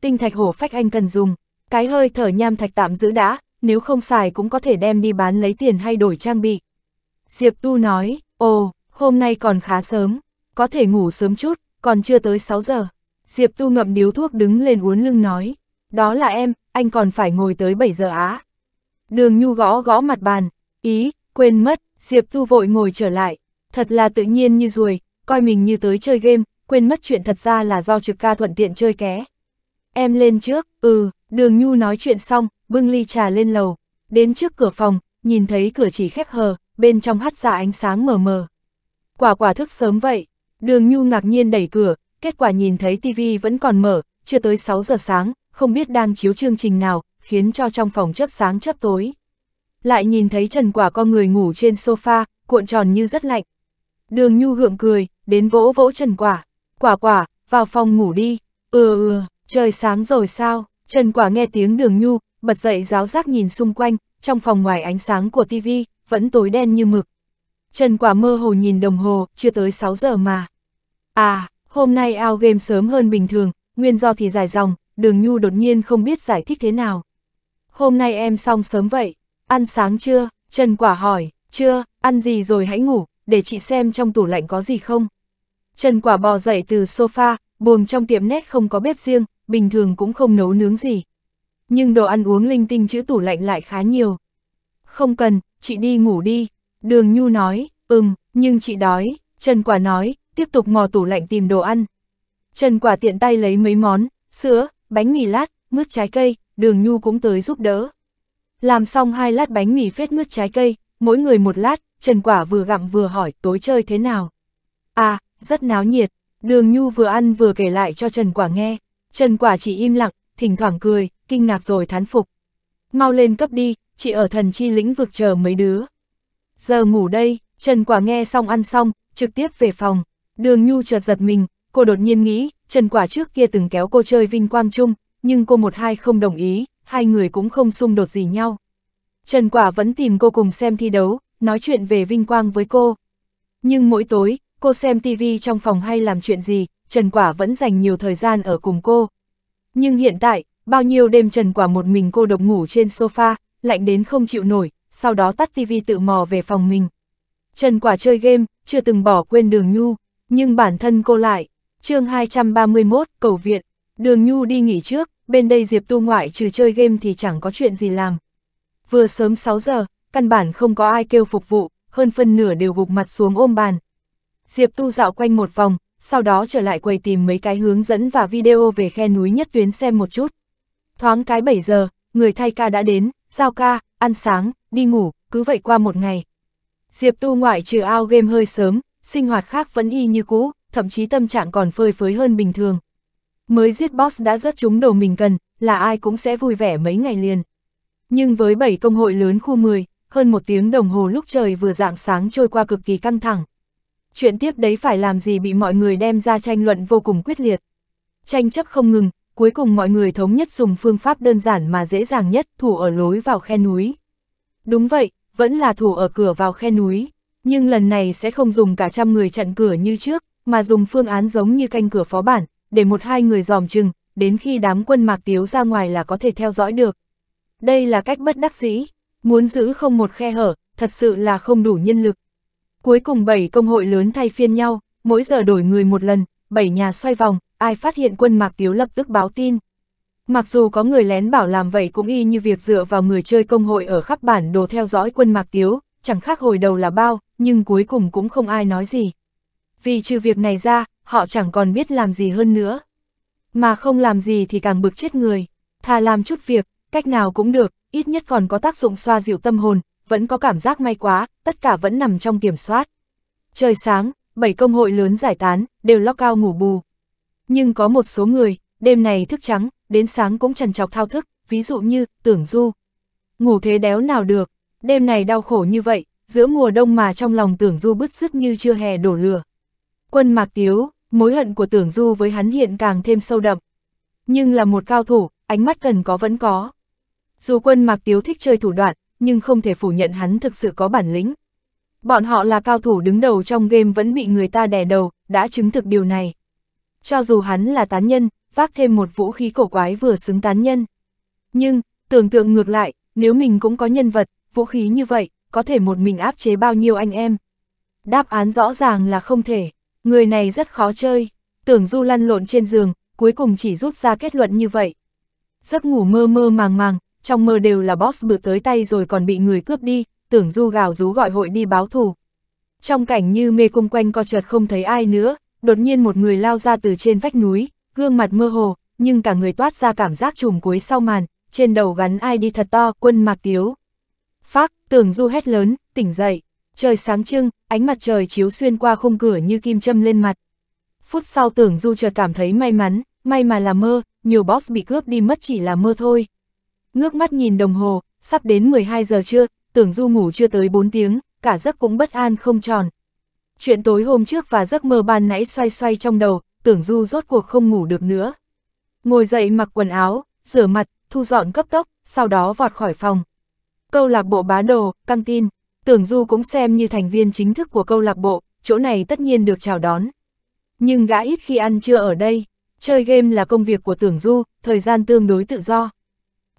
tinh thạch hổ phách anh cần dùng, cái hơi thở nham thạch tạm giữ đã, nếu không xài cũng có thể đem đi bán lấy tiền hay đổi trang bị. Diệp Tu nói, ồ, hôm nay còn khá sớm, có thể ngủ sớm chút, còn chưa tới 6 giờ. Diệp Tu ngậm điếu thuốc đứng lên uốn lưng nói, đó là em, anh còn phải ngồi tới 7 giờ á. Đường Nhu gõ gõ mặt bàn, ý, quên mất, Diệp Tu vội ngồi trở lại, thật là tự nhiên như ruồi, coi mình như tới chơi game, quên mất chuyện thật ra là do trực ca thuận tiện chơi ké. Em lên trước, ừ, đường nhu nói chuyện xong, bưng ly trà lên lầu, đến trước cửa phòng, nhìn thấy cửa chỉ khép hờ, bên trong hắt ra ánh sáng mờ mờ. Quả quả thức sớm vậy, đường nhu ngạc nhiên đẩy cửa, kết quả nhìn thấy tivi vẫn còn mở, chưa tới 6 giờ sáng, không biết đang chiếu chương trình nào, khiến cho trong phòng chớp sáng chớp tối. Lại nhìn thấy Trần Quả con người ngủ trên sofa, cuộn tròn như rất lạnh. Đường Nhu gượng cười, đến vỗ vỗ Trần Quả. Quả quả, vào phòng ngủ đi. Ừ ừ. Trời sáng rồi sao, Trần Quả nghe tiếng đường nhu, bật dậy giáo giác nhìn xung quanh, trong phòng ngoài ánh sáng của tivi, vẫn tối đen như mực. Trần Quả mơ hồ nhìn đồng hồ, chưa tới 6 giờ mà. À, hôm nay ao game sớm hơn bình thường, nguyên do thì dài dòng, đường nhu đột nhiên không biết giải thích thế nào. Hôm nay em xong sớm vậy, ăn sáng chưa? Trần Quả hỏi, chưa, ăn gì rồi hãy ngủ, để chị xem trong tủ lạnh có gì không. Trần Quả bò dậy từ sofa, buồng trong tiệm nét không có bếp riêng, bình thường cũng không nấu nướng gì. Nhưng đồ ăn uống linh tinh chữ tủ lạnh lại khá nhiều. Không cần, chị đi ngủ đi. Đường Nhu nói, ừm, nhưng chị đói. Trần Quả nói, tiếp tục mò tủ lạnh tìm đồ ăn. Trần Quả tiện tay lấy mấy món, sữa, bánh mì lát, mứt trái cây, đường Nhu cũng tới giúp đỡ. Làm xong hai lát bánh mì phết mứt trái cây, mỗi người một lát, Trần Quả vừa gặm vừa hỏi tối chơi thế nào. À, rất náo nhiệt, đường Nhu vừa ăn vừa kể lại cho Trần Quả nghe. Trần Quả chỉ im lặng, thỉnh thoảng cười, kinh ngạc rồi thán phục. Mau lên cấp đi, chị ở thần chi lĩnh vực chờ mấy đứa. Giờ ngủ đây, Trần Quả nghe xong ăn xong, trực tiếp về phòng. Đường Nhu chợt giật mình, cô đột nhiên nghĩ, Trần Quả trước kia từng kéo cô chơi vinh quang chung, nhưng cô một hai không đồng ý, hai người cũng không xung đột gì nhau. Trần Quả vẫn tìm cô cùng xem thi đấu, nói chuyện về vinh quang với cô. Nhưng mỗi tối, cô xem tivi trong phòng hay làm chuyện gì, Trần Quả vẫn dành nhiều thời gian ở cùng cô. Nhưng hiện tại, bao nhiêu đêm Trần Quả một mình cô độc ngủ trên sofa, lạnh đến không chịu nổi, sau đó tắt tivi tự mò về phòng mình. Trần Quả chơi game, chưa từng bỏ quên Đường Nhu, nhưng bản thân cô lại. chương 231, Cầu Viện, Đường Nhu đi nghỉ trước, bên đây Diệp Tu Ngoại trừ chơi game thì chẳng có chuyện gì làm. Vừa sớm 6 giờ, căn bản không có ai kêu phục vụ, hơn phân nửa đều gục mặt xuống ôm bàn. Diệp Tu dạo quanh một vòng, sau đó trở lại quầy tìm mấy cái hướng dẫn và video về khe núi nhất tuyến xem một chút. Thoáng cái 7 giờ, người thay ca đã đến, giao ca, ăn sáng, đi ngủ, cứ vậy qua một ngày. Diệp tu ngoại trừ ao game hơi sớm, sinh hoạt khác vẫn y như cũ, thậm chí tâm trạng còn phơi phới hơn bình thường. Mới giết boss đã rất chúng đồ mình cần, là ai cũng sẽ vui vẻ mấy ngày liền. Nhưng với 7 công hội lớn khu 10, hơn một tiếng đồng hồ lúc trời vừa dạng sáng trôi qua cực kỳ căng thẳng chuyện tiếp đấy phải làm gì bị mọi người đem ra tranh luận vô cùng quyết liệt. Tranh chấp không ngừng, cuối cùng mọi người thống nhất dùng phương pháp đơn giản mà dễ dàng nhất thủ ở lối vào khe núi. Đúng vậy, vẫn là thủ ở cửa vào khe núi, nhưng lần này sẽ không dùng cả trăm người chặn cửa như trước, mà dùng phương án giống như canh cửa phó bản, để một hai người dòm chừng, đến khi đám quân mạc tiếu ra ngoài là có thể theo dõi được. Đây là cách bất đắc dĩ, muốn giữ không một khe hở, thật sự là không đủ nhân lực. Cuối cùng 7 công hội lớn thay phiên nhau, mỗi giờ đổi người một lần, 7 nhà xoay vòng, ai phát hiện quân Mạc Tiếu lập tức báo tin. Mặc dù có người lén bảo làm vậy cũng y như việc dựa vào người chơi công hội ở khắp bản đồ theo dõi quân Mạc Tiếu, chẳng khác hồi đầu là bao, nhưng cuối cùng cũng không ai nói gì. Vì trừ việc này ra, họ chẳng còn biết làm gì hơn nữa. Mà không làm gì thì càng bực chết người, thà làm chút việc, cách nào cũng được, ít nhất còn có tác dụng xoa dịu tâm hồn, vẫn có cảm giác may quá, tất cả vẫn nằm trong kiểm soát. Trời sáng, bảy công hội lớn giải tán, đều lo cao ngủ bù. Nhưng có một số người, đêm này thức trắng, đến sáng cũng trần trọc thao thức, ví dụ như, tưởng du. Ngủ thế đéo nào được, đêm này đau khổ như vậy, giữa mùa đông mà trong lòng tưởng du bứt rứt như chưa hè đổ lửa. Quân mạc tiếu, mối hận của tưởng du với hắn hiện càng thêm sâu đậm. Nhưng là một cao thủ, ánh mắt cần có vẫn có. Dù quân mạc tiếu thích chơi thủ đoạn, nhưng không thể phủ nhận hắn thực sự có bản lĩnh. Bọn họ là cao thủ đứng đầu trong game vẫn bị người ta đè đầu, đã chứng thực điều này. Cho dù hắn là tán nhân, vác thêm một vũ khí cổ quái vừa xứng tán nhân. Nhưng, tưởng tượng ngược lại, nếu mình cũng có nhân vật, vũ khí như vậy, có thể một mình áp chế bao nhiêu anh em. Đáp án rõ ràng là không thể, người này rất khó chơi, tưởng du lăn lộn trên giường, cuối cùng chỉ rút ra kết luận như vậy. Giấc ngủ mơ mơ màng màng, trong mơ đều là boss bực tới tay rồi còn bị người cướp đi, tưởng du gào rú gọi hội đi báo thù. Trong cảnh như mê cung quanh co chợt không thấy ai nữa, đột nhiên một người lao ra từ trên vách núi, gương mặt mơ hồ, nhưng cả người toát ra cảm giác trùm cuối sau màn, trên đầu gắn ai đi thật to, quân mạc tiếu. Phác, tưởng du hét lớn, tỉnh dậy, trời sáng trưng, ánh mặt trời chiếu xuyên qua khung cửa như kim châm lên mặt. Phút sau tưởng du chợt cảm thấy may mắn, may mà là mơ, nhiều boss bị cướp đi mất chỉ là mơ thôi ngước mắt nhìn đồng hồ, sắp đến 12 giờ trưa, tưởng du ngủ chưa tới 4 tiếng, cả giấc cũng bất an không tròn. Chuyện tối hôm trước và giấc mơ ban nãy xoay xoay trong đầu, tưởng du rốt cuộc không ngủ được nữa. Ngồi dậy mặc quần áo, rửa mặt, thu dọn cấp tốc, sau đó vọt khỏi phòng. Câu lạc bộ bá đồ, căng tin, tưởng du cũng xem như thành viên chính thức của câu lạc bộ, chỗ này tất nhiên được chào đón. Nhưng gã ít khi ăn trưa ở đây, chơi game là công việc của tưởng du, thời gian tương đối tự do.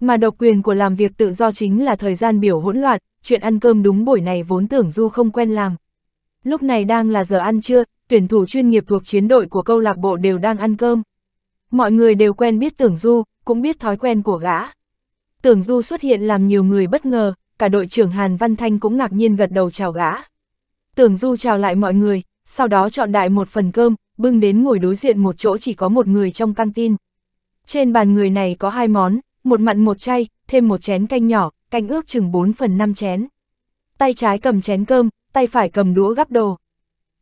Mà độc quyền của làm việc tự do chính là thời gian biểu hỗn loạn, chuyện ăn cơm đúng buổi này vốn tưởng Du không quen làm. Lúc này đang là giờ ăn trưa, tuyển thủ chuyên nghiệp thuộc chiến đội của câu lạc bộ đều đang ăn cơm. Mọi người đều quen biết Tưởng Du, cũng biết thói quen của gã. Tưởng Du xuất hiện làm nhiều người bất ngờ, cả đội trưởng Hàn Văn Thanh cũng ngạc nhiên gật đầu chào gã. Tưởng Du chào lại mọi người, sau đó chọn đại một phần cơm, bưng đến ngồi đối diện một chỗ chỉ có một người trong căng tin. Trên bàn người này có hai món, một mặn một chay, thêm một chén canh nhỏ, canh ước chừng 4 phần 5 chén. Tay trái cầm chén cơm, tay phải cầm đũa gắp đồ.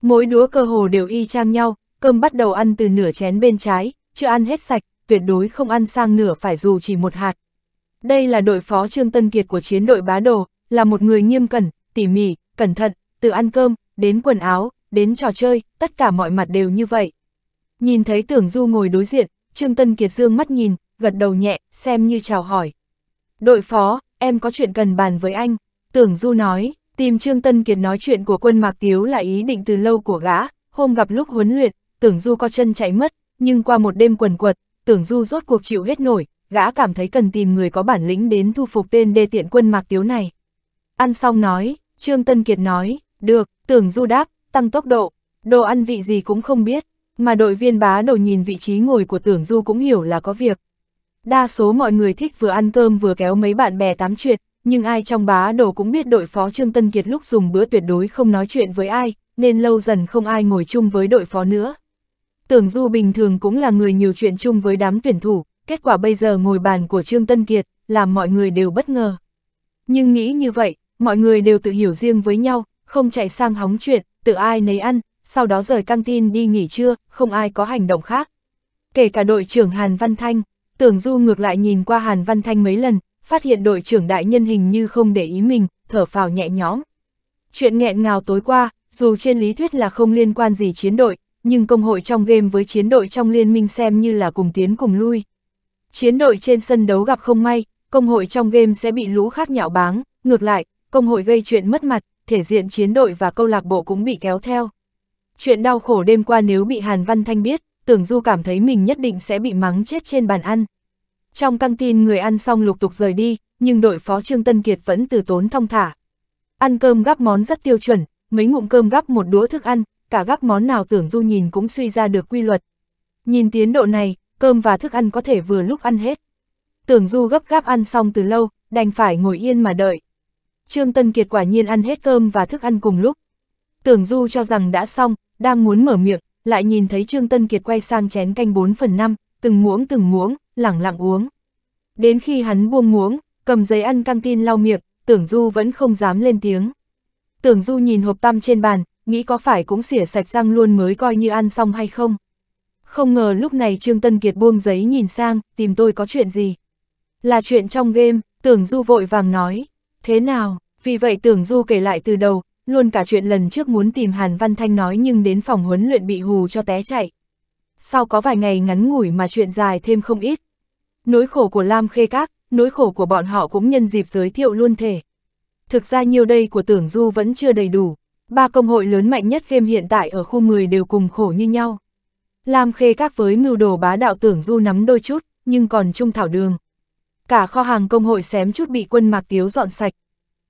Mỗi đũa cơ hồ đều y chang nhau, cơm bắt đầu ăn từ nửa chén bên trái, chưa ăn hết sạch, tuyệt đối không ăn sang nửa phải dù chỉ một hạt. Đây là đội phó Trương Tân Kiệt của chiến đội bá đồ, là một người nghiêm cẩn, tỉ mỉ, cẩn thận, từ ăn cơm, đến quần áo, đến trò chơi, tất cả mọi mặt đều như vậy. Nhìn thấy tưởng du ngồi đối diện, Trương Tân Kiệt dương mắt nhìn, gật đầu nhẹ, xem như chào hỏi. Đội phó, em có chuyện cần bàn với anh. Tưởng Du nói, tìm Trương Tân Kiệt nói chuyện của quân Mạc Tiếu là ý định từ lâu của gã, hôm gặp lúc huấn luyện, Tưởng Du có chân chạy mất, nhưng qua một đêm quần quật, Tưởng Du rốt cuộc chịu hết nổi, gã cảm thấy cần tìm người có bản lĩnh đến thu phục tên đê tiện quân Mạc Tiếu này. Ăn xong nói, Trương Tân Kiệt nói, được, Tưởng Du đáp, tăng tốc độ, đồ ăn vị gì cũng không biết, mà đội viên bá đầu nhìn vị trí ngồi của Tưởng Du cũng hiểu là có việc, Đa số mọi người thích vừa ăn cơm vừa kéo mấy bạn bè tám chuyện, nhưng ai trong bá đồ cũng biết đội phó Trương Tân Kiệt lúc dùng bữa tuyệt đối không nói chuyện với ai, nên lâu dần không ai ngồi chung với đội phó nữa. Tưởng Du bình thường cũng là người nhiều chuyện chung với đám tuyển thủ, kết quả bây giờ ngồi bàn của Trương Tân Kiệt, làm mọi người đều bất ngờ. Nhưng nghĩ như vậy, mọi người đều tự hiểu riêng với nhau, không chạy sang hóng chuyện, tự ai nấy ăn, sau đó rời căng tin đi nghỉ trưa, không ai có hành động khác. Kể cả đội trưởng Hàn Văn Thanh, Tưởng Du ngược lại nhìn qua Hàn Văn Thanh mấy lần, phát hiện đội trưởng đại nhân hình như không để ý mình, thở phào nhẹ nhõm. Chuyện nghẹn ngào tối qua, dù trên lý thuyết là không liên quan gì chiến đội, nhưng công hội trong game với chiến đội trong liên minh xem như là cùng tiến cùng lui. Chiến đội trên sân đấu gặp không may, công hội trong game sẽ bị lũ khác nhạo báng, ngược lại, công hội gây chuyện mất mặt, thể diện chiến đội và câu lạc bộ cũng bị kéo theo. Chuyện đau khổ đêm qua nếu bị Hàn Văn Thanh biết, tưởng du cảm thấy mình nhất định sẽ bị mắng chết trên bàn ăn. Trong căng tin người ăn xong lục tục rời đi, nhưng đội phó Trương Tân Kiệt vẫn từ tốn thong thả. Ăn cơm gắp món rất tiêu chuẩn, mấy ngụm cơm gắp một đũa thức ăn, cả gắp món nào tưởng du nhìn cũng suy ra được quy luật. Nhìn tiến độ này, cơm và thức ăn có thể vừa lúc ăn hết. Tưởng du gấp gáp ăn xong từ lâu, đành phải ngồi yên mà đợi. Trương Tân Kiệt quả nhiên ăn hết cơm và thức ăn cùng lúc. Tưởng du cho rằng đã xong, đang muốn mở miệng, lại nhìn thấy Trương Tân Kiệt quay sang chén canh 4 phần 5, từng muỗng từng muỗng, lẳng lặng uống. Đến khi hắn buông muỗng, cầm giấy ăn căng tin lau miệng, Tưởng Du vẫn không dám lên tiếng. Tưởng Du nhìn hộp tăm trên bàn, nghĩ có phải cũng xỉa sạch răng luôn mới coi như ăn xong hay không. Không ngờ lúc này Trương Tân Kiệt buông giấy nhìn sang, tìm tôi có chuyện gì. Là chuyện trong game, Tưởng Du vội vàng nói. Thế nào, vì vậy Tưởng Du kể lại từ đầu, luôn cả chuyện lần trước muốn tìm Hàn Văn Thanh nói nhưng đến phòng huấn luyện bị hù cho té chạy. Sau có vài ngày ngắn ngủi mà chuyện dài thêm không ít. Nỗi khổ của Lam Khê Các, nỗi khổ của bọn họ cũng nhân dịp giới thiệu luôn thể. Thực ra nhiều đây của tưởng du vẫn chưa đầy đủ, ba công hội lớn mạnh nhất game hiện tại ở khu 10 đều cùng khổ như nhau. Lam Khê Các với mưu đồ bá đạo tưởng du nắm đôi chút, nhưng còn trung thảo đường. Cả kho hàng công hội xém chút bị quân Mạc Tiếu dọn sạch.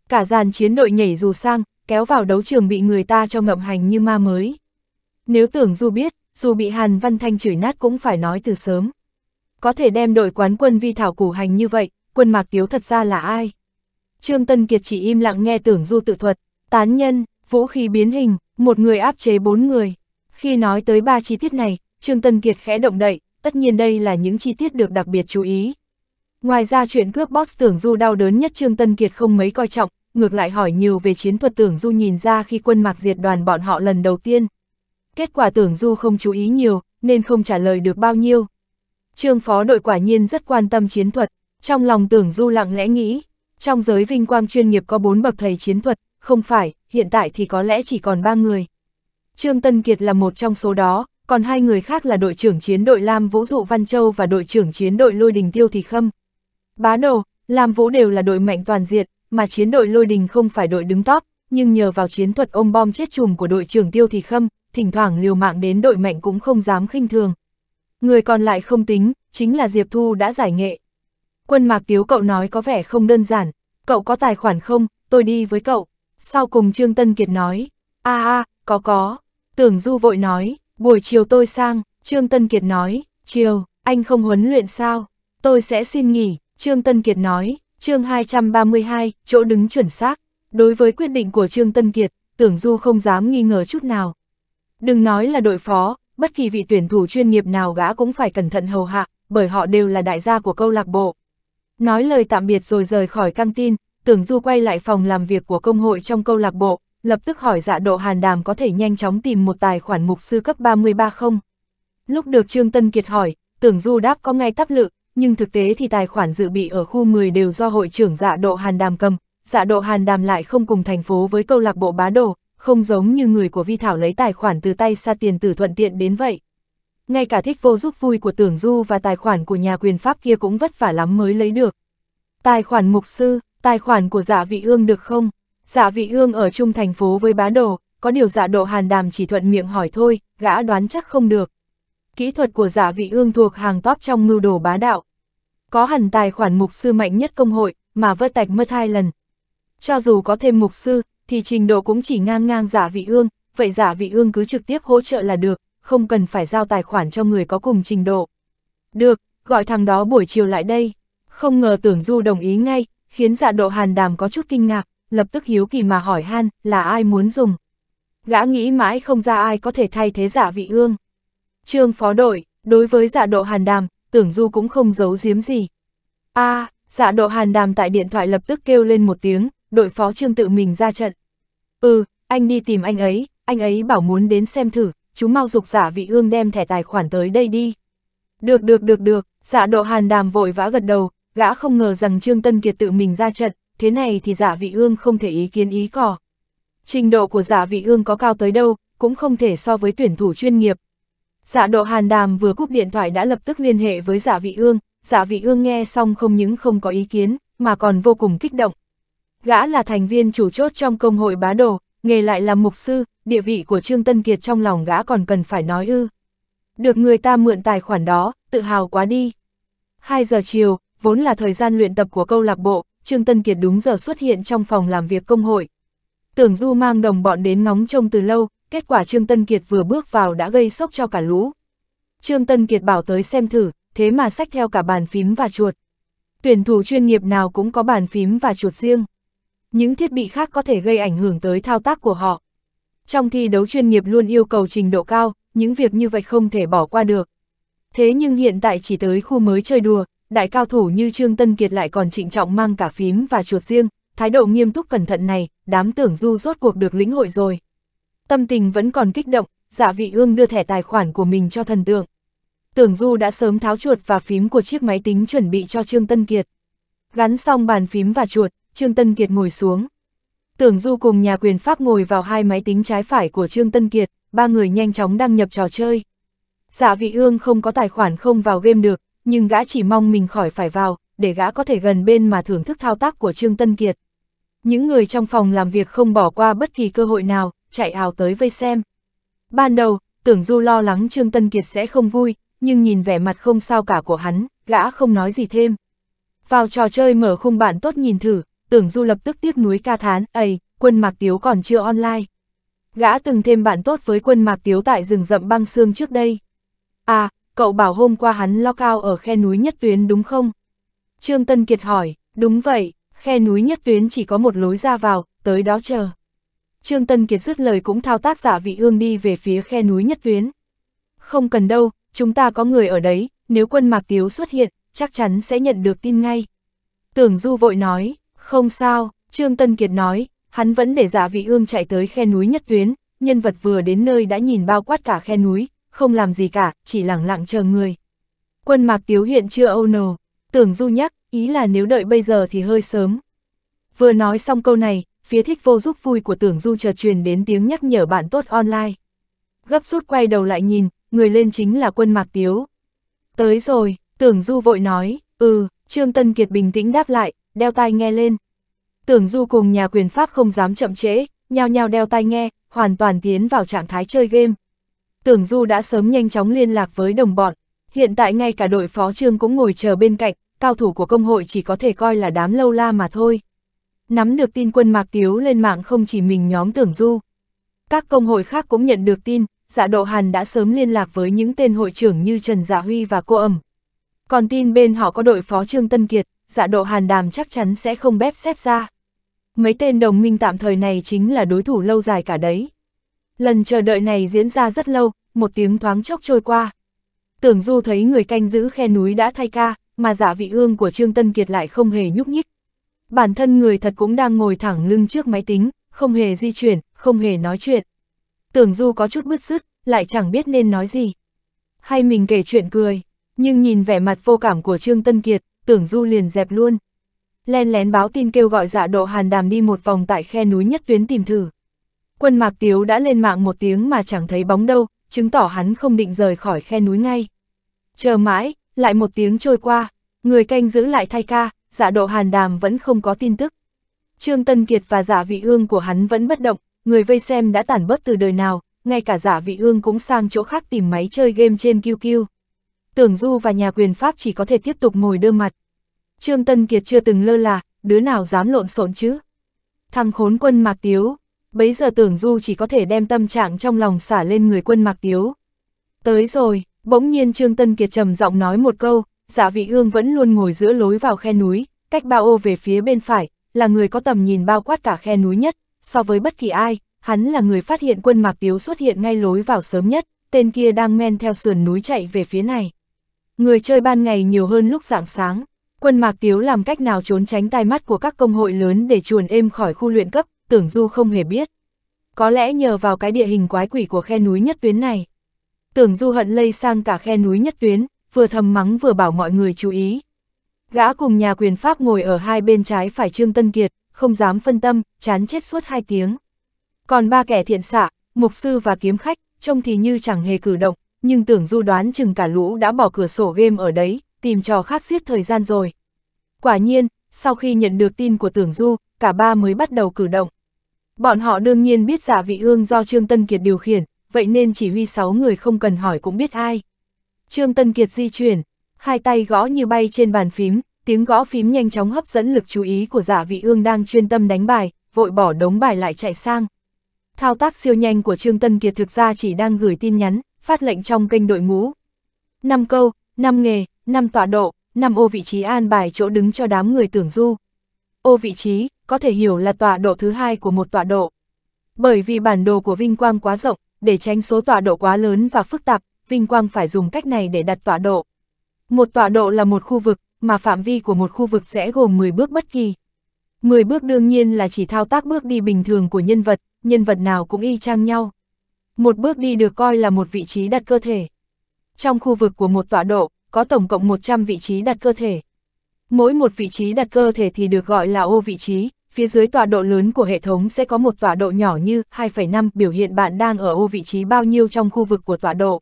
Cả dàn chiến đội nhảy dù sang, kéo vào đấu trường bị người ta cho ngậm hành như ma mới. Nếu tưởng Du biết, dù bị Hàn Văn Thanh chửi nát cũng phải nói từ sớm. Có thể đem đội quán quân vi thảo củ hành như vậy, quân mạc tiếu thật ra là ai? Trương Tân Kiệt chỉ im lặng nghe tưởng Du tự thuật, tán nhân, vũ khí biến hình, một người áp chế bốn người. Khi nói tới ba chi tiết này, Trương Tân Kiệt khẽ động đậy, tất nhiên đây là những chi tiết được đặc biệt chú ý. Ngoài ra chuyện cướp boss tưởng du đau đớn nhất Trương Tân Kiệt không mấy coi trọng, ngược lại hỏi nhiều về chiến thuật tưởng du nhìn ra khi quân mạc diệt đoàn bọn họ lần đầu tiên. Kết quả tưởng du không chú ý nhiều, nên không trả lời được bao nhiêu. Trương phó đội quả nhiên rất quan tâm chiến thuật, trong lòng tưởng du lặng lẽ nghĩ, trong giới vinh quang chuyên nghiệp có bốn bậc thầy chiến thuật, không phải, hiện tại thì có lẽ chỉ còn ba người. Trương Tân Kiệt là một trong số đó, còn hai người khác là đội trưởng chiến đội Lam Vũ Dụ Văn Châu và đội trưởng chiến đội Lôi Đình Tiêu Thị Khâm. Bá Đồ, Lam Vũ đều là đội mạnh toàn diện, mà chiến đội lôi đình không phải đội đứng top, nhưng nhờ vào chiến thuật ôm bom chết chùm của đội trưởng Tiêu Thị Khâm, thỉnh thoảng liều mạng đến đội mạnh cũng không dám khinh thường. Người còn lại không tính, chính là Diệp Thu đã giải nghệ. Quân Mạc Tiếu cậu nói có vẻ không đơn giản, cậu có tài khoản không, tôi đi với cậu. Sau cùng Trương Tân Kiệt nói, a a, có có. Tưởng Du vội nói, buổi chiều tôi sang, Trương Tân Kiệt nói, chiều, anh không huấn luyện sao, tôi sẽ xin nghỉ, Trương Tân Kiệt nói, chương 232, chỗ đứng chuẩn xác. Đối với quyết định của Trương Tân Kiệt, Tưởng Du không dám nghi ngờ chút nào. Đừng nói là đội phó, bất kỳ vị tuyển thủ chuyên nghiệp nào gã cũng phải cẩn thận hầu hạ, bởi họ đều là đại gia của câu lạc bộ. Nói lời tạm biệt rồi rời khỏi căng tin, Tưởng Du quay lại phòng làm việc của công hội trong câu lạc bộ, lập tức hỏi dạ độ hàn đàm có thể nhanh chóng tìm một tài khoản mục sư cấp 33 không. Lúc được Trương Tân Kiệt hỏi, Tưởng Du đáp có ngay tắp lự, nhưng thực tế thì tài khoản dự bị ở khu 10 đều do hội trưởng dạ độ Hàn Đàm cầm, dạ độ Hàn Đàm lại không cùng thành phố với câu lạc bộ bá đồ, không giống như người của Vi Thảo lấy tài khoản từ tay xa tiền tử thuận tiện đến vậy. Ngay cả thích vô giúp vui của tưởng du và tài khoản của nhà quyền Pháp kia cũng vất vả lắm mới lấy được. Tài khoản mục sư, tài khoản của dạ vị ương được không? Dạ vị ương ở chung thành phố với bá đồ, có điều dạ độ hàn đàm chỉ thuận miệng hỏi thôi, gã đoán chắc không được kỹ thuật của giả vị ương thuộc hàng top trong mưu đồ bá đạo. Có hẳn tài khoản mục sư mạnh nhất công hội, mà vơ tạch mất hai lần. Cho dù có thêm mục sư, thì trình độ cũng chỉ ngang ngang giả vị ương, vậy giả vị ương cứ trực tiếp hỗ trợ là được, không cần phải giao tài khoản cho người có cùng trình độ. Được, gọi thằng đó buổi chiều lại đây. Không ngờ tưởng du đồng ý ngay, khiến dạ độ hàn đàm có chút kinh ngạc, lập tức hiếu kỳ mà hỏi han là ai muốn dùng. Gã nghĩ mãi không ra ai có thể thay thế giả vị ương. Trương phó đội, đối với dạ độ hàn đàm, tưởng du cũng không giấu giếm gì. a à, dạ độ hàn đàm tại điện thoại lập tức kêu lên một tiếng, đội phó trương tự mình ra trận. Ừ, anh đi tìm anh ấy, anh ấy bảo muốn đến xem thử, chú mau dục giả dạ vị ương đem thẻ tài khoản tới đây đi. Được được được được, dạ độ hàn đàm vội vã gật đầu, gã không ngờ rằng Trương Tân Kiệt tự mình ra trận, thế này thì giả dạ vị ương không thể ý kiến ý cỏ. Trình độ của giả dạ vị ương có cao tới đâu, cũng không thể so với tuyển thủ chuyên nghiệp, Dạ độ hàn đàm vừa cúp điện thoại đã lập tức liên hệ với giả dạ vị ương, giả dạ vị ương nghe xong không những không có ý kiến, mà còn vô cùng kích động. Gã là thành viên chủ chốt trong công hội bá đồ, nghề lại là mục sư, địa vị của Trương Tân Kiệt trong lòng gã còn cần phải nói ư. Được người ta mượn tài khoản đó, tự hào quá đi. 2 giờ chiều, vốn là thời gian luyện tập của câu lạc bộ, Trương Tân Kiệt đúng giờ xuất hiện trong phòng làm việc công hội. Tưởng Du mang đồng bọn đến ngóng trông từ lâu, kết quả Trương Tân Kiệt vừa bước vào đã gây sốc cho cả lũ. Trương Tân Kiệt bảo tới xem thử, thế mà sách theo cả bàn phím và chuột. Tuyển thủ chuyên nghiệp nào cũng có bàn phím và chuột riêng. Những thiết bị khác có thể gây ảnh hưởng tới thao tác của họ. Trong thi đấu chuyên nghiệp luôn yêu cầu trình độ cao, những việc như vậy không thể bỏ qua được. Thế nhưng hiện tại chỉ tới khu mới chơi đùa, đại cao thủ như Trương Tân Kiệt lại còn trịnh trọng mang cả phím và chuột riêng, thái độ nghiêm túc cẩn thận này, đám tưởng du rốt cuộc được lĩnh hội rồi. Tâm tình vẫn còn kích động, dạ vị ương đưa thẻ tài khoản của mình cho thần tượng. Tưởng Du đã sớm tháo chuột và phím của chiếc máy tính chuẩn bị cho Trương Tân Kiệt. Gắn xong bàn phím và chuột, Trương Tân Kiệt ngồi xuống. Tưởng Du cùng nhà quyền Pháp ngồi vào hai máy tính trái phải của Trương Tân Kiệt, ba người nhanh chóng đăng nhập trò chơi. Dạ vị ương không có tài khoản không vào game được, nhưng gã chỉ mong mình khỏi phải vào, để gã có thể gần bên mà thưởng thức thao tác của Trương Tân Kiệt. Những người trong phòng làm việc không bỏ qua bất kỳ cơ hội nào, chạy ào tới vây xem. Ban đầu, tưởng du lo lắng Trương Tân Kiệt sẽ không vui, nhưng nhìn vẻ mặt không sao cả của hắn, gã không nói gì thêm. Vào trò chơi mở khung bản tốt nhìn thử, tưởng du lập tức tiếc núi ca thán, ầy, quân mạc tiếu còn chưa online. Gã từng thêm bạn tốt với quân mạc tiếu tại rừng rậm băng xương trước đây. À, cậu bảo hôm qua hắn lo cao ở khe núi nhất tuyến đúng không? Trương Tân Kiệt hỏi, đúng vậy, khe núi nhất tuyến chỉ có một lối ra vào, tới đó chờ. Trương Tân Kiệt dứt lời cũng thao tác giả vị ương đi về phía khe núi nhất tuyến. Không cần đâu, chúng ta có người ở đấy, nếu quân Mạc Tiếu xuất hiện, chắc chắn sẽ nhận được tin ngay. Tưởng Du vội nói, không sao, Trương Tân Kiệt nói, hắn vẫn để giả vị ương chạy tới khe núi nhất tuyến, nhân vật vừa đến nơi đã nhìn bao quát cả khe núi, không làm gì cả, chỉ lẳng lặng chờ người. Quân Mạc Tiếu hiện chưa âu nồ, tưởng Du nhắc, ý là nếu đợi bây giờ thì hơi sớm. Vừa nói xong câu này, phía thích vô giúp vui của tưởng du chợt truyền đến tiếng nhắc nhở bạn tốt online. Gấp rút quay đầu lại nhìn, người lên chính là quân mạc tiếu. Tới rồi, tưởng du vội nói, ừ, Trương Tân Kiệt bình tĩnh đáp lại, đeo tai nghe lên. Tưởng du cùng nhà quyền pháp không dám chậm trễ, nhao nhao đeo tai nghe, hoàn toàn tiến vào trạng thái chơi game. Tưởng du đã sớm nhanh chóng liên lạc với đồng bọn, hiện tại ngay cả đội phó trương cũng ngồi chờ bên cạnh, cao thủ của công hội chỉ có thể coi là đám lâu la mà thôi. Nắm được tin quân Mạc Tiếu lên mạng không chỉ mình nhóm tưởng du. Các công hội khác cũng nhận được tin, dạ độ hàn đã sớm liên lạc với những tên hội trưởng như Trần Dạ Huy và cô ẩm. Còn tin bên họ có đội phó Trương Tân Kiệt, dạ độ hàn đàm chắc chắn sẽ không bép xếp ra. Mấy tên đồng minh tạm thời này chính là đối thủ lâu dài cả đấy. Lần chờ đợi này diễn ra rất lâu, một tiếng thoáng chốc trôi qua. Tưởng Du thấy người canh giữ khe núi đã thay ca, mà giả dạ vị ương của Trương Tân Kiệt lại không hề nhúc nhích. Bản thân người thật cũng đang ngồi thẳng lưng trước máy tính, không hề di chuyển, không hề nói chuyện. Tưởng Du có chút bứt rứt, lại chẳng biết nên nói gì. Hay mình kể chuyện cười, nhưng nhìn vẻ mặt vô cảm của Trương Tân Kiệt, Tưởng Du liền dẹp luôn. Len lén báo tin kêu gọi dạ độ hàn đàm đi một vòng tại khe núi nhất tuyến tìm thử. Quân Mạc Tiếu đã lên mạng một tiếng mà chẳng thấy bóng đâu, chứng tỏ hắn không định rời khỏi khe núi ngay. Chờ mãi, lại một tiếng trôi qua, người canh giữ lại thay ca, dạ độ hàn đàm vẫn không có tin tức. Trương Tân Kiệt và giả dạ vị ương của hắn vẫn bất động, người vây xem đã tản bớt từ đời nào, ngay cả giả dạ vị ương cũng sang chỗ khác tìm máy chơi game trên QQ. Tưởng Du và nhà quyền Pháp chỉ có thể tiếp tục ngồi đơ mặt. Trương Tân Kiệt chưa từng lơ là, đứa nào dám lộn xộn chứ. Thằng khốn quân Mạc Tiếu, bấy giờ Tưởng Du chỉ có thể đem tâm trạng trong lòng xả lên người quân Mạc Tiếu. Tới rồi, bỗng nhiên Trương Tân Kiệt trầm giọng nói một câu, dạ vị ương vẫn luôn ngồi giữa lối vào khe núi, cách bao ô về phía bên phải, là người có tầm nhìn bao quát cả khe núi nhất, so với bất kỳ ai, hắn là người phát hiện quân Mạc Tiếu xuất hiện ngay lối vào sớm nhất, tên kia đang men theo sườn núi chạy về phía này. Người chơi ban ngày nhiều hơn lúc rạng sáng, quân Mạc Tiếu làm cách nào trốn tránh tai mắt của các công hội lớn để chuồn êm khỏi khu luyện cấp, tưởng du không hề biết. Có lẽ nhờ vào cái địa hình quái quỷ của khe núi nhất tuyến này. Tưởng du hận lây sang cả khe núi nhất tuyến, vừa thầm mắng vừa bảo mọi người chú ý. Gã cùng nhà quyền Pháp ngồi ở hai bên trái phải Trương Tân Kiệt, không dám phân tâm, chán chết suốt hai tiếng. Còn ba kẻ thiện xạ, mục sư và kiếm khách, trông thì như chẳng hề cử động, nhưng tưởng du đoán chừng cả lũ đã bỏ cửa sổ game ở đấy, tìm trò khác giết thời gian rồi. Quả nhiên, sau khi nhận được tin của tưởng du, cả ba mới bắt đầu cử động. Bọn họ đương nhiên biết giả dạ vị ương do Trương Tân Kiệt điều khiển, vậy nên chỉ huy sáu người không cần hỏi cũng biết ai. Trương Tân Kiệt di chuyển, hai tay gõ như bay trên bàn phím, tiếng gõ phím nhanh chóng hấp dẫn lực chú ý của giả dạ vị ương đang chuyên tâm đánh bài, vội bỏ đống bài lại chạy sang. Thao tác siêu nhanh của Trương Tân Kiệt thực ra chỉ đang gửi tin nhắn, phát lệnh trong kênh đội ngũ. 5 câu, 5 nghề, 5 tọa độ, 5 ô vị trí an bài chỗ đứng cho đám người tưởng du. Ô vị trí, có thể hiểu là tọa độ thứ hai của một tọa độ. Bởi vì bản đồ của Vinh Quang quá rộng, để tránh số tọa độ quá lớn và phức tạp, vinh quang phải dùng cách này để đặt tọa độ. Một tọa độ là một khu vực, mà phạm vi của một khu vực sẽ gồm 10 bước bất kỳ. 10 bước đương nhiên là chỉ thao tác bước đi bình thường của nhân vật, nhân vật nào cũng y chang nhau. Một bước đi được coi là một vị trí đặt cơ thể. Trong khu vực của một tọa độ, có tổng cộng 100 vị trí đặt cơ thể. Mỗi một vị trí đặt cơ thể thì được gọi là ô vị trí, phía dưới tọa độ lớn của hệ thống sẽ có một tọa độ nhỏ như 2,5 biểu hiện bạn đang ở ô vị trí bao nhiêu trong khu vực của tọa độ.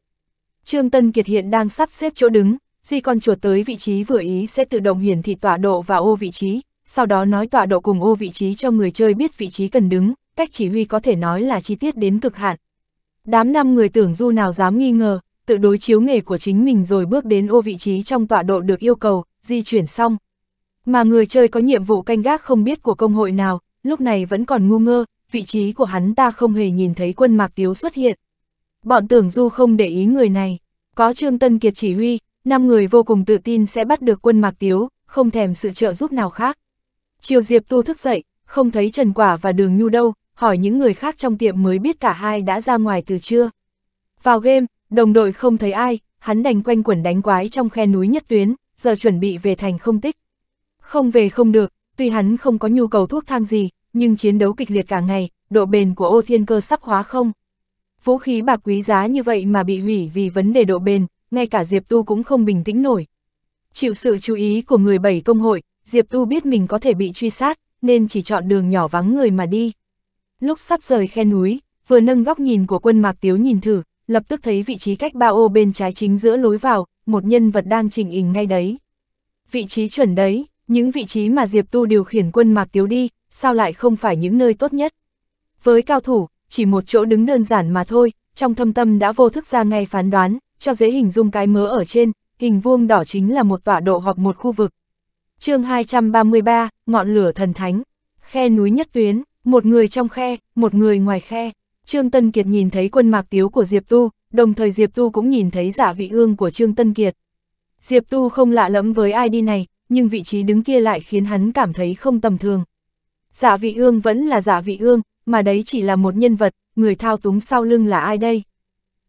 Trương Tân Kiệt hiện đang sắp xếp chỗ đứng, di con chuột tới vị trí vừa ý sẽ tự động hiển thị tọa độ và ô vị trí, sau đó nói tọa độ cùng ô vị trí cho người chơi biết vị trí cần đứng, cách chỉ huy có thể nói là chi tiết đến cực hạn. Đám năm người tưởng du nào dám nghi ngờ, tự đối chiếu nghề của chính mình rồi bước đến ô vị trí trong tọa độ được yêu cầu, di chuyển xong. Mà người chơi có nhiệm vụ canh gác không biết của công hội nào, lúc này vẫn còn ngu ngơ, vị trí của hắn ta không hề nhìn thấy quân mạc tiếu xuất hiện bọn tưởng du không để ý người này. Có Trương Tân Kiệt chỉ huy, năm người vô cùng tự tin sẽ bắt được quân Mạc Tiếu, không thèm sự trợ giúp nào khác. Chiều Diệp Tu thức dậy, không thấy Trần Quả và Đường Nhu đâu, hỏi những người khác trong tiệm mới biết cả hai đã ra ngoài từ trưa. Vào game, đồng đội không thấy ai, hắn đành quanh quẩn đánh quái trong khe núi nhất tuyến, giờ chuẩn bị về thành không tích. Không về không được, tuy hắn không có nhu cầu thuốc thang gì, nhưng chiến đấu kịch liệt cả ngày, độ bền của ô thiên cơ sắp hóa không. Vũ khí bạc quý giá như vậy mà bị hủy vì vấn đề độ bền, ngay cả Diệp Tu cũng không bình tĩnh nổi. Chịu sự chú ý của người bảy công hội, Diệp Tu biết mình có thể bị truy sát, nên chỉ chọn đường nhỏ vắng người mà đi. Lúc sắp rời khe núi, vừa nâng góc nhìn của quân Mạc Tiếu nhìn thử, lập tức thấy vị trí cách ba ô bên trái chính giữa lối vào, một nhân vật đang chỉnh hình ngay đấy. Vị trí chuẩn đấy, những vị trí mà Diệp Tu điều khiển quân Mạc Tiếu đi, sao lại không phải những nơi tốt nhất? Với cao thủ, chỉ một chỗ đứng đơn giản mà thôi, trong thâm tâm đã vô thức ra ngay phán đoán, cho dễ hình dung cái mớ ở trên, hình vuông đỏ chính là một tọa độ hoặc một khu vực. chương 233, Ngọn lửa thần thánh, khe núi nhất tuyến, một người trong khe, một người ngoài khe. Trương Tân Kiệt nhìn thấy quân mạc tiếu của Diệp Tu, đồng thời Diệp Tu cũng nhìn thấy giả dạ vị ương của Trương Tân Kiệt. Diệp Tu không lạ lẫm với ai đi này, nhưng vị trí đứng kia lại khiến hắn cảm thấy không tầm thường. Giả dạ vị ương vẫn là giả dạ vị ương, mà đấy chỉ là một nhân vật, người thao túng sau lưng là ai đây?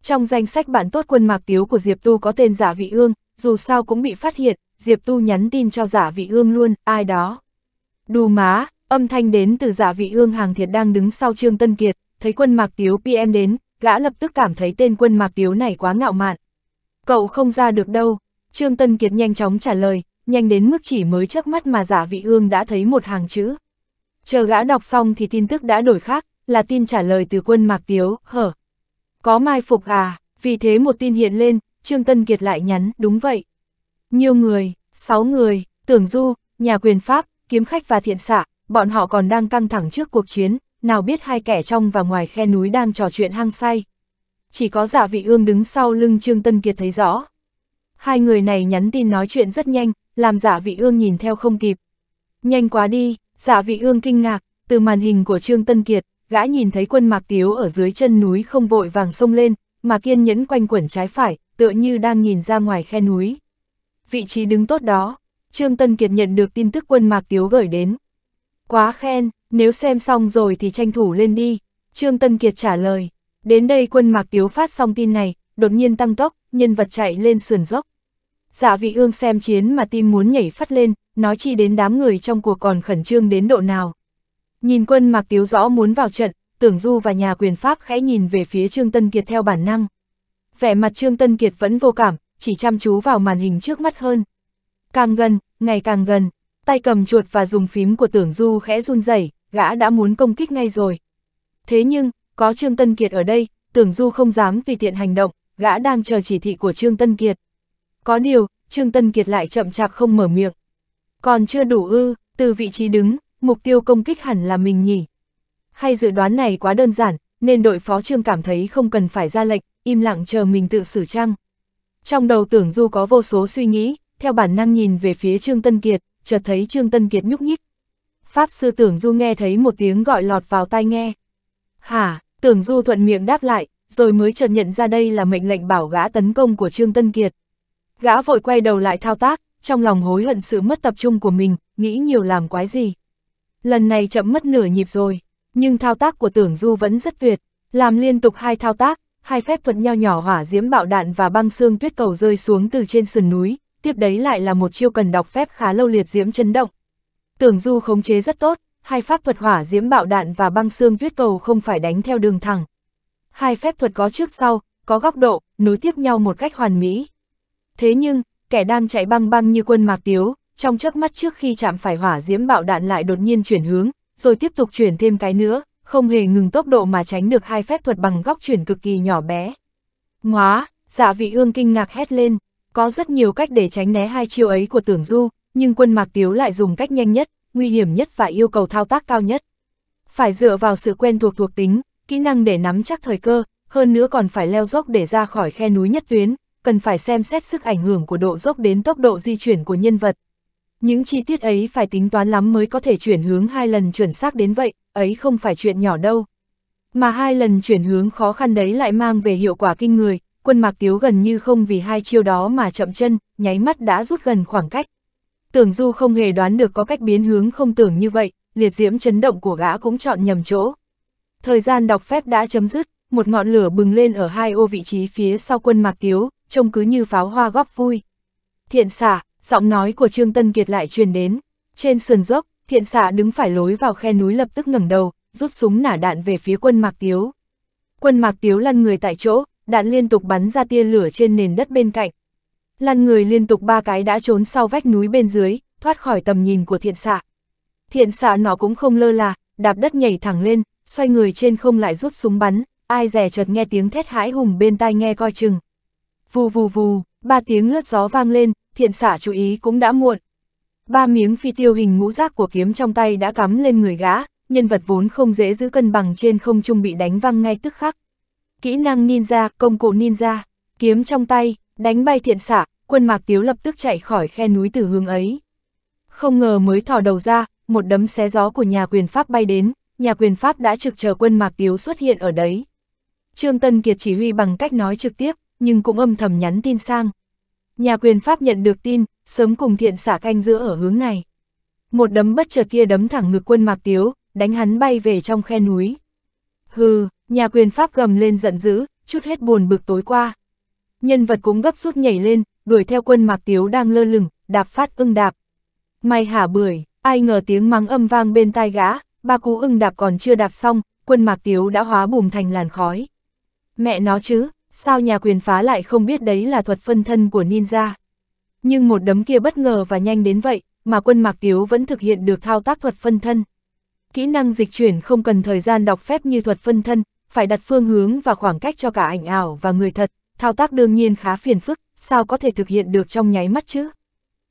Trong danh sách bạn tốt quân mạc tiếu của Diệp Tu có tên giả vị ương, dù sao cũng bị phát hiện, Diệp Tu nhắn tin cho giả vị ương luôn, ai đó. Đù má, âm thanh đến từ giả vị ương hàng thiệt đang đứng sau Trương Tân Kiệt, thấy quân mạc tiếu PM đến, gã lập tức cảm thấy tên quân mạc tiếu này quá ngạo mạn. Cậu không ra được đâu, Trương Tân Kiệt nhanh chóng trả lời, nhanh đến mức chỉ mới chớp mắt mà giả vị ương đã thấy một hàng chữ chờ gã đọc xong thì tin tức đã đổi khác, là tin trả lời từ quân Mạc Tiếu, hở. Có mai phục à, vì thế một tin hiện lên, Trương Tân Kiệt lại nhắn, đúng vậy. Nhiều người, sáu người, tưởng du, nhà quyền Pháp, kiếm khách và thiện xạ, bọn họ còn đang căng thẳng trước cuộc chiến, nào biết hai kẻ trong và ngoài khe núi đang trò chuyện hăng say. Chỉ có giả dạ vị ương đứng sau lưng Trương Tân Kiệt thấy rõ. Hai người này nhắn tin nói chuyện rất nhanh, làm giả dạ vị ương nhìn theo không kịp. Nhanh quá đi, Dạ vị ương kinh ngạc, từ màn hình của Trương Tân Kiệt, gã nhìn thấy quân mạc tiếu ở dưới chân núi không vội vàng sông lên, mà kiên nhẫn quanh quẩn trái phải, tựa như đang nhìn ra ngoài khe núi. Vị trí đứng tốt đó, Trương Tân Kiệt nhận được tin tức quân mạc tiếu gửi đến. Quá khen, nếu xem xong rồi thì tranh thủ lên đi, Trương Tân Kiệt trả lời. Đến đây quân mạc tiếu phát xong tin này, đột nhiên tăng tốc, nhân vật chạy lên sườn dốc. Dạ vị ương xem chiến mà tim muốn nhảy phát lên, nói chi đến đám người trong cuộc còn khẩn trương đến độ nào. Nhìn quân mặc tiếu rõ muốn vào trận, tưởng du và nhà quyền pháp khẽ nhìn về phía Trương Tân Kiệt theo bản năng. Vẻ mặt Trương Tân Kiệt vẫn vô cảm, chỉ chăm chú vào màn hình trước mắt hơn. Càng gần, ngày càng gần, tay cầm chuột và dùng phím của tưởng du khẽ run rẩy, gã đã muốn công kích ngay rồi. Thế nhưng, có Trương Tân Kiệt ở đây, tưởng du không dám vì tiện hành động, gã đang chờ chỉ thị của Trương Tân Kiệt. Có điều, Trương Tân Kiệt lại chậm chạp không mở miệng. Còn chưa đủ ư, từ vị trí đứng, mục tiêu công kích hẳn là mình nhỉ. Hay dự đoán này quá đơn giản, nên đội phó trương cảm thấy không cần phải ra lệnh, im lặng chờ mình tự xử trăng. Trong đầu tưởng du có vô số suy nghĩ, theo bản năng nhìn về phía Trương Tân Kiệt, chợt thấy Trương Tân Kiệt nhúc nhích. Pháp sư tưởng du nghe thấy một tiếng gọi lọt vào tai nghe. Hả, tưởng du thuận miệng đáp lại, rồi mới chợt nhận ra đây là mệnh lệnh bảo gã tấn công của Trương Tân Kiệt. Gã vội quay đầu lại thao tác, trong lòng hối hận sự mất tập trung của mình, nghĩ nhiều làm quái gì. Lần này chậm mất nửa nhịp rồi, nhưng thao tác của tưởng du vẫn rất tuyệt, làm liên tục hai thao tác, hai phép thuật nho nhỏ hỏa diễm bạo đạn và băng xương tuyết cầu rơi xuống từ trên sườn núi, tiếp đấy lại là một chiêu cần đọc phép khá lâu liệt diễm chấn động. Tưởng du khống chế rất tốt, hai pháp thuật hỏa diễm bạo đạn và băng xương tuyết cầu không phải đánh theo đường thẳng. Hai phép thuật có trước sau, có góc độ, nối tiếp nhau một cách hoàn mỹ. Thế nhưng, kẻ đang chạy băng băng như quân mạc tiếu, trong chớp mắt trước khi chạm phải hỏa diễm bạo đạn lại đột nhiên chuyển hướng, rồi tiếp tục chuyển thêm cái nữa, không hề ngừng tốc độ mà tránh được hai phép thuật bằng góc chuyển cực kỳ nhỏ bé. Ngóa, dạ vị ương kinh ngạc hét lên, có rất nhiều cách để tránh né hai chiêu ấy của tưởng du, nhưng quân mạc tiếu lại dùng cách nhanh nhất, nguy hiểm nhất và yêu cầu thao tác cao nhất. Phải dựa vào sự quen thuộc thuộc tính, kỹ năng để nắm chắc thời cơ, hơn nữa còn phải leo dốc để ra khỏi khe núi nhất tuyến, cần phải xem xét sức ảnh hưởng của độ dốc đến tốc độ di chuyển của nhân vật. Những chi tiết ấy phải tính toán lắm mới có thể chuyển hướng hai lần chuẩn xác đến vậy, ấy không phải chuyện nhỏ đâu. Mà hai lần chuyển hướng khó khăn đấy lại mang về hiệu quả kinh người, quân mạc tiếu gần như không vì hai chiêu đó mà chậm chân, nháy mắt đã rút gần khoảng cách. Tưởng Du không hề đoán được có cách biến hướng không tưởng như vậy, liệt diễm chấn động của gã cũng chọn nhầm chỗ. Thời gian đọc phép đã chấm dứt, một ngọn lửa bừng lên ở hai ô vị trí phía sau quân mạc tiếu, trông cứ như pháo hoa góp vui. Thiện xả, giọng nói của Trương Tân Kiệt lại truyền đến. Trên sườn dốc, thiện xả đứng phải lối vào khe núi lập tức ngẩng đầu, rút súng nả đạn về phía quân Mạc Tiếu. Quân Mạc Tiếu lăn người tại chỗ, đạn liên tục bắn ra tia lửa trên nền đất bên cạnh. Lăn người liên tục ba cái đã trốn sau vách núi bên dưới, thoát khỏi tầm nhìn của thiện xạ. Thiện xạ nó cũng không lơ là, đạp đất nhảy thẳng lên, xoay người trên không lại rút súng bắn, ai rẻ chợt nghe tiếng thét hãi hùng bên tai nghe coi chừng. Vù vù vù, ba tiếng lướt gió vang lên, thiện xả chú ý cũng đã muộn. Ba miếng phi tiêu hình ngũ giác của kiếm trong tay đã cắm lên người gã, nhân vật vốn không dễ giữ cân bằng trên không trung bị đánh văng ngay tức khắc. Kỹ năng ninja, công cụ ninja, kiếm trong tay, đánh bay thiện xả, quân mạc tiếu lập tức chạy khỏi khe núi từ hướng ấy. Không ngờ mới thò đầu ra, một đấm xé gió của nhà quyền Pháp bay đến, nhà quyền Pháp đã trực chờ quân mạc tiếu xuất hiện ở đấy. Trương Tân Kiệt chỉ huy bằng cách nói trực tiếp, nhưng cũng âm thầm nhắn tin sang. Nhà quyền Pháp nhận được tin, sớm cùng thiện xả canh giữa ở hướng này. Một đấm bất chợt kia đấm thẳng ngực quân Mạc Tiếu, đánh hắn bay về trong khe núi. Hừ, nhà quyền Pháp gầm lên giận dữ, chút hết buồn bực tối qua. Nhân vật cũng gấp rút nhảy lên, đuổi theo quân Mạc Tiếu đang lơ lửng, đạp phát ưng đạp. May hả bưởi, ai ngờ tiếng mắng âm vang bên tai gã, ba cú ưng đạp còn chưa đạp xong, quân Mạc Tiếu đã hóa bùm thành làn khói. Mẹ nó chứ, sao nhà quyền phá lại không biết đấy là thuật phân thân của ninja. Nhưng một đấm kia bất ngờ và nhanh đến vậy, mà quân Mạc Tiếu vẫn thực hiện được thao tác thuật phân thân. Kỹ năng dịch chuyển không cần thời gian đọc phép như thuật phân thân, phải đặt phương hướng và khoảng cách cho cả ảnh ảo và người thật, thao tác đương nhiên khá phiền phức, sao có thể thực hiện được trong nháy mắt chứ.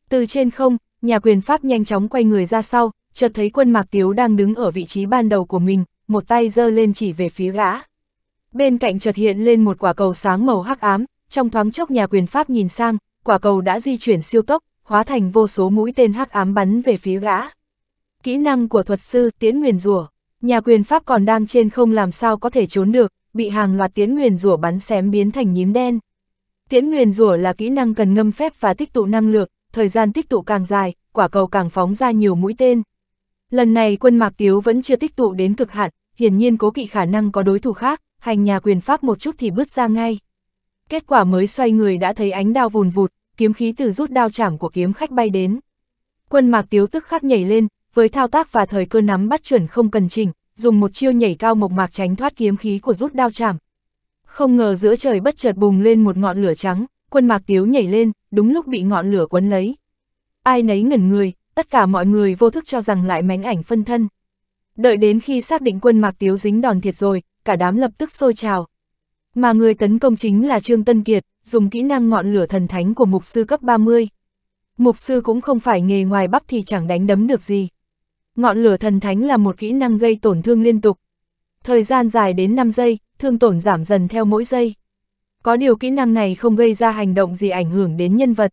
Từ trên không, nhà quyền Pháp nhanh chóng quay người ra sau, chợt thấy quân Mạc Tiếu đang đứng ở vị trí ban đầu của mình, một tay giơ lên chỉ về phía gã bên cạnh chợt hiện lên một quả cầu sáng màu hắc ám, trong thoáng chốc nhà quyền pháp nhìn sang, quả cầu đã di chuyển siêu tốc, hóa thành vô số mũi tên hắc ám bắn về phía gã. Kỹ năng của thuật sư tiến Nguyền Rủa, nhà quyền pháp còn đang trên không làm sao có thể trốn được, bị hàng loạt tiến Nguyền Rủa bắn xém biến thành nhím đen. tiến Nguyền Rủa là kỹ năng cần ngâm phép và tích tụ năng lượng, thời gian tích tụ càng dài, quả cầu càng phóng ra nhiều mũi tên. Lần này quân Mạc Tiếu vẫn chưa tích tụ đến cực hạn, hiển nhiên cố kỵ khả năng có đối thủ khác, hành nhà quyền pháp một chút thì bứt ra ngay. Kết quả mới xoay người đã thấy ánh đao vùn vụt, kiếm khí từ rút đao chảm của kiếm khách bay đến. Quân mạc tiếu tức khắc nhảy lên, với thao tác và thời cơ nắm bắt chuẩn không cần chỉnh, dùng một chiêu nhảy cao mộc mạc tránh thoát kiếm khí của rút đao chảm. Không ngờ giữa trời bất chợt bùng lên một ngọn lửa trắng, quân mạc tiếu nhảy lên, đúng lúc bị ngọn lửa quấn lấy. Ai nấy ngẩn người, tất cả mọi người vô thức cho rằng lại mánh ảnh phân thân. Đợi đến khi xác định quân mạc tiếu dính đòn thiệt rồi, cả đám lập tức sôi trào. Mà người tấn công chính là Trương Tân Kiệt, dùng kỹ năng ngọn lửa thần thánh của mục sư cấp 30. Mục sư cũng không phải nghề ngoài bắp thì chẳng đánh đấm được gì. Ngọn lửa thần thánh là một kỹ năng gây tổn thương liên tục. Thời gian dài đến 5 giây, thương tổn giảm dần theo mỗi giây. Có điều kỹ năng này không gây ra hành động gì ảnh hưởng đến nhân vật.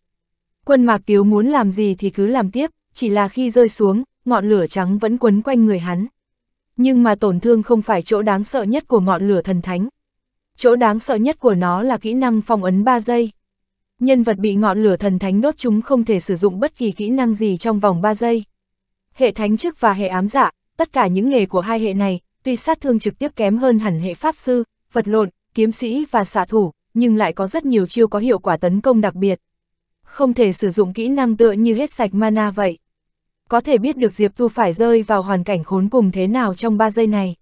Quân Mạc kiếu muốn làm gì thì cứ làm tiếp, chỉ là khi rơi xuống, ngọn lửa trắng vẫn quấn quanh người hắn. Nhưng mà tổn thương không phải chỗ đáng sợ nhất của ngọn lửa thần thánh. Chỗ đáng sợ nhất của nó là kỹ năng phong ấn 3 giây. Nhân vật bị ngọn lửa thần thánh đốt chúng không thể sử dụng bất kỳ kỹ năng gì trong vòng 3 giây. Hệ thánh chức và hệ ám dạ tất cả những nghề của hai hệ này, tuy sát thương trực tiếp kém hơn hẳn hệ pháp sư, vật lộn, kiếm sĩ và xạ thủ, nhưng lại có rất nhiều chiêu có hiệu quả tấn công đặc biệt. Không thể sử dụng kỹ năng tựa như hết sạch mana vậy có thể biết được Diệp Tu phải rơi vào hoàn cảnh khốn cùng thế nào trong 3 giây này.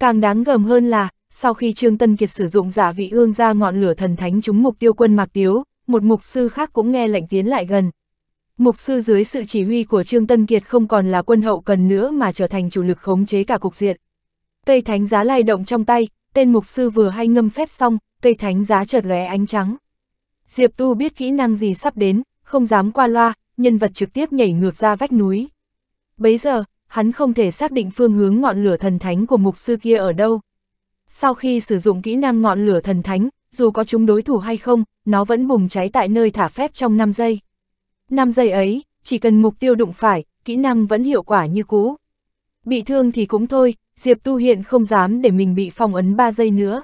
Càng đáng gờm hơn là, sau khi Trương Tân Kiệt sử dụng giả vị ương ra ngọn lửa thần thánh trúng mục tiêu quân Mạc Tiếu, một mục sư khác cũng nghe lệnh tiến lại gần. Mục sư dưới sự chỉ huy của Trương Tân Kiệt không còn là quân hậu cần nữa mà trở thành chủ lực khống chế cả cục diện. Cây thánh giá lay động trong tay, tên mục sư vừa hay ngâm phép xong, cây thánh giá chợt lóe ánh trắng. Diệp Tu biết kỹ năng gì sắp đến, không dám qua loa, nhân vật trực tiếp nhảy ngược ra vách núi. Bấy giờ, hắn không thể xác định phương hướng ngọn lửa thần thánh của mục sư kia ở đâu. Sau khi sử dụng kỹ năng ngọn lửa thần thánh, dù có chúng đối thủ hay không, nó vẫn bùng cháy tại nơi thả phép trong 5 giây. 5 giây ấy, chỉ cần mục tiêu đụng phải, kỹ năng vẫn hiệu quả như cũ. Bị thương thì cũng thôi, Diệp Tu Hiện không dám để mình bị phong ấn 3 giây nữa.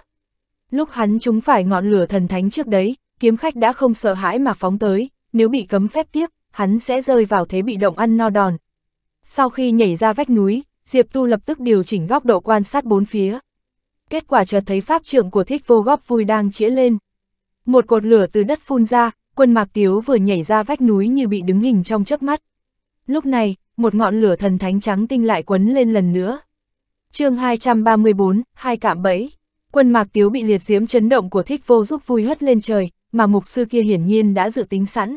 Lúc hắn trúng phải ngọn lửa thần thánh trước đấy, kiếm khách đã không sợ hãi mà phóng tới, nếu bị cấm phép tiếp, hắn sẽ rơi vào thế bị động ăn no đòn. Sau khi nhảy ra vách núi, Diệp Tu lập tức điều chỉnh góc độ quan sát bốn phía. Kết quả chợt thấy pháp trưởng của thích vô góp vui đang chĩa lên. Một cột lửa từ đất phun ra, quân mạc tiếu vừa nhảy ra vách núi như bị đứng hình trong chớp mắt. Lúc này, một ngọn lửa thần thánh trắng tinh lại quấn lên lần nữa. chương 234, hai cạm bẫy. Quân mạc tiếu bị liệt diễm chấn động của thích vô giúp vui hất lên trời, mà mục sư kia hiển nhiên đã dự tính sẵn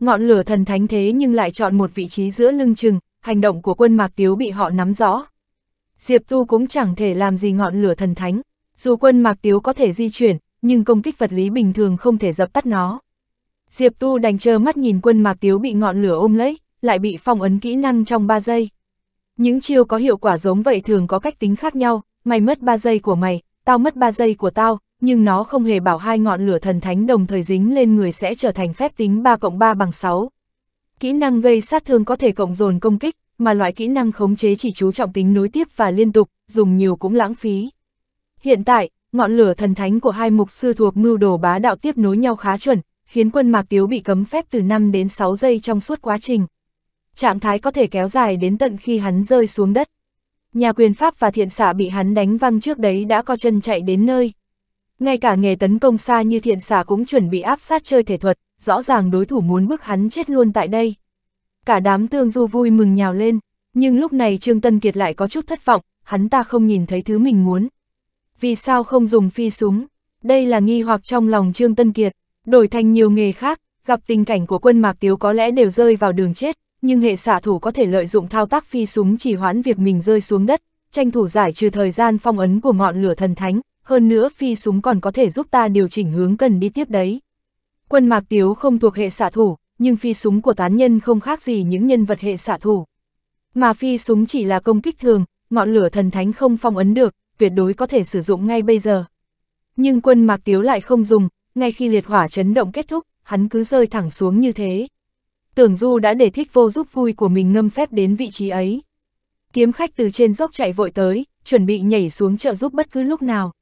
ngọn lửa thần thánh thế nhưng lại chọn một vị trí giữa lưng chừng, hành động của quân Mạc Tiếu bị họ nắm rõ. Diệp Tu cũng chẳng thể làm gì ngọn lửa thần thánh, dù quân Mạc Tiếu có thể di chuyển, nhưng công kích vật lý bình thường không thể dập tắt nó. Diệp Tu đành chờ mắt nhìn quân Mạc Tiếu bị ngọn lửa ôm lấy, lại bị phong ấn kỹ năng trong 3 giây. Những chiêu có hiệu quả giống vậy thường có cách tính khác nhau, mày mất 3 giây của mày, tao mất 3 giây của tao, nhưng nó không hề bảo hai ngọn lửa thần thánh đồng thời dính lên người sẽ trở thành phép tính 3 cộng 3 bằng 6. Kỹ năng gây sát thương có thể cộng dồn công kích, mà loại kỹ năng khống chế chỉ chú trọng tính nối tiếp và liên tục, dùng nhiều cũng lãng phí. Hiện tại, ngọn lửa thần thánh của hai mục sư thuộc mưu đồ bá đạo tiếp nối nhau khá chuẩn, khiến quân Mạc Tiếu bị cấm phép từ 5 đến 6 giây trong suốt quá trình. Trạng thái có thể kéo dài đến tận khi hắn rơi xuống đất. Nhà quyền pháp và thiện xạ bị hắn đánh văng trước đấy đã co chân chạy đến nơi, ngay cả nghề tấn công xa như thiện xà cũng chuẩn bị áp sát chơi thể thuật, rõ ràng đối thủ muốn bức hắn chết luôn tại đây. Cả đám tương du vui mừng nhào lên, nhưng lúc này Trương Tân Kiệt lại có chút thất vọng, hắn ta không nhìn thấy thứ mình muốn. Vì sao không dùng phi súng? Đây là nghi hoặc trong lòng Trương Tân Kiệt, đổi thành nhiều nghề khác, gặp tình cảnh của quân Mạc Tiếu có lẽ đều rơi vào đường chết, nhưng hệ xạ thủ có thể lợi dụng thao tác phi súng chỉ hoãn việc mình rơi xuống đất, tranh thủ giải trừ thời gian phong ấn của ngọn lửa thần thánh, hơn nữa phi súng còn có thể giúp ta điều chỉnh hướng cần đi tiếp đấy. Quân Mạc Tiếu không thuộc hệ xạ thủ, nhưng phi súng của tán nhân không khác gì những nhân vật hệ xạ thủ. Mà phi súng chỉ là công kích thường, ngọn lửa thần thánh không phong ấn được, tuyệt đối có thể sử dụng ngay bây giờ. Nhưng quân Mạc Tiếu lại không dùng, ngay khi liệt hỏa chấn động kết thúc, hắn cứ rơi thẳng xuống như thế. Tưởng Du đã để thích vô giúp vui của mình ngâm phép đến vị trí ấy. Kiếm khách từ trên dốc chạy vội tới, chuẩn bị nhảy xuống trợ giúp bất cứ lúc nào.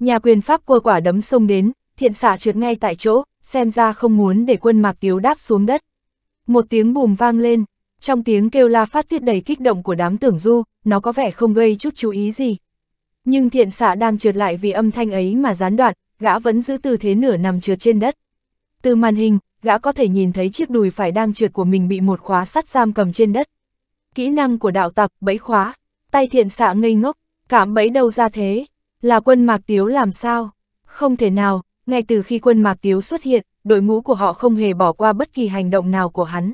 Nhà quyền pháp cua quả đấm xông đến, thiện xạ trượt ngay tại chỗ, xem ra không muốn để quân mạc tiếu đáp xuống đất. Một tiếng bùm vang lên, trong tiếng kêu la phát tiết đầy kích động của đám tưởng du, nó có vẻ không gây chút chú ý gì. Nhưng thiện xạ đang trượt lại vì âm thanh ấy mà gián đoạn, gã vẫn giữ tư thế nửa nằm trượt trên đất. Từ màn hình, gã có thể nhìn thấy chiếc đùi phải đang trượt của mình bị một khóa sắt giam cầm trên đất. Kỹ năng của đạo tặc, bẫy khóa, tay thiện xạ ngây ngốc, cảm bẫy đâu ra thế, là quân Mạc Tiếu làm sao? Không thể nào, ngay từ khi quân Mạc Tiếu xuất hiện, đội ngũ của họ không hề bỏ qua bất kỳ hành động nào của hắn.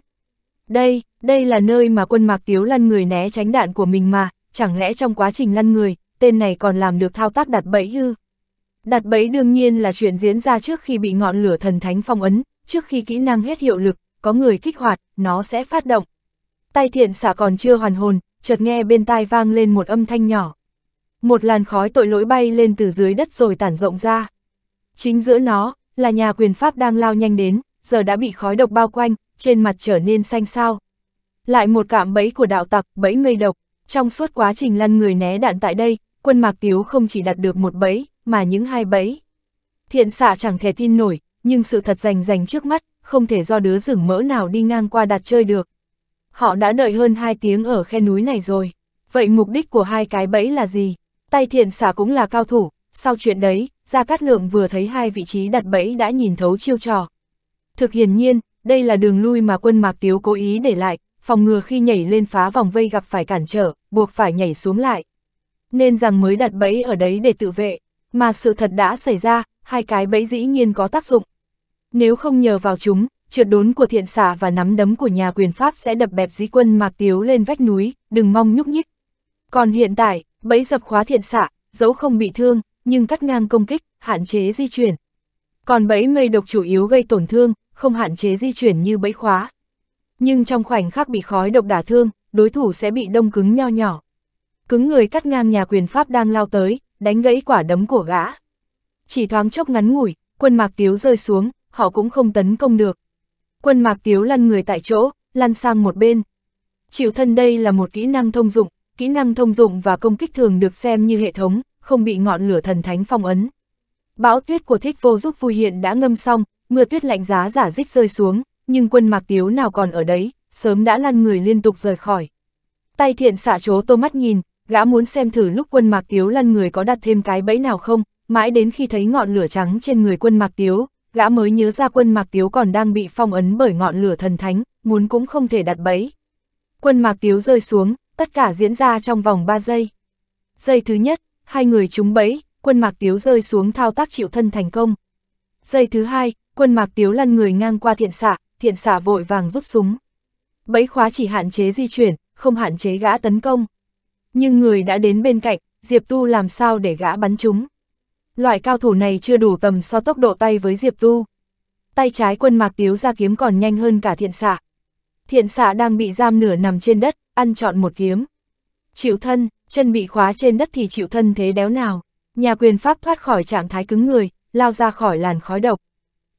Đây, đây là nơi mà quân Mạc Tiếu lăn người né tránh đạn của mình mà, chẳng lẽ trong quá trình lăn người, tên này còn làm được thao tác đặt bẫy ư? Đặt bẫy đương nhiên là chuyện diễn ra trước khi bị ngọn lửa thần thánh phong ấn, trước khi kỹ năng hết hiệu lực, có người kích hoạt, nó sẽ phát động. Tay thiện xả còn chưa hoàn hồn, chợt nghe bên tai vang lên một âm thanh nhỏ một làn khói tội lỗi bay lên từ dưới đất rồi tản rộng ra. Chính giữa nó, là nhà quyền Pháp đang lao nhanh đến, giờ đã bị khói độc bao quanh, trên mặt trở nên xanh xao. Lại một cạm bẫy của đạo tặc, bẫy mây độc, trong suốt quá trình lăn người né đạn tại đây, quân Mạc Tiếu không chỉ đặt được một bẫy, mà những hai bẫy. Thiện xạ chẳng thể tin nổi, nhưng sự thật rành rành trước mắt, không thể do đứa rừng mỡ nào đi ngang qua đặt chơi được. Họ đã đợi hơn hai tiếng ở khe núi này rồi, vậy mục đích của hai cái bẫy là gì? Tay thiện xả cũng là cao thủ, sau chuyện đấy, Gia Cát Lượng vừa thấy hai vị trí đặt bẫy đã nhìn thấu chiêu trò. Thực hiển nhiên, đây là đường lui mà quân Mạc Tiếu cố ý để lại, phòng ngừa khi nhảy lên phá vòng vây gặp phải cản trở, buộc phải nhảy xuống lại. Nên rằng mới đặt bẫy ở đấy để tự vệ, mà sự thật đã xảy ra, hai cái bẫy dĩ nhiên có tác dụng. Nếu không nhờ vào chúng, trượt đốn của thiện xả và nắm đấm của nhà quyền Pháp sẽ đập bẹp dĩ quân Mạc Tiếu lên vách núi, đừng mong nhúc nhích. Còn hiện tại, bẫy dập khóa thiện xạ, dấu không bị thương, nhưng cắt ngang công kích, hạn chế di chuyển. Còn bẫy mây độc chủ yếu gây tổn thương, không hạn chế di chuyển như bẫy khóa. Nhưng trong khoảnh khắc bị khói độc đả thương, đối thủ sẽ bị đông cứng nho nhỏ. Cứng người cắt ngang nhà quyền Pháp đang lao tới, đánh gãy quả đấm của gã. Chỉ thoáng chốc ngắn ngủi, quân mạc tiếu rơi xuống, họ cũng không tấn công được. Quân mạc tiếu lăn người tại chỗ, lăn sang một bên. Chịu thân đây là một kỹ năng thông dụng, kỹ năng thông dụng và công kích thường được xem như hệ thống, không bị ngọn lửa thần thánh phong ấn. Bão tuyết của thích vô giúp vui hiện đã ngâm xong, mưa tuyết lạnh giá giả dích rơi xuống, nhưng quân mạc tiếu nào còn ở đấy, sớm đã lăn người liên tục rời khỏi. Tay thiện xạ chố tô mắt nhìn, gã muốn xem thử lúc quân mạc tiếu lăn người có đặt thêm cái bẫy nào không, mãi đến khi thấy ngọn lửa trắng trên người quân mạc tiếu, gã mới nhớ ra quân mạc tiếu còn đang bị phong ấn bởi ngọn lửa thần thánh, muốn cũng không thể đặt bẫy. Quân mạc tiếu rơi xuống, tất cả diễn ra trong vòng 3 giây. Giây thứ nhất, hai người trúng bẫy, quân mạc tiếu rơi xuống thao tác chịu thân thành công. Giây thứ hai, quân mạc tiếu lăn người ngang qua thiện xạ, thiện xạ vội vàng rút súng. Bẫy khóa chỉ hạn chế di chuyển, không hạn chế gã tấn công. Nhưng người đã đến bên cạnh, Diệp Tu làm sao để gã bắn chúng. Loại cao thủ này chưa đủ tầm so tốc độ tay với Diệp Tu. Tay trái quân mạc tiếu ra kiếm còn nhanh hơn cả thiện xạ. Thiện xạ đang bị giam nửa nằm trên đất, ăn chọn một kiếm. Chịu thân, chân bị khóa trên đất thì chịu thân thế đéo nào, nhà quyền pháp thoát khỏi trạng thái cứng người, lao ra khỏi làn khói độc.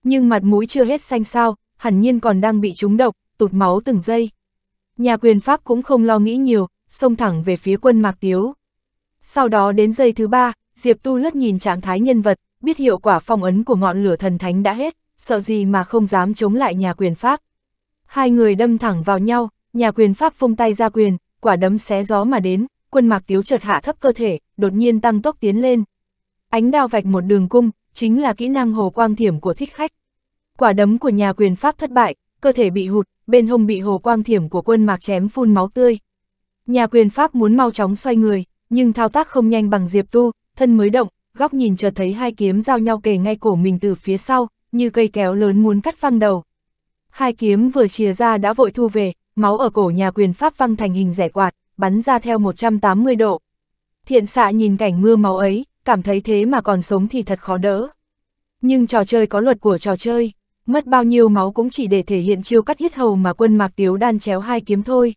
Nhưng mặt mũi chưa hết xanh sao, hẳn nhiên còn đang bị trúng độc, tụt máu từng giây. Nhà quyền pháp cũng không lo nghĩ nhiều, xông thẳng về phía quân Mạc Tiếu. Sau đó đến giây thứ ba, Diệp Tu lướt nhìn trạng thái nhân vật, biết hiệu quả phong ấn của ngọn lửa thần thánh đã hết, sợ gì mà không dám chống lại nhà quyền pháp. Hai người đâm thẳng vào nhau, Nhà quyền pháp vung tay ra quyền, quả đấm xé gió mà đến, quân mạc tiếu chợt hạ thấp cơ thể, đột nhiên tăng tốc tiến lên. Ánh đao vạch một đường cung, chính là kỹ năng hồ quang thiểm của thích khách. Quả đấm của nhà quyền pháp thất bại, cơ thể bị hụt, bên hông bị hồ quang thiểm của quân mạc chém phun máu tươi. Nhà quyền pháp muốn mau chóng xoay người, nhưng thao tác không nhanh bằng Diệp Tu, thân mới động, góc nhìn chợt thấy hai kiếm giao nhau kề ngay cổ mình từ phía sau, như cây kéo lớn muốn cắt phăng đầu. Hai kiếm vừa chia ra đã vội thu về, máu ở cổ nhà quyền pháp văng thành hình rẻ quạt, bắn ra theo 180 độ. Thiện xạ nhìn cảnh mưa máu ấy, cảm thấy thế mà còn sống thì thật khó đỡ. Nhưng trò chơi có luật của trò chơi, mất bao nhiêu máu cũng chỉ để thể hiện chiêu cắt hết hầu mà quân mạc tiếu đan chéo hai kiếm thôi.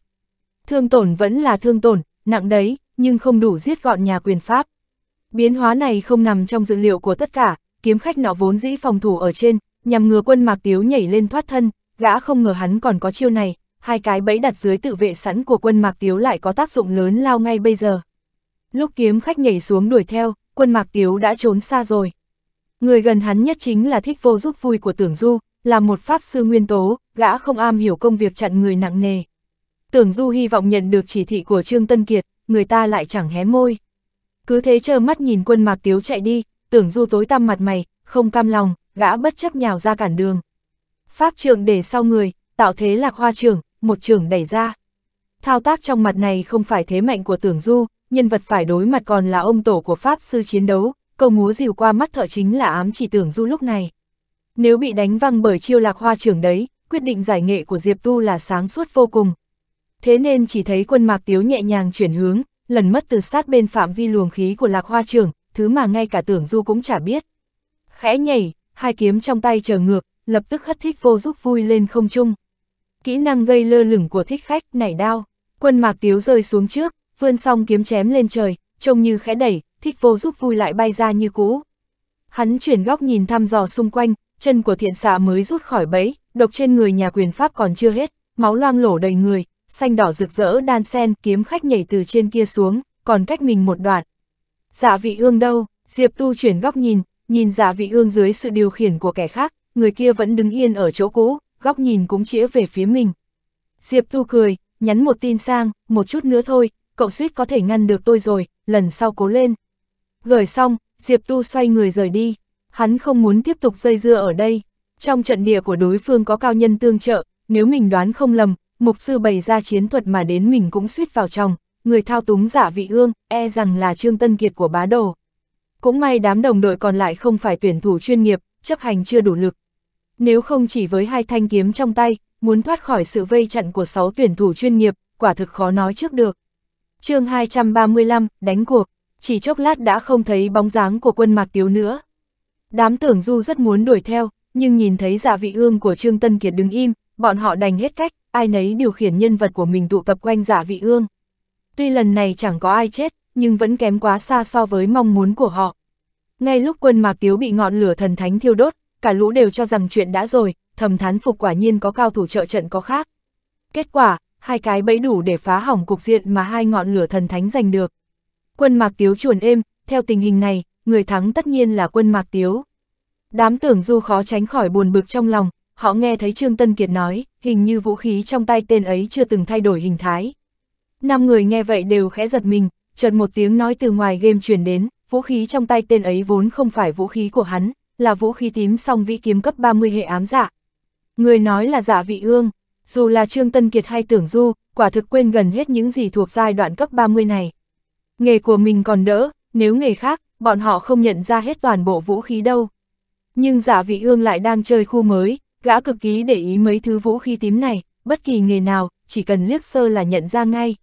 Thương tổn vẫn là thương tổn, nặng đấy, nhưng không đủ giết gọn nhà quyền pháp. Biến hóa này không nằm trong dữ liệu của tất cả, kiếm khách nọ vốn dĩ phòng thủ ở trên, nhằm ngừa quân mạc tiếu nhảy lên thoát thân, gã không ngờ hắn còn có chiêu này, hai cái bẫy đặt dưới tự vệ sẵn của quân Mạc Tiếu lại có tác dụng lớn lao ngay bây giờ. Lúc kiếm khách nhảy xuống đuổi theo, quân Mạc Tiếu đã trốn xa rồi. Người gần hắn nhất chính là thích vô giúp vui của Tưởng Du, là một pháp sư nguyên tố, gã không am hiểu công việc chặn người nặng nề. Tưởng Du hy vọng nhận được chỉ thị của Trương Tân Kiệt, người ta lại chẳng hé môi. Cứ thế chờ mắt nhìn quân Mạc Tiếu chạy đi, Tưởng Du tối tăm mặt mày, không cam lòng, gã bất chấp nhào ra cản đường. Pháp trường để sau người, tạo thế lạc hoa trưởng, một trường đẩy ra. Thao tác trong mặt này không phải thế mạnh của tưởng du, nhân vật phải đối mặt còn là ông tổ của Pháp sư chiến đấu, câu múa dìu qua mắt thợ chính là ám chỉ tưởng du lúc này. Nếu bị đánh văng bởi chiêu lạc hoa trường đấy, quyết định giải nghệ của Diệp Tu là sáng suốt vô cùng. Thế nên chỉ thấy quân mạc tiếu nhẹ nhàng chuyển hướng, lần mất từ sát bên phạm vi luồng khí của lạc hoa trường, thứ mà ngay cả tưởng du cũng chả biết. Khẽ nhảy, hai kiếm trong tay chờ ngược, lập tức hất thích vô giúp vui lên không trung kỹ năng gây lơ lửng của thích khách, nảy đao. Quân mạc tiếu rơi xuống trước, vươn song kiếm chém lên trời, trông như khẽ đẩy, thích vô giúp vui lại bay ra như cũ. Hắn chuyển góc nhìn thăm dò xung quanh, chân của thiện xạ mới rút khỏi bẫy, độc trên người nhà quyền Pháp còn chưa hết, máu loang lổ đầy người, xanh đỏ rực rỡ đan sen kiếm khách nhảy từ trên kia xuống, còn cách mình một đoạn. Dạ vị ương đâu, Diệp Tu chuyển góc nhìn, nhìn dạ vị ương dưới sự điều khiển của kẻ khác, người kia vẫn đứng yên ở chỗ cũ, góc nhìn cũng chĩa về phía mình. Diệp Tu cười, nhắn một tin sang, một chút nữa thôi, cậu suýt có thể ngăn được tôi rồi, lần sau cố lên. Gửi xong, Diệp Tu xoay người rời đi, hắn không muốn tiếp tục dây dưa ở đây. Trong trận địa của đối phương có cao nhân tương trợ, nếu mình đoán không lầm, mục sư bày ra chiến thuật mà đến mình cũng suýt vào trong, người thao túng giả vị ương, e rằng là Trương Tân Kiệt của bá đồ. Cũng may đám đồng đội còn lại không phải tuyển thủ chuyên nghiệp, chấp hành chưa đủ lực, nếu không chỉ với hai thanh kiếm trong tay, muốn thoát khỏi sự vây chặn của sáu tuyển thủ chuyên nghiệp, quả thực khó nói trước được. chương 235, đánh cuộc, chỉ chốc lát đã không thấy bóng dáng của quân Mạc Tiếu nữa. Đám tưởng du rất muốn đuổi theo, nhưng nhìn thấy dạ vị ương của Trương Tân Kiệt đứng im, bọn họ đành hết cách, ai nấy điều khiển nhân vật của mình tụ tập quanh dạ vị ương. Tuy lần này chẳng có ai chết, nhưng vẫn kém quá xa so với mong muốn của họ. Ngay lúc quân Mạc Tiếu bị ngọn lửa thần thánh thiêu đốt, cả lũ đều cho rằng chuyện đã rồi, thầm thán phục quả nhiên có cao thủ trợ trận có khác. Kết quả, hai cái bẫy đủ để phá hỏng cục diện mà hai ngọn lửa thần thánh giành được. Quân Mạc Tiếu chuồn êm, theo tình hình này, người thắng tất nhiên là quân Mạc Tiếu. Đám tưởng du khó tránh khỏi buồn bực trong lòng, họ nghe thấy Trương Tân Kiệt nói, hình như vũ khí trong tay tên ấy chưa từng thay đổi hình thái. Năm người nghe vậy đều khẽ giật mình, chợt một tiếng nói từ ngoài game truyền đến, vũ khí trong tay tên ấy vốn không phải vũ khí của hắn, là vũ khí tím song vĩ kiếm cấp 30 hệ ám dạ. Người nói là dạ vị ương, dù là Trương Tân Kiệt hay Tưởng Du, quả thực quên gần hết những gì thuộc giai đoạn cấp 30 này. Nghề của mình còn đỡ, nếu nghề khác, bọn họ không nhận ra hết toàn bộ vũ khí đâu. Nhưng giả dạ vị ương lại đang chơi khu mới, gã cực kỳ để ý mấy thứ vũ khí tím này, bất kỳ nghề nào, chỉ cần liếc sơ là nhận ra ngay.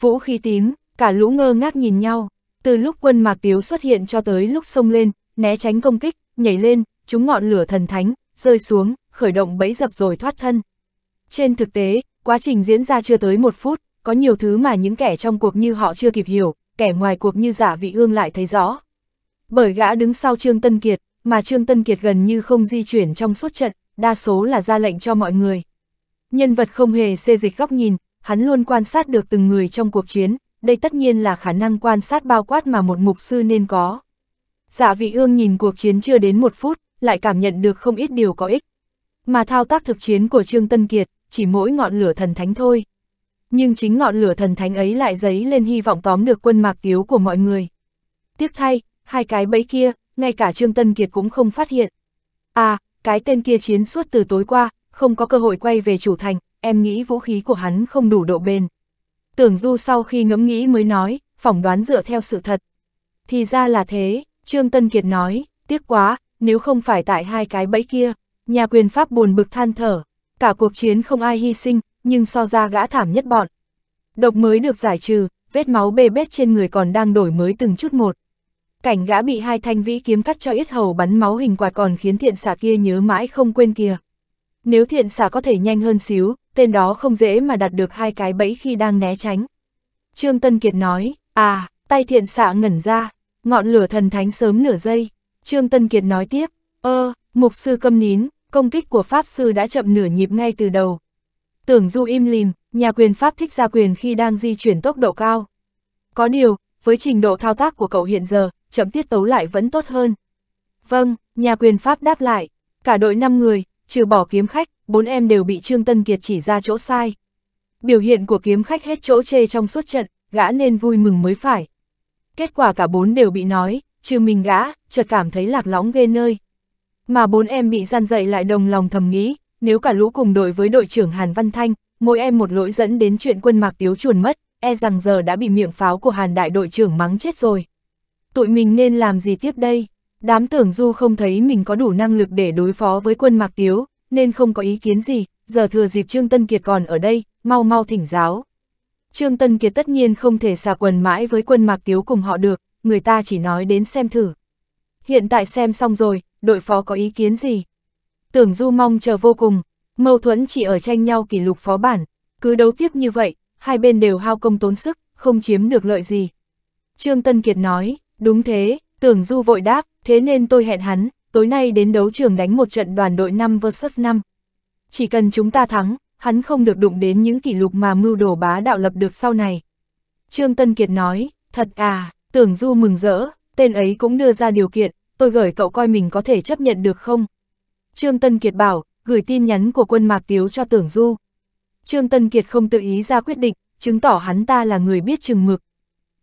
Vũ khí tím, cả lũ ngơ ngác nhìn nhau, từ lúc quân mạc tiếu xuất hiện cho tới lúc sông lên, né tránh công kích, nhảy lên, chúng ngọn lửa thần thánh, rơi xuống, khởi động bẫy dập rồi thoát thân. Trên thực tế, quá trình diễn ra chưa tới một phút, có nhiều thứ mà những kẻ trong cuộc như họ chưa kịp hiểu, kẻ ngoài cuộc như giả vị ương lại thấy rõ. Bởi gã đứng sau Trương Tân Kiệt, mà Trương Tân Kiệt gần như không di chuyển trong suốt trận, đa số là ra lệnh cho mọi người. Nhân vật không hề xê dịch góc nhìn, hắn luôn quan sát được từng người trong cuộc chiến, đây tất nhiên là khả năng quan sát bao quát mà một mục sư nên có. Dạ vị ương nhìn cuộc chiến chưa đến một phút, lại cảm nhận được không ít điều có ích. Mà thao tác thực chiến của Trương Tân Kiệt, chỉ mỗi ngọn lửa thần thánh thôi. Nhưng chính ngọn lửa thần thánh ấy lại giấy lên hy vọng tóm được quân mạc tiếu của mọi người. Tiếc thay, hai cái bẫy kia, ngay cả Trương Tân Kiệt cũng không phát hiện. À, cái tên kia chiến suốt từ tối qua, không có cơ hội quay về chủ thành, em nghĩ vũ khí của hắn không đủ độ bền. Tưởng Du sau khi ngẫm nghĩ mới nói, phỏng đoán dựa theo sự thật. Thì ra là thế, Trương Tân Kiệt nói, tiếc quá, nếu không phải tại hai cái bẫy kia, nhà quyền Pháp buồn bực than thở, cả cuộc chiến không ai hy sinh, nhưng so ra gã thảm nhất bọn. Độc mới được giải trừ, vết máu bê bết trên người còn đang đổi mới từng chút một. Cảnh gã bị hai thanh vĩ kiếm cắt cho ít hầu bắn máu hình quạt còn khiến thiện xạ kia nhớ mãi không quên kia. Nếu thiện xạ có thể nhanh hơn xíu, tên đó không dễ mà đặt được hai cái bẫy khi đang né tránh. Trương Tân Kiệt nói, à, tay thiện xạ ngẩn ra, ngọn lửa thần thánh sớm nửa giây. Trương Tân Kiệt nói tiếp, ơ, mục sư câm nín, công kích của Pháp sư đã chậm nửa nhịp ngay từ đầu. Tưởng du im lìm, nhà quyền Pháp thích ra quyền khi đang di chuyển tốc độ cao. Có điều, với trình độ thao tác của cậu hiện giờ, chậm tiết tấu lại vẫn tốt hơn. Vâng, nhà quyền Pháp đáp lại, cả đội 5 người, trừ bỏ kiếm khách, bốn em đều bị Trương Tân Kiệt chỉ ra chỗ sai. Biểu hiện của kiếm khách hết chỗ chê trong suốt trận, gã nên vui mừng mới phải kết quả cả bốn đều bị nói, trừ mình gã, chợt cảm thấy lạc lõng ghê nơi. Mà bốn em bị gian dậy lại đồng lòng thầm nghĩ, nếu cả lũ cùng đội với đội trưởng Hàn Văn Thanh, mỗi em một lỗi dẫn đến chuyện quân mạc tiếu chuồn mất, e rằng giờ đã bị miệng pháo của Hàn đại đội trưởng mắng chết rồi. Tụi mình nên làm gì tiếp đây? Đám tưởng du không thấy mình có đủ năng lực để đối phó với quân mạc tiếu, nên không có ý kiến gì, giờ thừa dịp Trương Tân Kiệt còn ở đây, mau mau thỉnh giáo. Trương Tân Kiệt tất nhiên không thể xà quần mãi với quân Mạc Tiếu cùng họ được, người ta chỉ nói đến xem thử. Hiện tại xem xong rồi, đội phó có ý kiến gì? Tưởng Du mong chờ vô cùng, mâu thuẫn chỉ ở tranh nhau kỷ lục phó bản, cứ đấu tiếp như vậy, hai bên đều hao công tốn sức, không chiếm được lợi gì. Trương Tân Kiệt nói, đúng thế, Tưởng Du vội đáp, thế nên tôi hẹn hắn, tối nay đến đấu trường đánh một trận đoàn đội 5 vs 5. Chỉ cần chúng ta thắng, hắn không được đụng đến những kỷ lục mà mưu đồ bá đạo lập được sau này. Trương Tân Kiệt nói, thật à, tưởng du mừng rỡ, tên ấy cũng đưa ra điều kiện, tôi gửi cậu coi mình có thể chấp nhận được không. Trương Tân Kiệt bảo, gửi tin nhắn của quân Mạc Tiếu cho tưởng du. Trương Tân Kiệt không tự ý ra quyết định, chứng tỏ hắn ta là người biết chừng mực.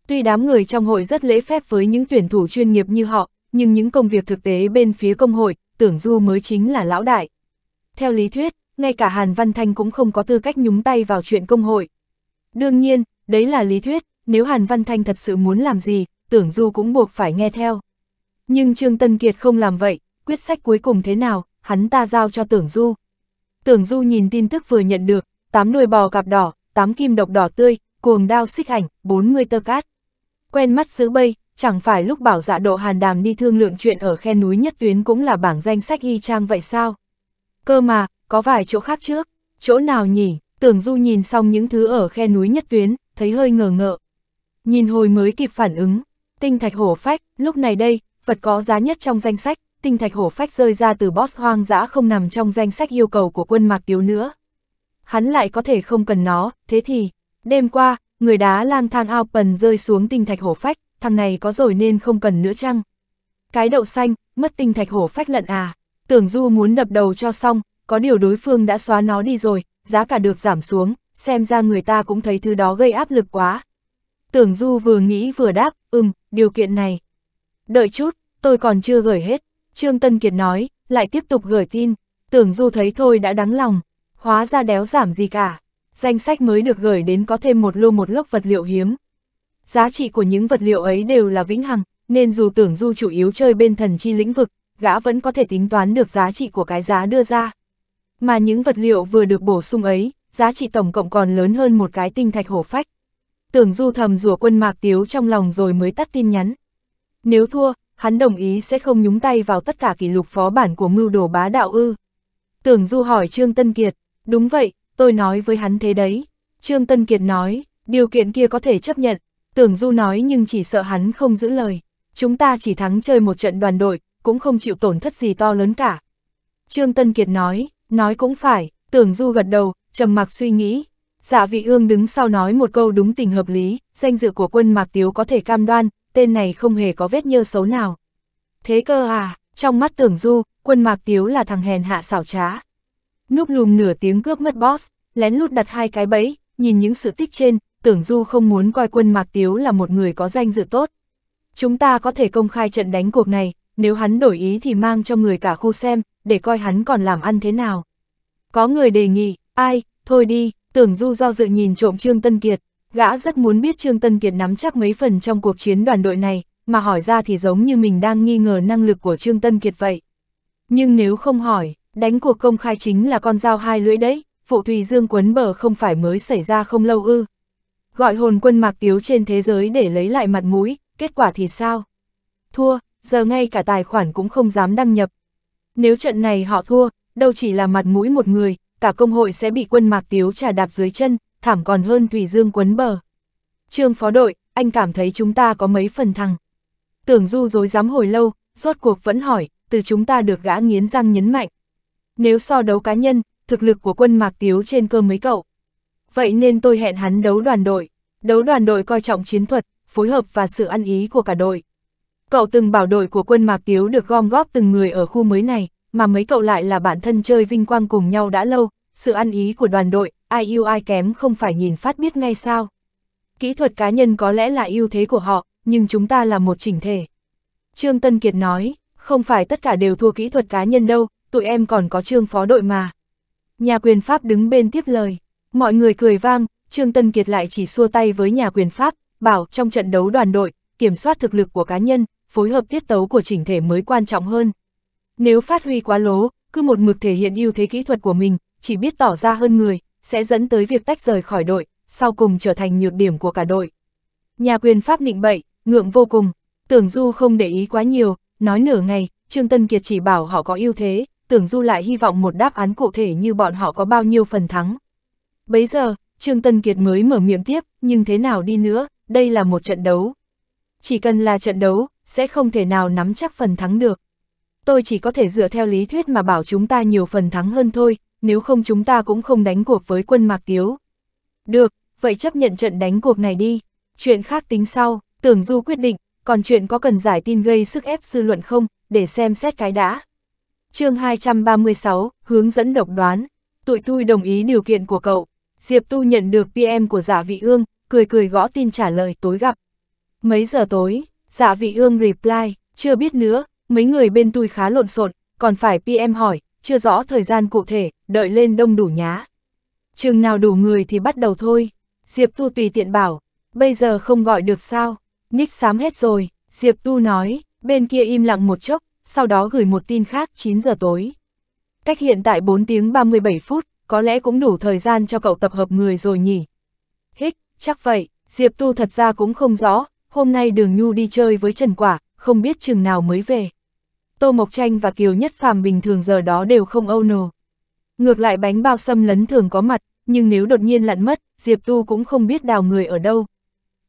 Tuy đám người trong hội rất lễ phép với những tuyển thủ chuyên nghiệp như họ, nhưng những công việc thực tế bên phía công hội, tưởng du mới chính là lão đại. Theo lý thuyết, ngay cả Hàn Văn Thanh cũng không có tư cách nhúng tay vào chuyện công hội. Đương nhiên, đấy là lý thuyết, nếu Hàn Văn Thanh thật sự muốn làm gì, tưởng Du cũng buộc phải nghe theo. Nhưng Trương Tân Kiệt không làm vậy, quyết sách cuối cùng thế nào, hắn ta giao cho tưởng Du. Tưởng Du nhìn tin tức vừa nhận được, tám đuôi bò cạp đỏ, tám kim độc đỏ tươi, cuồng đao xích ảnh, 40 tơ cát. Quen mắt sứ bây, chẳng phải lúc bảo dạ độ hàn đàm đi thương lượng chuyện ở khe núi nhất tuyến cũng là bảng danh sách y trang vậy sao? Cơ mà, có vài chỗ khác trước, chỗ nào nhỉ, tưởng du nhìn xong những thứ ở khe núi nhất tuyến, thấy hơi ngờ ngợ. Nhìn hồi mới kịp phản ứng, tinh thạch hổ phách, lúc này đây, vật có giá nhất trong danh sách, tinh thạch hổ phách rơi ra từ boss hoang dã không nằm trong danh sách yêu cầu của quân mạc tiếu nữa. Hắn lại có thể không cần nó, thế thì, đêm qua, người đá lang thang ao pần rơi xuống tinh thạch hổ phách, thằng này có rồi nên không cần nữa chăng? Cái đậu xanh, mất tinh thạch hổ phách lận à? Tưởng Du muốn đập đầu cho xong, có điều đối phương đã xóa nó đi rồi, giá cả được giảm xuống, xem ra người ta cũng thấy thứ đó gây áp lực quá. Tưởng Du vừa nghĩ vừa đáp, ừm, điều kiện này. Đợi chút, tôi còn chưa gửi hết, Trương Tân Kiệt nói, lại tiếp tục gửi tin, tưởng Du thấy thôi đã đắng lòng, hóa ra đéo giảm gì cả. Danh sách mới được gửi đến có thêm một lô một lốc vật liệu hiếm. Giá trị của những vật liệu ấy đều là vĩnh hằng, nên dù tưởng Du chủ yếu chơi bên thần chi lĩnh vực, gã vẫn có thể tính toán được giá trị của cái giá đưa ra. Mà những vật liệu vừa được bổ sung ấy, giá trị tổng cộng còn lớn hơn một cái tinh thạch hổ phách. Tưởng du thầm rủa quân mạc tiếu trong lòng rồi mới tắt tin nhắn. Nếu thua, hắn đồng ý sẽ không nhúng tay vào tất cả kỷ lục phó bản của mưu đồ bá đạo ư. Tưởng du hỏi Trương Tân Kiệt, đúng vậy, tôi nói với hắn thế đấy. Trương Tân Kiệt nói, điều kiện kia có thể chấp nhận. Tưởng du nói nhưng chỉ sợ hắn không giữ lời. Chúng ta chỉ thắng chơi một trận đoàn đội, cũng không chịu tổn thất gì to lớn cả. Trương Tân Kiệt nói, nói cũng phải, tưởng du gật đầu, trầm mặc suy nghĩ. Dạ vị ương đứng sau nói một câu đúng tình hợp lý, danh dự của quân Mạc Tiếu có thể cam đoan, tên này không hề có vết nhơ xấu nào. Thế cơ à, trong mắt tưởng du, quân Mạc Tiếu là thằng hèn hạ xảo trá. Núp lùm nửa tiếng cướp mất boss, lén lút đặt hai cái bẫy, nhìn những sự tích trên, tưởng du không muốn coi quân Mạc Tiếu là một người có danh dự tốt. Chúng ta có thể công khai trận đánh cuộc này, nếu hắn đổi ý thì mang cho người cả khu xem, để coi hắn còn làm ăn thế nào. Có người đề nghị, ai, thôi đi, tưởng du do dự nhìn trộm Trương Tân Kiệt, gã rất muốn biết Trương Tân Kiệt nắm chắc mấy phần trong cuộc chiến đoàn đội này, mà hỏi ra thì giống như mình đang nghi ngờ năng lực của Trương Tân Kiệt vậy. Nhưng nếu không hỏi, đánh cuộc công khai chính là con dao hai lưỡi đấy, phụ thùy dương quấn bờ không phải mới xảy ra không lâu ư. Gọi hồn quân mạc tiếu trên thế giới để lấy lại mặt mũi, kết quả thì sao? Thua, giờ ngay cả tài khoản cũng không dám đăng nhập. Nếu trận này họ thua, đâu chỉ là mặt mũi một người, cả công hội sẽ bị quân mạc tiếu trà đạp dưới chân, thảm còn hơn Thủy Dương quấn bờ. Trương phó đội, anh cảm thấy chúng ta có mấy phần thằng. Tưởng du dối dám hồi lâu, rốt cuộc vẫn hỏi, từ chúng ta được gã nghiến răng nhấn mạnh. Nếu so đấu cá nhân, thực lực của quân mạc tiếu trên cơ mấy cậu. Vậy nên tôi hẹn hắn đấu đoàn đội. Đấu đoàn đội coi trọng chiến thuật, phối hợp và sự ăn ý của cả đội. Cậu từng bảo đội của quân Mạc Tiếu được gom góp từng người ở khu mới này, mà mấy cậu lại là bạn thân chơi vinh quang cùng nhau đã lâu, sự ăn ý của đoàn đội, ai yêu ai kém không phải nhìn phát biết ngay sao. Kỹ thuật cá nhân có lẽ là ưu thế của họ, nhưng chúng ta là một chỉnh thể. Trương Tân Kiệt nói, không phải tất cả đều thua kỹ thuật cá nhân đâu, tụi em còn có trương phó đội mà. Nhà quyền Pháp đứng bên tiếp lời, mọi người cười vang, Trương Tân Kiệt lại chỉ xua tay với nhà quyền Pháp, bảo trong trận đấu đoàn đội, kiểm soát thực lực của cá nhân, phối hợp tiết tấu của chỉnh thể mới quan trọng hơn. Nếu phát huy quá lố, cứ một mực thể hiện ưu thế kỹ thuật của mình, chỉ biết tỏ ra hơn người, sẽ dẫn tới việc tách rời khỏi đội, sau cùng trở thành nhược điểm của cả đội. Nhà quyền pháp định bậy, ngượng vô cùng, tưởng du không để ý quá nhiều, nói nửa ngày, Trương Tân Kiệt chỉ bảo họ có ưu thế, tưởng du lại hy vọng một đáp án cụ thể như bọn họ có bao nhiêu phần thắng. Bấy giờ, Trương Tân Kiệt mới mở miệng tiếp, nhưng thế nào đi nữa, đây là một trận đấu. Chỉ cần là trận đấu, sẽ không thể nào nắm chắc phần thắng được. Tôi chỉ có thể dựa theo lý thuyết mà bảo chúng ta nhiều phần thắng hơn thôi, nếu không chúng ta cũng không đánh cuộc với quân Mạc Tiếu. Được, vậy chấp nhận trận đánh cuộc này đi. Chuyện khác tính sau, tưởng du quyết định, còn chuyện có cần giải tin gây sức ép dư luận không, để xem xét cái đã. chương 236, hướng dẫn độc đoán. Tụi tôi đồng ý điều kiện của cậu. Diệp Tu nhận được PM của giả dạ vị ương, cười cười gõ tin trả lời tối gặp. Mấy giờ tối? Dạ vị ương reply, chưa biết nữa, mấy người bên tôi khá lộn xộn, còn phải PM hỏi, chưa rõ thời gian cụ thể, đợi lên đông đủ nhá. Chừng nào đủ người thì bắt đầu thôi. Diệp Tu tùy tiện bảo, bây giờ không gọi được sao, nick xám hết rồi, Diệp Tu nói, bên kia im lặng một chốc, sau đó gửi một tin khác 9 giờ tối. Cách hiện tại 4 tiếng 37 phút, có lẽ cũng đủ thời gian cho cậu tập hợp người rồi nhỉ. Hích, chắc vậy, Diệp Tu thật ra cũng không rõ, hôm nay đường Nhu đi chơi với Trần Quả, không biết chừng nào mới về. Tô Mộc Tranh và Kiều Nhất Phàm bình thường giờ đó đều không âu nồ. Ngược lại bánh bao xâm lấn thường có mặt, nhưng nếu đột nhiên lặn mất, Diệp Tu cũng không biết đào người ở đâu.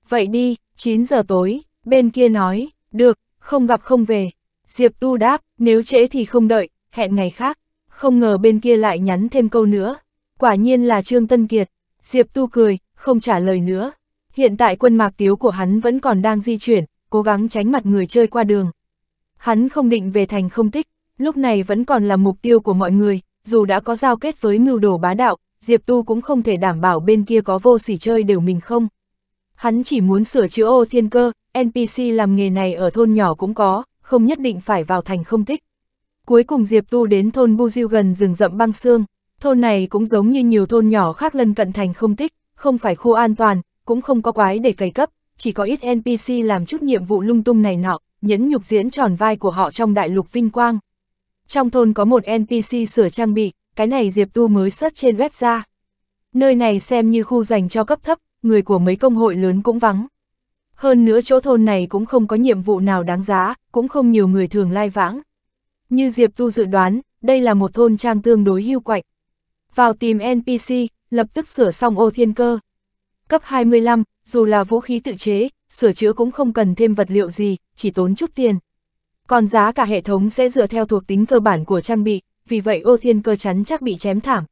Vậy đi, 9 giờ tối, bên kia nói, được, không gặp không về. Diệp Tu đáp, nếu trễ thì không đợi, hẹn ngày khác. Không ngờ bên kia lại nhắn thêm câu nữa. Quả nhiên là Trương Tân Kiệt. Diệp Tu cười, không trả lời nữa. Hiện tại quân mạc tiếu của hắn vẫn còn đang di chuyển, cố gắng tránh mặt người chơi qua đường. Hắn không định về thành không tích, lúc này vẫn còn là mục tiêu của mọi người, dù đã có giao kết với mưu đồ bá đạo, Diệp Tu cũng không thể đảm bảo bên kia có vô sỉ chơi đều mình không. Hắn chỉ muốn sửa chữa ô thiên cơ, NPC làm nghề này ở thôn nhỏ cũng có, không nhất định phải vào thành không tích. Cuối cùng Diệp Tu đến thôn Bu Diêu gần rừng rậm băng xương, thôn này cũng giống như nhiều thôn nhỏ khác lân cận thành không tích, không phải khu an toàn, cũng không có quái để cày cấp, chỉ có ít NPC làm chút nhiệm vụ lung tung này nọ, nhấn nhục diễn tròn vai của họ trong đại lục vinh quang. Trong thôn có một NPC sửa trang bị, cái này Diệp Tu mới search trên web ra. Nơi này xem như khu dành cho cấp thấp, người của mấy công hội lớn cũng vắng. Hơn nữa chỗ thôn này cũng không có nhiệm vụ nào đáng giá, cũng không nhiều người thường lai vãng. Như Diệp Tu dự đoán, đây là một thôn trang tương đối hưu quạnh. Vào tìm NPC, lập tức sửa xong ô thiên cơ. Cấp 25, dù là vũ khí tự chế, sửa chữa cũng không cần thêm vật liệu gì, chỉ tốn chút tiền. Còn giá cả hệ thống sẽ dựa theo thuộc tính cơ bản của trang bị, vì vậy ô thiên cơ chắn chắc bị chém thảm.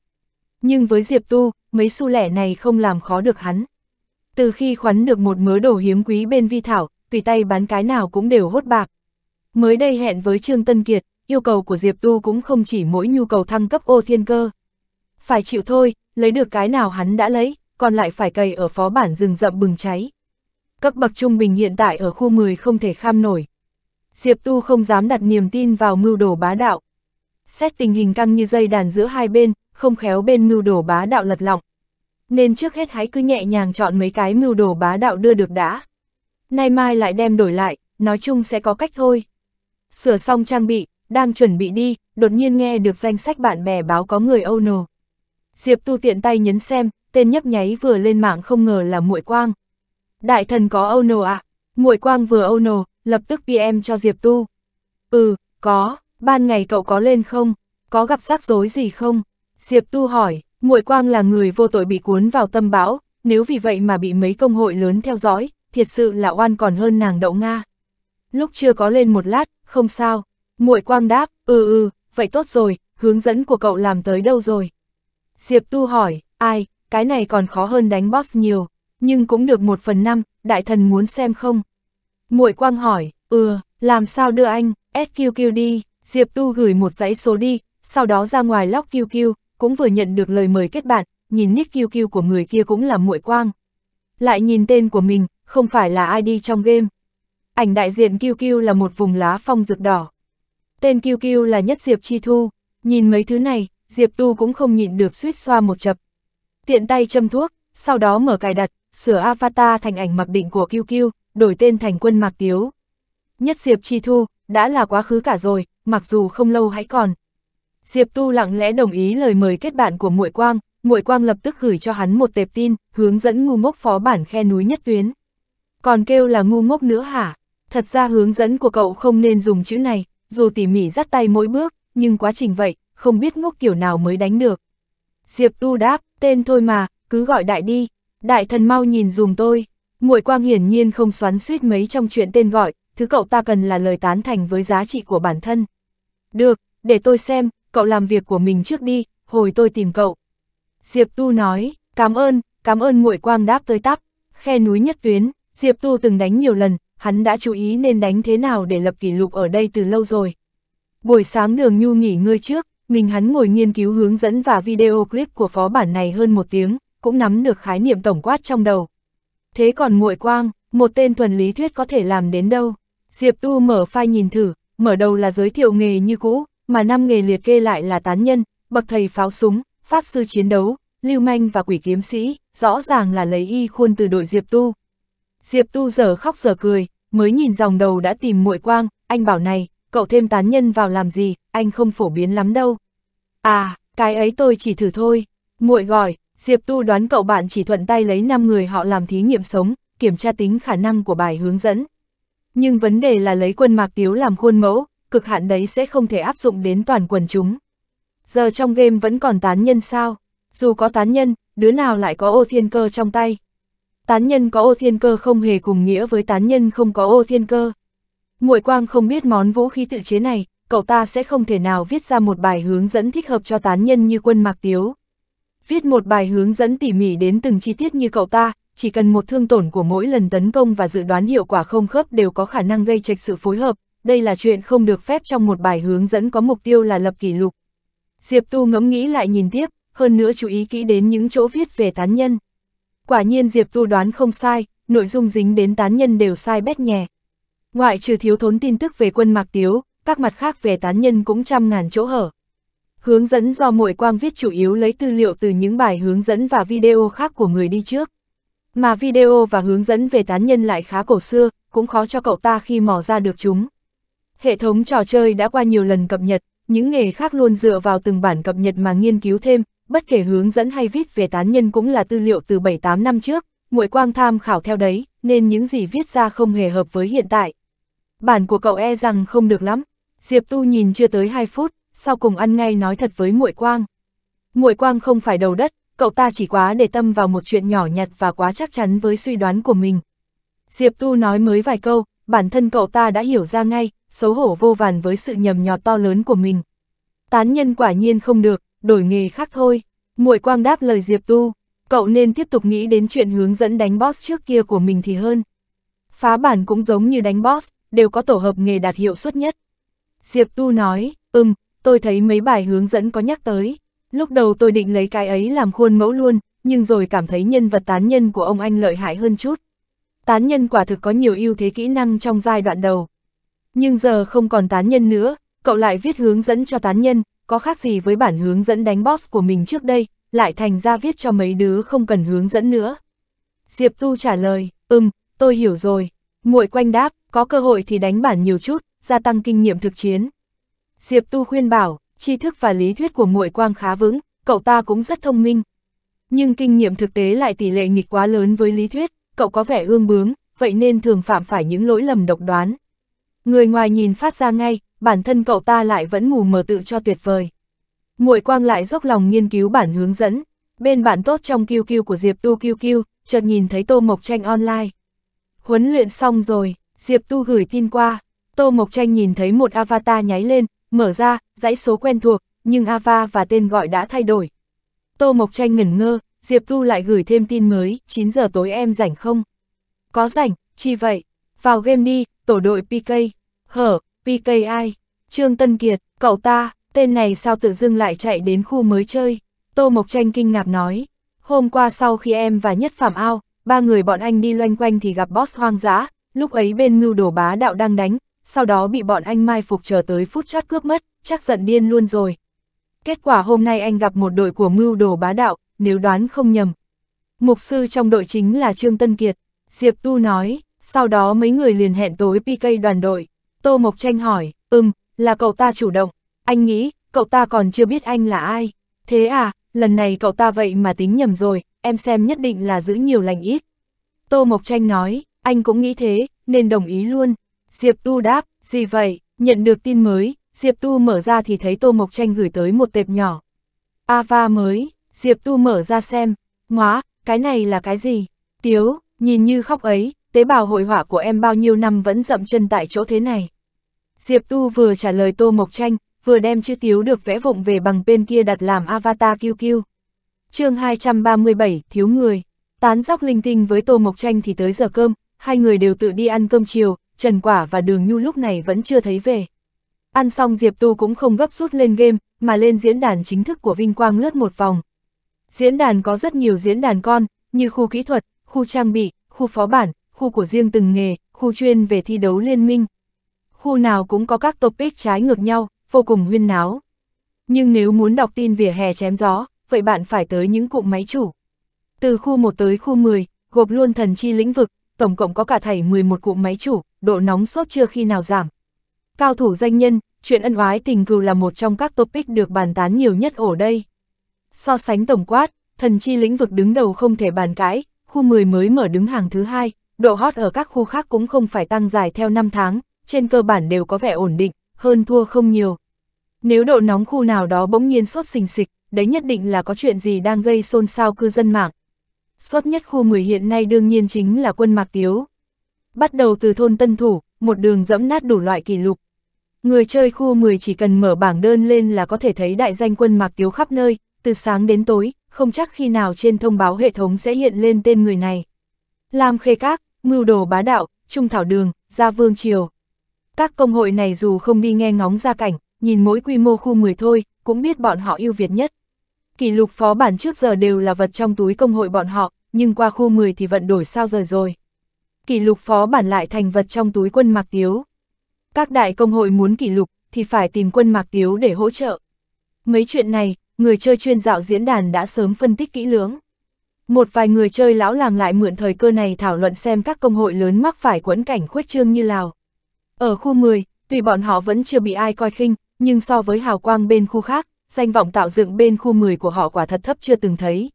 Nhưng với Diệp Tu, mấy xu lẻ này không làm khó được hắn. Từ khi khoắn được một mớ đồ hiếm quý bên Vi Thảo, tùy tay bán cái nào cũng đều hốt bạc. Mới đây hẹn với Trương Tân Kiệt, yêu cầu của Diệp Tu cũng không chỉ mỗi nhu cầu thăng cấp ô thiên cơ. Phải chịu thôi, lấy được cái nào hắn đã lấy còn lại phải cày ở phó bản rừng rậm bừng cháy. Cấp bậc trung bình hiện tại ở khu 10 không thể kham nổi. Diệp Tu không dám đặt niềm tin vào mưu đồ bá đạo. Xét tình hình căng như dây đàn giữa hai bên, không khéo bên mưu đồ bá đạo lật lọng. Nên trước hết hãy cứ nhẹ nhàng chọn mấy cái mưu đồ bá đạo đưa được đã. Nay mai lại đem đổi lại, nói chung sẽ có cách thôi. Sửa xong trang bị, đang chuẩn bị đi, đột nhiên nghe được danh sách bạn bè báo có người Âu nồ. Diệp Tu tiện tay nhấn xem, tên nhấp nháy vừa lên mạng không ngờ là muội quang. Đại thần có Âu Nồ ạ, à? muội quang vừa Âu Nồ, lập tức PM cho Diệp Tu. Ừ, có, ban ngày cậu có lên không, có gặp rắc rối gì không? Diệp Tu hỏi, muội quang là người vô tội bị cuốn vào tâm bão, nếu vì vậy mà bị mấy công hội lớn theo dõi, thiệt sự là oan còn hơn nàng đậu Nga. Lúc chưa có lên một lát, không sao. muội quang đáp, ừ ừ, vậy tốt rồi, hướng dẫn của cậu làm tới đâu rồi? Diệp Tu hỏi, ai, cái này còn khó hơn đánh boss nhiều, nhưng cũng được một phần năm, đại thần muốn xem không? muội quang hỏi, ừ, làm sao đưa anh, SQQ đi, Diệp Tu gửi một dãy số đi, sau đó ra ngoài lóc QQ, cũng vừa nhận được lời mời kết bạn, nhìn nick QQ của người kia cũng là muội quang. Lại nhìn tên của mình, không phải là ID trong game. Ảnh đại diện QQ là một vùng lá phong rực đỏ. Tên QQ là nhất Diệp Chi Thu, nhìn mấy thứ này, Diệp Tu cũng không nhịn được suýt xoa một chập, tiện tay châm thuốc, sau đó mở cài đặt, sửa avatar thành ảnh mặc định của QQ, đổi tên thành quân Mạc Tiếu. Nhất Diệp Chi Thu, đã là quá khứ cả rồi, mặc dù không lâu hãy còn. Diệp Tu lặng lẽ đồng ý lời mời kết bạn của Muội Quang, Muội Quang lập tức gửi cho hắn một tệp tin, hướng dẫn ngu ngốc phó bản khe núi nhất tuyến. Còn kêu là ngu ngốc nữa hả? Thật ra hướng dẫn của cậu không nên dùng chữ này, dù tỉ mỉ dắt tay mỗi bước, nhưng quá trình vậy, không biết ngốc kiểu nào mới đánh được. Diệp Tu đáp, tên thôi mà, cứ gọi đại đi, đại thần mau nhìn dùm tôi. Muội quang hiển nhiên không xoắn suýt mấy trong chuyện tên gọi, thứ cậu ta cần là lời tán thành với giá trị của bản thân. Được, để tôi xem, cậu làm việc của mình trước đi, hồi tôi tìm cậu. Diệp Tu nói, cảm ơn, cảm ơn muội quang đáp tới tắp, khe núi nhất tuyến, Diệp Tu từng đánh nhiều lần, hắn đã chú ý nên đánh thế nào để lập kỷ lục ở đây từ lâu rồi. Buổi sáng đường nhu nghỉ ngơi trước, mình hắn ngồi nghiên cứu hướng dẫn và video clip của phó bản này hơn một tiếng, cũng nắm được khái niệm tổng quát trong đầu. Thế còn muội quang, một tên thuần lý thuyết có thể làm đến đâu? Diệp Tu mở file nhìn thử, mở đầu là giới thiệu nghề như cũ, mà năm nghề liệt kê lại là tán nhân, bậc thầy pháo súng, pháp sư chiến đấu, lưu manh và quỷ kiếm sĩ, rõ ràng là lấy y khuôn từ đội Diệp Tu. Diệp Tu giờ khóc giờ cười, mới nhìn dòng đầu đã tìm muội quang, anh bảo này, cậu thêm tán nhân vào làm gì, anh không phổ biến lắm đâu. À, cái ấy tôi chỉ thử thôi. muội gọi, Diệp Tu đoán cậu bạn chỉ thuận tay lấy 5 người họ làm thí nghiệm sống, kiểm tra tính khả năng của bài hướng dẫn. Nhưng vấn đề là lấy quân mạc tiếu làm khuôn mẫu, cực hạn đấy sẽ không thể áp dụng đến toàn quần chúng. Giờ trong game vẫn còn tán nhân sao? Dù có tán nhân, đứa nào lại có ô thiên cơ trong tay? Tán nhân có ô thiên cơ không hề cùng nghĩa với tán nhân không có ô thiên cơ. Muội Quang không biết món vũ khí tự chế này, cậu ta sẽ không thể nào viết ra một bài hướng dẫn thích hợp cho tán nhân như quân Mạc Tiếu. Viết một bài hướng dẫn tỉ mỉ đến từng chi tiết như cậu ta, chỉ cần một thương tổn của mỗi lần tấn công và dự đoán hiệu quả không khớp đều có khả năng gây trạch sự phối hợp, đây là chuyện không được phép trong một bài hướng dẫn có mục tiêu là lập kỷ lục. Diệp Tu ngẫm nghĩ lại nhìn tiếp, hơn nữa chú ý kỹ đến những chỗ viết về tán nhân. Quả nhiên Diệp Tu đoán không sai, nội dung dính đến tán nhân đều sai bét nhè. Ngoại trừ thiếu thốn tin tức về quân Mạc Tiếu, các mặt khác về tán nhân cũng trăm ngàn chỗ hở. Hướng dẫn do Mội Quang viết chủ yếu lấy tư liệu từ những bài hướng dẫn và video khác của người đi trước. Mà video và hướng dẫn về tán nhân lại khá cổ xưa, cũng khó cho cậu ta khi mò ra được chúng. Hệ thống trò chơi đã qua nhiều lần cập nhật, những nghề khác luôn dựa vào từng bản cập nhật mà nghiên cứu thêm, bất kể hướng dẫn hay viết về tán nhân cũng là tư liệu từ 7-8 năm trước, Muội Quang tham khảo theo đấy, nên những gì viết ra không hề hợp với hiện tại. Bản của cậu e rằng không được lắm, Diệp Tu nhìn chưa tới 2 phút, sau cùng ăn ngay nói thật với Muội Quang. Muội Quang không phải đầu đất, cậu ta chỉ quá để tâm vào một chuyện nhỏ nhặt và quá chắc chắn với suy đoán của mình. Diệp Tu nói mới vài câu, bản thân cậu ta đã hiểu ra ngay, xấu hổ vô vàn với sự nhầm nhọt to lớn của mình. Tán nhân quả nhiên không được, đổi nghề khác thôi. Muội Quang đáp lời Diệp Tu, cậu nên tiếp tục nghĩ đến chuyện hướng dẫn đánh boss trước kia của mình thì hơn. Phá bản cũng giống như đánh boss, đều có tổ hợp nghề đạt hiệu suất nhất. Diệp Tu nói, ừm, tôi thấy mấy bài hướng dẫn có nhắc tới. Lúc đầu tôi định lấy cái ấy làm khuôn mẫu luôn, nhưng rồi cảm thấy nhân vật tán nhân của ông anh lợi hại hơn chút. Tán nhân quả thực có nhiều ưu thế kỹ năng trong giai đoạn đầu. Nhưng giờ không còn tán nhân nữa, cậu lại viết hướng dẫn cho tán nhân, có khác gì với bản hướng dẫn đánh boss của mình trước đây, lại thành ra viết cho mấy đứa không cần hướng dẫn nữa. Diệp Tu trả lời, ừm, tôi hiểu rồi. muội quanh đáp, có cơ hội thì đánh bản nhiều chút, gia tăng kinh nghiệm thực chiến. Diệp Tu khuyên bảo, tri thức và lý thuyết của muội quang khá vững, cậu ta cũng rất thông minh. Nhưng kinh nghiệm thực tế lại tỷ lệ nghịch quá lớn với lý thuyết, cậu có vẻ ương bướng, vậy nên thường phạm phải những lỗi lầm độc đoán. Người ngoài nhìn phát ra ngay, bản thân cậu ta lại vẫn mù mờ tự cho tuyệt vời. Muội quang lại dốc lòng nghiên cứu bản hướng dẫn, bên bản tốt trong QQ của Diệp Tu QQ, chợt nhìn thấy Tô Mộc Tranh online. Huấn luyện xong rồi, Diệp Tu gửi tin qua, Tô Mộc Tranh nhìn thấy một avatar nháy lên, mở ra, dãy số quen thuộc, nhưng Ava và tên gọi đã thay đổi. Tô Mộc Tranh ngẩn ngơ, Diệp Thu lại gửi thêm tin mới, 9 giờ tối em rảnh không? Có rảnh, chỉ vậy. Vào game đi, tổ đội PK. Hở, PK ai? Trương Tân Kiệt, cậu ta, tên này sao tự dưng lại chạy đến khu mới chơi? Tô Mộc Tranh kinh ngạc nói. Hôm qua sau khi em và Nhất Phạm Ao, ba người bọn anh đi loanh quanh thì gặp boss hoang dã, lúc ấy bên ngưu đồ bá đạo đang đánh, sau đó bị bọn anh mai phục chờ tới phút chót cướp mất, chắc giận điên luôn rồi. Kết quả hôm nay anh gặp một đội của mưu đồ bá đạo, nếu đoán không nhầm. Mục sư trong đội chính là Trương Tân Kiệt, Diệp Tu nói, sau đó mấy người liền hẹn tối PK đoàn đội. Tô Mộc Tranh hỏi, ừm, là cậu ta chủ động, anh nghĩ, cậu ta còn chưa biết anh là ai. Thế à, lần này cậu ta vậy mà tính nhầm rồi, em xem nhất định là giữ nhiều lành ít. Tô Mộc Tranh nói, anh cũng nghĩ thế, nên đồng ý luôn. Diệp Tu đáp, gì vậy, nhận được tin mới, Diệp Tu mở ra thì thấy Tô Mộc Tranh gửi tới một tệp nhỏ. Ava mới, Diệp Tu mở ra xem, ngóa, cái này là cái gì? Tiếu, nhìn như khóc ấy, tế bào hội họa của em bao nhiêu năm vẫn dậm chân tại chỗ thế này. Diệp Tu vừa trả lời Tô Mộc Tranh, vừa đem chữ Tiếu được vẽ vụng về bằng bên kia đặt làm avatar QQ. chương 237, thiếu người. Tán dóc linh tinh với Tô Mộc Tranh thì tới giờ cơm, hai người đều tự đi ăn cơm chiều, Trần Quả và Đường Nhu lúc này vẫn chưa thấy về. Ăn xong Diệp Tu cũng không gấp rút lên game, mà lên diễn đàn chính thức của Vinh Quang lướt một vòng. Diễn đàn có rất nhiều diễn đàn con, như khu kỹ thuật, khu trang bị, khu phó bản, khu của riêng từng nghề, khu chuyên về thi đấu liên minh. Khu nào cũng có các topic trái ngược nhau, vô cùng huyên náo. Nhưng nếu muốn đọc tin vỉa hè chém gió, vậy bạn phải tới những cụm máy chủ. Từ khu 1 tới khu 10, gộp luôn thần chi lĩnh vực, tổng cộng có cả thảy 11 cụm máy chủ, độ nóng sốt chưa khi nào giảm. Cao thủ danh nhân, chuyện ân oái tình cừu là một trong các topic được bàn tán nhiều nhất ở đây. So sánh tổng quát, thần chi lĩnh vực đứng đầu không thể bàn cãi, khu 10 mới mở đứng hàng thứ hai, độ hot ở các khu khác cũng không phải tăng dài theo năm tháng, trên cơ bản đều có vẻ ổn định, hơn thua không nhiều. Nếu độ nóng khu nào đó bỗng nhiên sốt xình xịch, đấy nhất định là có chuyện gì đang gây xôn xao cư dân mạng. Sốt nhất khu 10 hiện nay đương nhiên chính là quân Mạc Tiếu bắt đầu từ thôn Tân Thủ, một đường dẫm nát đủ loại kỷ lục. Người chơi khu 10 chỉ cần mở bảng đơn lên là có thể thấy đại danh quân Mạc Tiếu khắp nơi, từ sáng đến tối, không chắc khi nào trên thông báo hệ thống sẽ hiện lên tên người này. Lam Khê Các, Mưu Đồ Bá Đạo, Trung Thảo Đường, Gia Vương Triều. Các công hội này dù không đi nghe ngóng ra cảnh, nhìn mỗi quy mô khu 10 thôi, cũng biết bọn họ ưu Việt nhất. Kỷ lục phó bản trước giờ đều là vật trong túi công hội bọn họ, nhưng qua khu 10 thì vận đổi sao rời rồi kỷ lục phó bản lại thành vật trong túi quân Mạc Tiếu. Các đại công hội muốn kỷ lục, thì phải tìm quân Mạc Tiếu để hỗ trợ. Mấy chuyện này, người chơi chuyên dạo diễn đàn đã sớm phân tích kỹ lưỡng. Một vài người chơi lão làng lại mượn thời cơ này thảo luận xem các công hội lớn mắc phải quẫn cảnh khuếch trương như Lào. Ở khu 10, tuy bọn họ vẫn chưa bị ai coi khinh, nhưng so với hào quang bên khu khác, danh vọng tạo dựng bên khu 10 của họ quả thật thấp chưa từng thấy.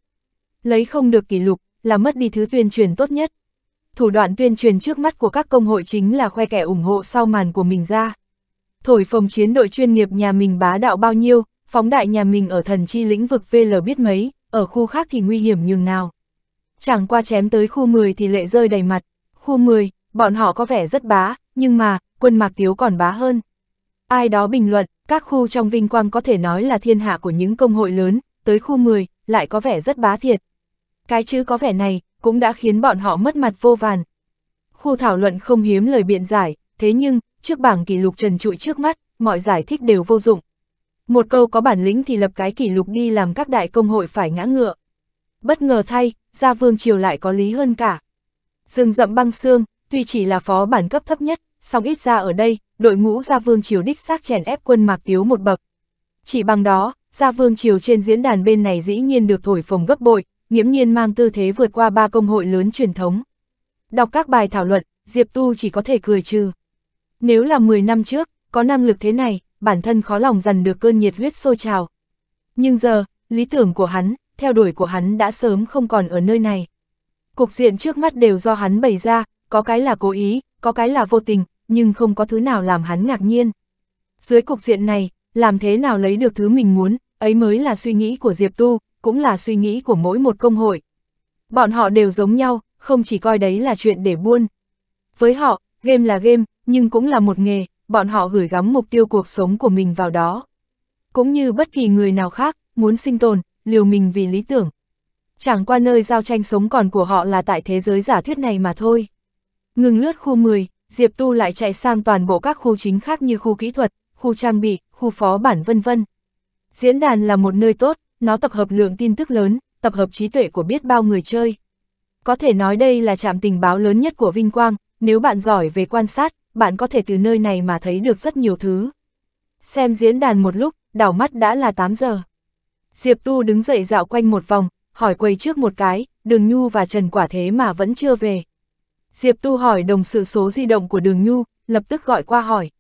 Lấy không được kỷ lục, là mất đi thứ tuyên truyền tốt nhất thủ đoạn tuyên truyền trước mắt của các công hội chính là khoe kẻ ủng hộ sau màn của mình ra. Thổi phồng chiến đội chuyên nghiệp nhà mình bá đạo bao nhiêu, phóng đại nhà mình ở thần chi lĩnh vực VL biết mấy, ở khu khác thì nguy hiểm nhường nào. Chẳng qua chém tới khu 10 thì lệ rơi đầy mặt, khu 10, bọn họ có vẻ rất bá, nhưng mà, quân mạc tiếu còn bá hơn. Ai đó bình luận, các khu trong vinh quang có thể nói là thiên hạ của những công hội lớn, tới khu 10, lại có vẻ rất bá thiệt, cái chữ có vẻ này cũng đã khiến bọn họ mất mặt vô vàn. Khu thảo luận không hiếm lời biện giải, thế nhưng, trước bảng kỷ lục trần trụi trước mắt, mọi giải thích đều vô dụng. Một câu có bản lĩnh thì lập cái kỷ lục đi làm các đại công hội phải ngã ngựa. Bất ngờ thay, Gia Vương Triều lại có lý hơn cả. Dương rậm băng xương, tuy chỉ là phó bản cấp thấp nhất, song ít ra ở đây, đội ngũ Gia Vương Triều đích xác chèn ép quân Mạc Tiếu một bậc. Chỉ bằng đó, Gia Vương Triều trên diễn đàn bên này dĩ nhiên được thổi phồng gấp bội, nghiễm nhiên mang tư thế vượt qua ba công hội lớn truyền thống. Đọc các bài thảo luận, Diệp Tu chỉ có thể cười trừ. Nếu là 10 năm trước, có năng lực thế này, bản thân khó lòng dần được cơn nhiệt huyết sôi trào. Nhưng giờ, lý tưởng của hắn, theo đuổi của hắn đã sớm không còn ở nơi này. Cục diện trước mắt đều do hắn bày ra, có cái là cố ý, có cái là vô tình, nhưng không có thứ nào làm hắn ngạc nhiên. Dưới cục diện này, làm thế nào lấy được thứ mình muốn, ấy mới là suy nghĩ của Diệp Tu, cũng là suy nghĩ của mỗi một công hội. Bọn họ đều giống nhau, không chỉ coi đấy là chuyện để buôn. Với họ, game là game, nhưng cũng là một nghề, bọn họ gửi gắm mục tiêu cuộc sống của mình vào đó. Cũng như bất kỳ người nào khác, muốn sinh tồn, liều mình vì lý tưởng. Chẳng qua nơi giao tranh sống còn của họ là tại thế giới giả thuyết này mà thôi. Ngừng lướt khu 10, Diệp Tu lại chạy sang toàn bộ các khu chính khác như khu kỹ thuật, khu trang bị, khu phó bản vân vân. Diễn đàn là một nơi tốt, nó tập hợp lượng tin tức lớn, tập hợp trí tuệ của biết bao người chơi. Có thể nói đây là trạm tình báo lớn nhất của Vinh Quang, nếu bạn giỏi về quan sát, bạn có thể từ nơi này mà thấy được rất nhiều thứ. Xem diễn đàn một lúc, đảo mắt đã là 8 giờ. Diệp Tu đứng dậy dạo quanh một vòng, hỏi quầy trước một cái, Đường Nhu và Trần Quả Thế mà vẫn chưa về. Diệp Tu hỏi đồng sự số di động của Đường Nhu, lập tức gọi qua hỏi.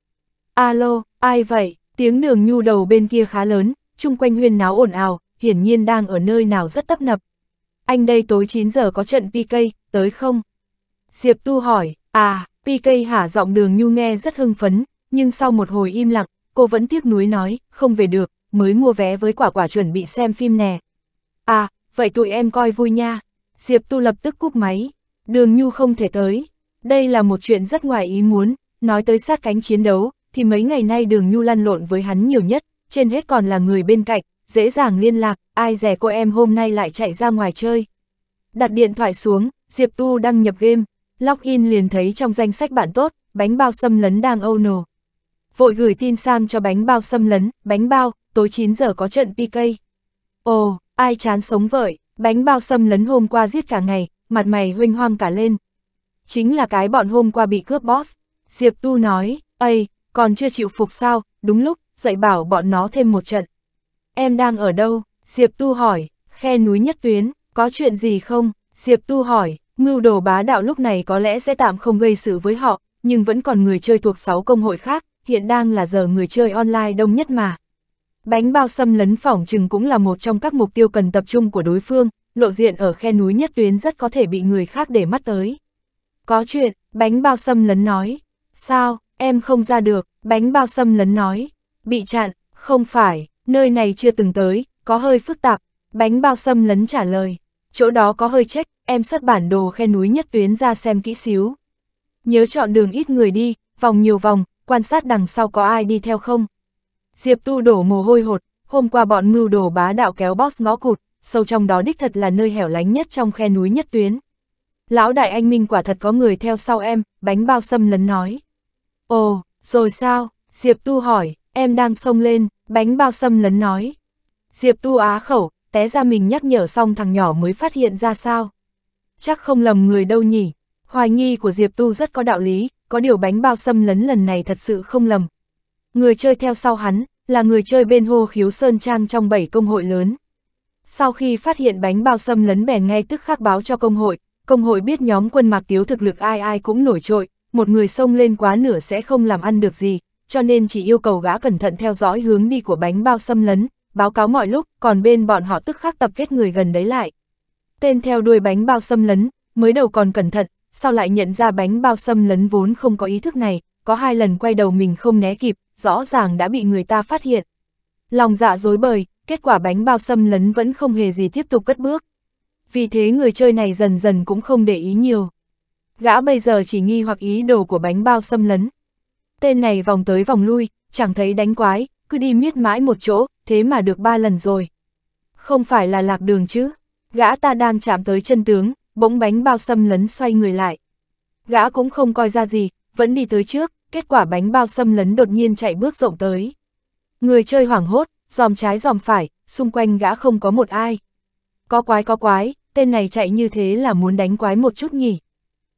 Alo, ai vậy? Tiếng Đường Nhu đầu bên kia khá lớn, chung quanh huyên náo ồn ào, hiển nhiên đang ở nơi nào rất tấp nập. Anh đây tối 9 giờ có trận PK, tới không? Diệp Tu hỏi, à, PK hả giọng đường nhu nghe rất hưng phấn, nhưng sau một hồi im lặng, cô vẫn tiếc nuối nói, không về được, mới mua vé với quả quả chuẩn bị xem phim nè. À, vậy tụi em coi vui nha. Diệp Tu lập tức cúp máy, đường nhu không thể tới. Đây là một chuyện rất ngoài ý muốn, nói tới sát cánh chiến đấu, thì mấy ngày nay đường nhu lăn lộn với hắn nhiều nhất, trên hết còn là người bên cạnh, dễ dàng liên lạc, ai rẻ cô em hôm nay lại chạy ra ngoài chơi. Đặt điện thoại xuống, Diệp Tu đăng nhập game, login liền thấy trong danh sách bạn tốt, bánh bao xâm lấn đang âu nổ. Vội gửi tin sang cho bánh bao xâm lấn, bánh bao, tối 9 giờ có trận PK. Ồ, ai chán sống vợi, bánh bao xâm lấn hôm qua giết cả ngày, mặt mày huynh hoang cả lên. Chính là cái bọn hôm qua bị cướp boss. Diệp Tu nói, Ây, còn chưa chịu phục sao, đúng lúc, dạy bảo bọn nó thêm một trận. Em đang ở đâu? Diệp Tu hỏi, khe núi nhất tuyến, có chuyện gì không? Diệp Tu hỏi, mưu đồ bá đạo lúc này có lẽ sẽ tạm không gây sự với họ, nhưng vẫn còn người chơi thuộc 6 công hội khác, hiện đang là giờ người chơi online đông nhất mà. Bánh bao xâm lấn phỏng chừng cũng là một trong các mục tiêu cần tập trung của đối phương, lộ diện ở khe núi nhất tuyến rất có thể bị người khác để mắt tới. Có chuyện, bánh bao xâm lấn nói. Sao, em không ra được, bánh bao xâm lấn nói. Bị chặn, không phải, nơi này chưa từng tới, có hơi phức tạp, bánh bao sâm lấn trả lời, chỗ đó có hơi trách, em xuất bản đồ khe núi nhất tuyến ra xem kỹ xíu. Nhớ chọn đường ít người đi, vòng nhiều vòng, quan sát đằng sau có ai đi theo không. Diệp tu đổ mồ hôi hột, hôm qua bọn mưu đồ bá đạo kéo boss ngó cụt, sâu trong đó đích thật là nơi hẻo lánh nhất trong khe núi nhất tuyến. Lão đại anh Minh quả thật có người theo sau em, bánh bao sâm lấn nói. Ồ, rồi sao? Diệp tu hỏi, em đang sông lên, Bánh bao sâm lấn nói. Diệp Tu Á khẩu, té ra mình nhắc nhở xong thằng nhỏ mới phát hiện ra sao. Chắc không lầm người đâu nhỉ. Hoài nghi của Diệp Tu rất có đạo lý, có điều bánh bao sâm lấn lần này thật sự không lầm. Người chơi theo sau hắn, là người chơi bên hô khiếu Sơn Trang trong 7 công hội lớn. Sau khi phát hiện bánh bao sâm lấn bèn ngay tức khắc báo cho công hội, công hội biết nhóm quân mạc tiếu thực lực ai ai cũng nổi trội, một người sông lên quá nửa sẽ không làm ăn được gì, cho nên chỉ yêu cầu gã cẩn thận theo dõi hướng đi của bánh bao xâm lấn, báo cáo mọi lúc, còn bên bọn họ tức khắc tập kết người gần đấy lại. Tên theo đuôi bánh bao xâm lấn, mới đầu còn cẩn thận, sau lại nhận ra bánh bao xâm lấn vốn không có ý thức này, có hai lần quay đầu mình không né kịp, rõ ràng đã bị người ta phát hiện. Lòng dạ dối bời, kết quả bánh bao xâm lấn vẫn không hề gì tiếp tục cất bước. Vì thế người chơi này dần dần cũng không để ý nhiều. Gã bây giờ chỉ nghi hoặc ý đồ của bánh bao xâm lấn, Tên này vòng tới vòng lui, chẳng thấy đánh quái, cứ đi miết mãi một chỗ, thế mà được ba lần rồi. Không phải là lạc đường chứ. Gã ta đang chạm tới chân tướng, bỗng bánh bao xâm lấn xoay người lại. Gã cũng không coi ra gì, vẫn đi tới trước, kết quả bánh bao xâm lấn đột nhiên chạy bước rộng tới. Người chơi hoảng hốt, dòm trái dòm phải, xung quanh gã không có một ai. Có quái có quái, tên này chạy như thế là muốn đánh quái một chút nhỉ.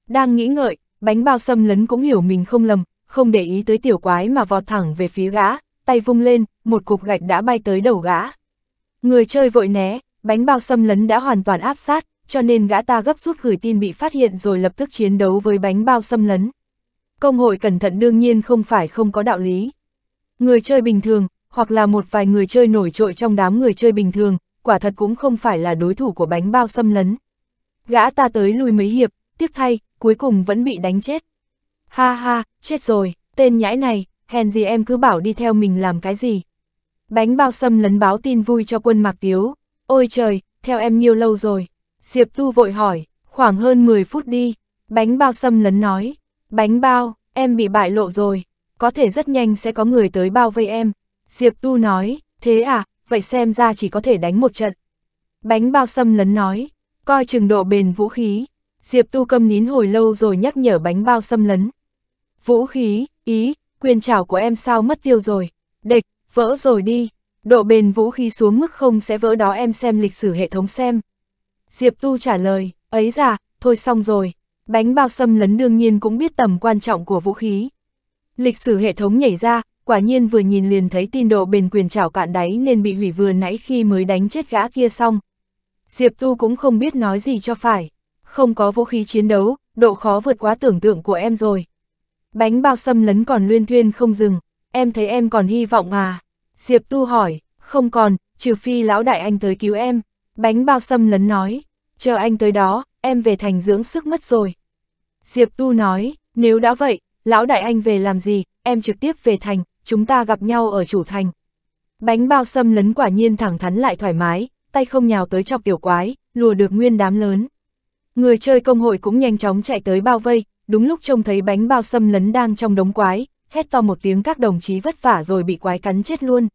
Đang nghĩ ngợi, bánh bao xâm lấn cũng hiểu mình không lầm, không để ý tới tiểu quái mà vọt thẳng về phía gã, tay vung lên, một cục gạch đã bay tới đầu gã. Người chơi vội né, bánh bao xâm lấn đã hoàn toàn áp sát, cho nên gã ta gấp rút gửi tin bị phát hiện rồi lập tức chiến đấu với bánh bao xâm lấn. Công hội cẩn thận đương nhiên không phải không có đạo lý. Người chơi bình thường, hoặc là một vài người chơi nổi trội trong đám người chơi bình thường, quả thật cũng không phải là đối thủ của bánh bao xâm lấn. Gã ta tới lùi mấy hiệp, tiếc thay, cuối cùng vẫn bị đánh chết. Ha ha, chết rồi, tên nhãi này, hèn gì em cứ bảo đi theo mình làm cái gì. Bánh bao sâm lấn báo tin vui cho quân Mạc Tiếu. Ôi trời, theo em nhiều lâu rồi. Diệp Tu vội hỏi, khoảng hơn 10 phút đi. Bánh bao sâm lấn nói, bánh bao, em bị bại lộ rồi. Có thể rất nhanh sẽ có người tới bao vây em. Diệp Tu nói, thế à, vậy xem ra chỉ có thể đánh một trận. Bánh bao sâm lấn nói, coi chừng độ bền vũ khí. Diệp Tu câm nín hồi lâu rồi nhắc nhở bánh bao sâm lấn vũ khí, ý, quyền trảo của em sao mất tiêu rồi, địch, vỡ rồi đi, độ bền vũ khí xuống mức không sẽ vỡ đó em xem lịch sử hệ thống xem. Diệp Tu trả lời, ấy già, thôi xong rồi, bánh bao xâm lấn đương nhiên cũng biết tầm quan trọng của vũ khí. Lịch sử hệ thống nhảy ra, quả nhiên vừa nhìn liền thấy tin độ bền quyền trảo cạn đáy nên bị hủy vừa nãy khi mới đánh chết gã kia xong. Diệp Tu cũng không biết nói gì cho phải, không có vũ khí chiến đấu, độ khó vượt quá tưởng tượng của em rồi. Bánh bao xâm lấn còn luyên thuyên không dừng, em thấy em còn hy vọng à? Diệp Tu hỏi, không còn, trừ phi lão đại anh tới cứu em. Bánh bao xâm lấn nói, chờ anh tới đó, em về thành dưỡng sức mất rồi. Diệp Tu nói, nếu đã vậy, lão đại anh về làm gì, em trực tiếp về thành, chúng ta gặp nhau ở chủ thành. Bánh bao xâm lấn quả nhiên thẳng thắn lại thoải mái, tay không nhào tới chọc tiểu quái, lùa được nguyên đám lớn. Người chơi công hội cũng nhanh chóng chạy tới bao vây, đúng lúc trông thấy bánh bao xâm lấn đang trong đống quái, hét to một tiếng các đồng chí vất vả rồi bị quái cắn chết luôn.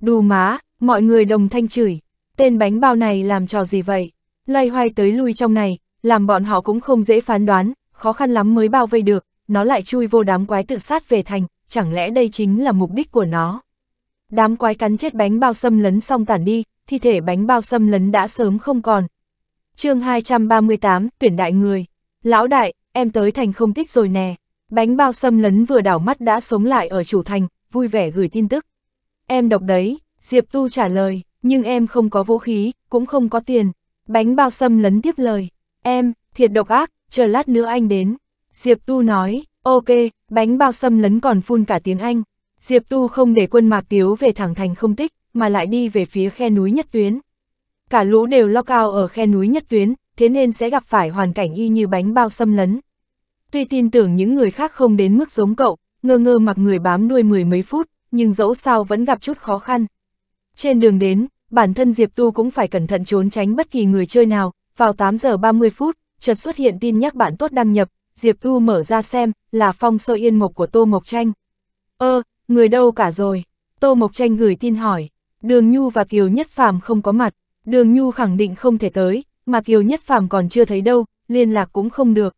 Đù má, mọi người đồng thanh chửi, tên bánh bao này làm trò gì vậy? Loay hoay tới lui trong này, làm bọn họ cũng không dễ phán đoán, khó khăn lắm mới bao vây được, nó lại chui vô đám quái tự sát về thành, chẳng lẽ đây chính là mục đích của nó? Đám quái cắn chết bánh bao xâm lấn xong tản đi, thi thể bánh bao xâm lấn đã sớm không còn. chương 238, tuyển đại người. Lão đại, em tới thành không tích rồi nè. Bánh bao xâm lấn vừa đảo mắt đã sống lại ở chủ thành, vui vẻ gửi tin tức. Em đọc đấy, Diệp Tu trả lời, nhưng em không có vũ khí, cũng không có tiền. Bánh bao xâm lấn tiếp lời, em, thiệt độc ác, chờ lát nữa anh đến. Diệp Tu nói, ok, bánh bao xâm lấn còn phun cả tiếng Anh. Diệp Tu không để quân Mạc Tiếu về thẳng thành không tích, mà lại đi về phía khe núi nhất tuyến. Cả lũ đều lo cao ở khe núi nhất tuyến, thế nên sẽ gặp phải hoàn cảnh y như bánh bao xâm lấn. Tuy tin tưởng những người khác không đến mức giống cậu, ngơ ngơ mặc người bám nuôi mười mấy phút, nhưng dẫu sao vẫn gặp chút khó khăn. Trên đường đến, bản thân Diệp Tu cũng phải cẩn thận trốn tránh bất kỳ người chơi nào, vào 8 giờ 30 phút, chợt xuất hiện tin nhắc bạn tốt đăng nhập, Diệp Tu mở ra xem, là phong sơ yên mộc của Tô Mộc Tranh. Ơ, ờ, người đâu cả rồi? Tô Mộc Tranh gửi tin hỏi. Đường Nhu và Kiều Nhất Phàm không có mặt, Đường Nhu khẳng định không thể tới, mà Kiều Nhất Phàm còn chưa thấy đâu, liên lạc cũng không được.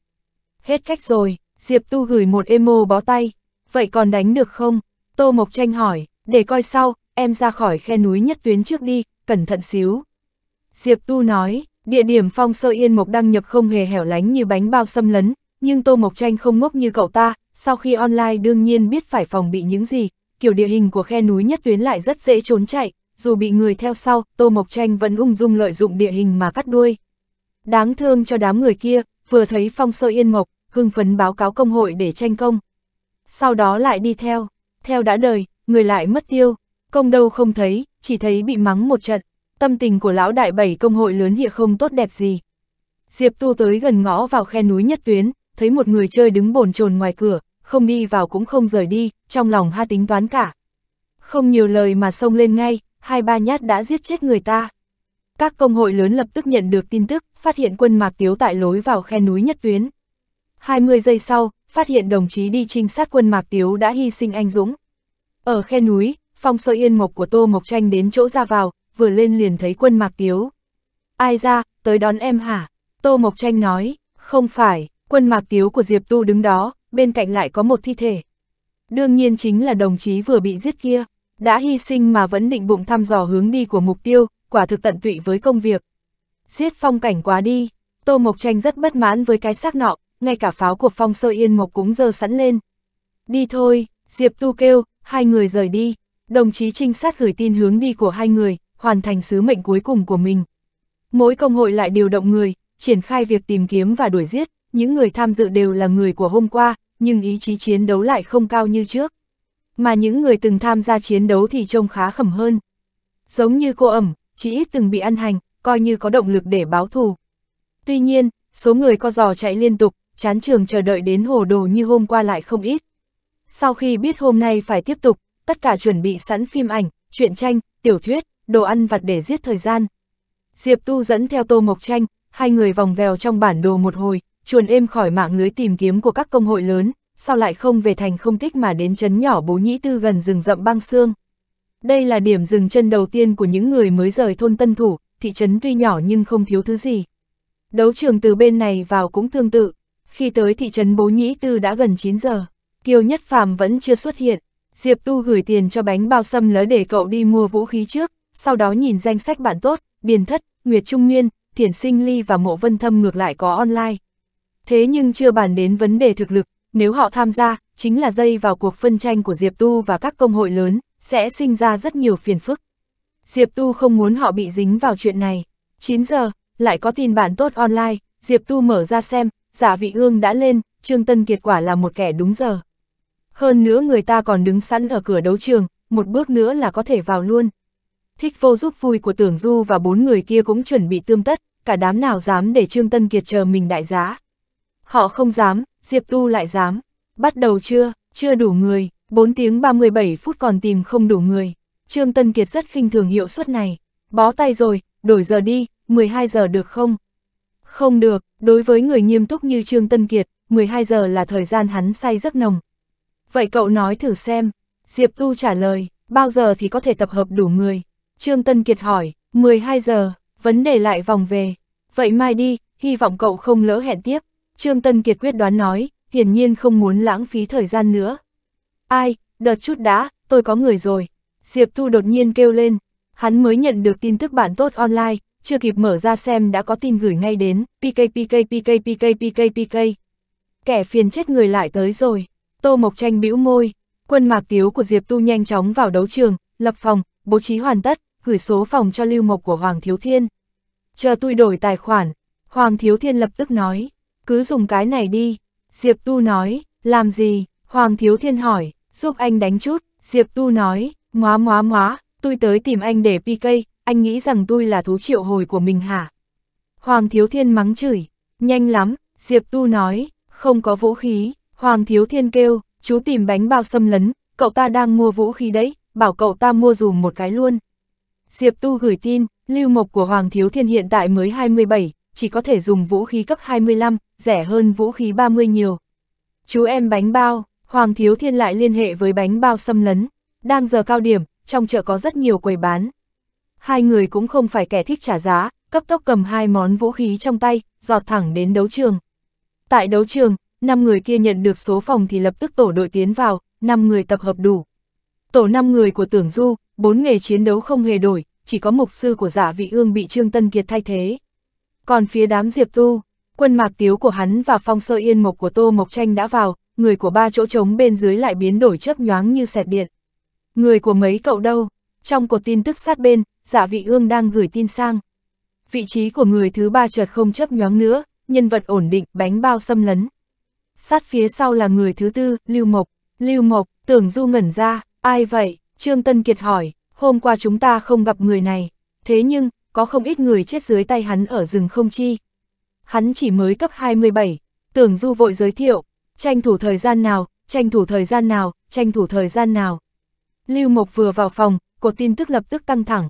Hết cách rồi, Diệp Tu gửi một emo bó tay, vậy còn đánh được không? Tô Mộc Tranh hỏi, để coi sau, em ra khỏi khe núi nhất tuyến trước đi, cẩn thận xíu. Diệp Tu nói, địa điểm phong sơ yên mộc đăng nhập không hề hẻo lánh như bánh bao xâm lấn, nhưng Tô Mộc Tranh không ngốc như cậu ta, sau khi online đương nhiên biết phải phòng bị những gì, kiểu địa hình của khe núi nhất tuyến lại rất dễ trốn chạy, dù bị người theo sau, Tô Mộc Tranh vẫn ung dung lợi dụng địa hình mà cắt đuôi. Đáng thương cho đám người kia, vừa thấy Phong Sơ Yên Mộc, hưng phấn báo cáo công hội để tranh công. Sau đó lại đi theo, theo đã đời, người lại mất tiêu, công đâu không thấy, chỉ thấy bị mắng một trận, tâm tình của lão đại bảy công hội lớn hiện không tốt đẹp gì. Diệp Tu tới gần ngõ vào khe núi nhất tuyến, thấy một người chơi đứng bồn chồn ngoài cửa, không đi vào cũng không rời đi, trong lòng ha tính toán cả. Không nhiều lời mà xông lên ngay, hai ba nhát đã giết chết người ta. Các công hội lớn lập tức nhận được tin tức, phát hiện quân Mạc Tiếu tại lối vào khe núi nhất tuyến. 20 giây sau, phát hiện đồng chí đi trinh sát quân Mạc Tiếu đã hy sinh anh dũng. Ở khe núi, phong sơ yên mộc của Tô Mộc Tranh đến chỗ ra vào, vừa lên liền thấy quân Mạc Tiếu. Ai ra, tới đón em hả? Tô Mộc Tranh nói, không phải, quân Mạc Tiếu của Diệp Tu đứng đó, bên cạnh lại có một thi thể. Đương nhiên chính là đồng chí vừa bị giết kia. Đã hy sinh mà vẫn định bụng thăm dò hướng đi của mục tiêu, quả thực tận tụy với công việc. Giết phong cảnh quá đi, Tô Mộc Tranh rất bất mãn với cái xác nọ, ngay cả pháo của phong sơ yên mộc cũng dơ sẵn lên. Đi thôi, Diệp Tu kêu, hai người rời đi, đồng chí trinh sát gửi tin hướng đi của hai người, hoàn thành sứ mệnh cuối cùng của mình. Mỗi công hội lại điều động người, triển khai việc tìm kiếm và đuổi giết, những người tham dự đều là người của hôm qua, nhưng ý chí chiến đấu lại không cao như trước mà những người từng tham gia chiến đấu thì trông khá khẩm hơn. Giống như cô ẩm, chỉ ít từng bị ăn hành, coi như có động lực để báo thù. Tuy nhiên, số người co giò chạy liên tục, chán trường chờ đợi đến hồ đồ như hôm qua lại không ít. Sau khi biết hôm nay phải tiếp tục, tất cả chuẩn bị sẵn phim ảnh, truyện tranh, tiểu thuyết, đồ ăn vặt để giết thời gian. Diệp Tu dẫn theo Tô Mộc Tranh, hai người vòng vèo trong bản đồ một hồi, chuồn êm khỏi mạng lưới tìm kiếm của các công hội lớn, sao lại không về thành không tích mà đến chấn nhỏ bố nhĩ tư gần rừng rậm băng xương. Đây là điểm dừng chân đầu tiên của những người mới rời thôn Tân Thủ, thị trấn tuy nhỏ nhưng không thiếu thứ gì. Đấu trường từ bên này vào cũng tương tự, khi tới thị trấn bố nhĩ tư đã gần 9 giờ, Kiều Nhất Phàm vẫn chưa xuất hiện, Diệp Tu gửi tiền cho bánh bao xâm lỡ để cậu đi mua vũ khí trước, sau đó nhìn danh sách bạn tốt, Biền Thất, Nguyệt Trung Nguyên, Thiển Sinh Ly và Mộ Vân Thâm ngược lại có online. Thế nhưng chưa bàn đến vấn đề thực lực, nếu họ tham gia, chính là dây vào cuộc phân tranh của Diệp Tu và các công hội lớn, sẽ sinh ra rất nhiều phiền phức. Diệp Tu không muốn họ bị dính vào chuyện này. 9 giờ, lại có tin bản tốt online, Diệp Tu mở ra xem, giả vị ương đã lên, Trương Tân Kiệt quả là một kẻ đúng giờ. Hơn nữa người ta còn đứng sẵn ở cửa đấu trường, một bước nữa là có thể vào luôn. Thích vô giúp vui của Tưởng Du và bốn người kia cũng chuẩn bị tươm tất, cả đám nào dám để Trương Tân Kiệt chờ mình đại giá. Họ không dám, Diệp Tu lại dám. Bắt đầu chưa, chưa đủ người, 4 tiếng 37 phút còn tìm không đủ người. Trương Tân Kiệt rất khinh thường hiệu suất này. Bó tay rồi, đổi giờ đi, 12 giờ được không? Không được, đối với người nghiêm túc như Trương Tân Kiệt, 12 giờ là thời gian hắn say rất nồng. Vậy cậu nói thử xem. Diệp Tu trả lời, bao giờ thì có thể tập hợp đủ người? Trương Tân Kiệt hỏi, 12 giờ, vấn đề lại vòng về. Vậy mai đi, hy vọng cậu không lỡ hẹn tiếp. Trương Tân Kiệt quyết đoán nói, hiển nhiên không muốn lãng phí thời gian nữa. Ai, đợt chút đã, tôi có người rồi. Diệp Thu đột nhiên kêu lên, hắn mới nhận được tin tức bản tốt online, chưa kịp mở ra xem đã có tin gửi ngay đến, PK PK PK PK PK PK. Kẻ phiền chết người lại tới rồi, Tô Mộc Tranh bĩu môi, quân mạc tiếu của Diệp Tu nhanh chóng vào đấu trường, lập phòng, bố trí hoàn tất, gửi số phòng cho lưu mộc của Hoàng Thiếu Thiên. Chờ tôi đổi tài khoản, Hoàng Thiếu Thiên lập tức nói cứ dùng cái này đi. Diệp Tu nói, làm gì? Hoàng Thiếu Thiên hỏi, giúp anh đánh chút. Diệp Tu nói, ngóa ngóa ngóa, tôi tới tìm anh để PK, anh nghĩ rằng tôi là thú triệu hồi của mình hả? Hoàng Thiếu Thiên mắng chửi, nhanh lắm, Diệp Tu nói, không có vũ khí. Hoàng Thiếu Thiên kêu, chú tìm bánh bao xâm lấn, cậu ta đang mua vũ khí đấy, bảo cậu ta mua dùm một cái luôn. Diệp Tu gửi tin, lưu mộc của Hoàng Thiếu Thiên hiện tại mới 27, chỉ có thể dùng vũ khí cấp 25, rẻ hơn vũ khí 30 nhiều. Chú em bánh bao, Hoàng Thiếu Thiên lại liên hệ với bánh bao xâm lấn. Đang giờ cao điểm, trong chợ có rất nhiều quầy bán. Hai người cũng không phải kẻ thích trả giá, cấp tốc cầm hai món vũ khí trong tay, dọt thẳng đến đấu trường. Tại đấu trường, năm người kia nhận được số phòng thì lập tức tổ đội tiến vào, năm người tập hợp đủ. Tổ năm người của Tưởng Du, bốn nghề chiến đấu không hề đổi, chỉ có mục sư của giả dạ vị ương bị Trương Tân Kiệt thay thế. Còn phía đám Diệp Tu, quân mạc tiếu của hắn và phong sơ yên mộc của Tô Mộc Tranh đã vào, người của ba chỗ trống bên dưới lại biến đổi chớp nhoáng như sẹt điện. Người của mấy cậu đâu? Trong cột tin tức sát bên, giả dạ vị ương đang gửi tin sang. Vị trí của người thứ ba chợt không chớp nhoáng nữa, nhân vật ổn định, bánh bao xâm lấn. Sát phía sau là người thứ tư, Lưu Mộc. Lưu Mộc, tưởng du ngẩn ra, ai vậy? Trương Tân Kiệt hỏi, hôm qua chúng ta không gặp người này. Thế nhưng, có không ít người chết dưới tay hắn ở rừng không chi. Hắn chỉ mới cấp 27, tưởng du vội giới thiệu, tranh thủ thời gian nào, tranh thủ thời gian nào, tranh thủ thời gian nào. Lưu Mộc vừa vào phòng, cột tin tức lập tức căng thẳng.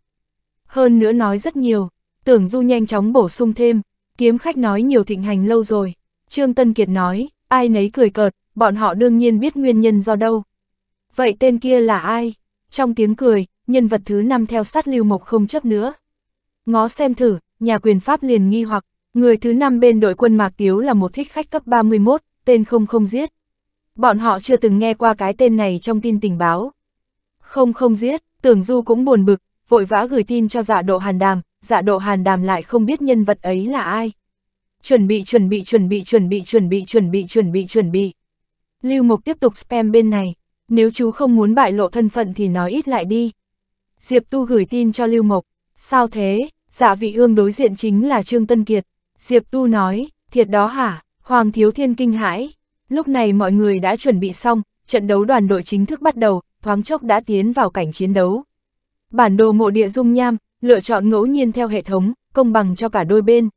Hơn nữa nói rất nhiều, tưởng du nhanh chóng bổ sung thêm, kiếm khách nói nhiều thịnh hành lâu rồi. Trương Tân Kiệt nói, ai nấy cười cợt, bọn họ đương nhiên biết nguyên nhân do đâu. Vậy tên kia là ai? Trong tiếng cười, nhân vật thứ năm theo sát Lưu Mộc không chấp nữa. Ngó xem thử, nhà quyền Pháp liền nghi hoặc, người thứ năm bên đội quân Mạc Tiếu là một thích khách cấp 31, tên không không giết. Bọn họ chưa từng nghe qua cái tên này trong tin tình báo. Không không giết, tưởng du cũng buồn bực, vội vã gửi tin cho dạ độ hàn đàm, dạ độ hàn đàm lại không biết nhân vật ấy là ai. Chuẩn bị chuẩn bị chuẩn bị chuẩn bị chuẩn bị chuẩn bị chuẩn bị chuẩn bị. Lưu mục tiếp tục spam bên này, nếu chú không muốn bại lộ thân phận thì nói ít lại đi. Diệp Tu gửi tin cho Lưu Mộc, sao thế, dạ vị ương đối diện chính là Trương Tân Kiệt. Diệp Tu nói, thiệt đó hả, Hoàng Thiếu Thiên kinh hãi. Lúc này mọi người đã chuẩn bị xong, trận đấu đoàn đội chính thức bắt đầu, thoáng chốc đã tiến vào cảnh chiến đấu. Bản đồ mộ địa dung nham, lựa chọn ngẫu nhiên theo hệ thống, công bằng cho cả đôi bên.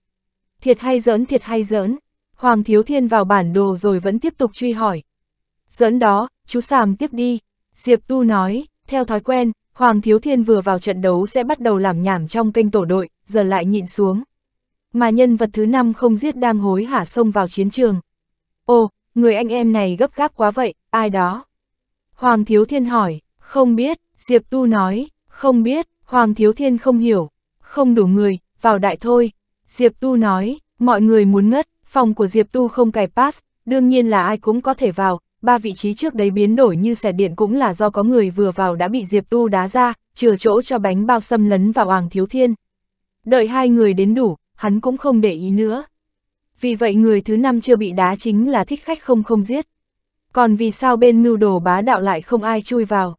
Thiệt hay giỡn thiệt hay giỡn, Hoàng Thiếu Thiên vào bản đồ rồi vẫn tiếp tục truy hỏi. Giỡn đó, chú Sàm tiếp đi, Diệp Tu nói, theo thói quen, Hoàng Thiếu Thiên vừa vào trận đấu sẽ bắt đầu làm nhảm trong kênh tổ đội, giờ lại nhịn xuống. Mà nhân vật thứ năm không giết đang hối hả xông vào chiến trường. Ô, người anh em này gấp gáp quá vậy, ai đó? Hoàng Thiếu Thiên hỏi, không biết, Diệp Tu nói, không biết, Hoàng Thiếu Thiên không hiểu, không đủ người, vào đại thôi. Diệp Tu nói, mọi người muốn ngất, phòng của Diệp Tu không cài pass, đương nhiên là ai cũng có thể vào, ba vị trí trước đấy biến đổi như xẻ điện cũng là do có người vừa vào đã bị Diệp Tu đá ra, chừa chỗ cho bánh bao xâm lấn vào Hoàng Thiếu Thiên. Đợi hai người đến đủ, hắn cũng không để ý nữa. Vì vậy người thứ năm chưa bị đá chính là thích khách không không giết. Còn vì sao bên mưu đồ bá đạo lại không ai chui vào?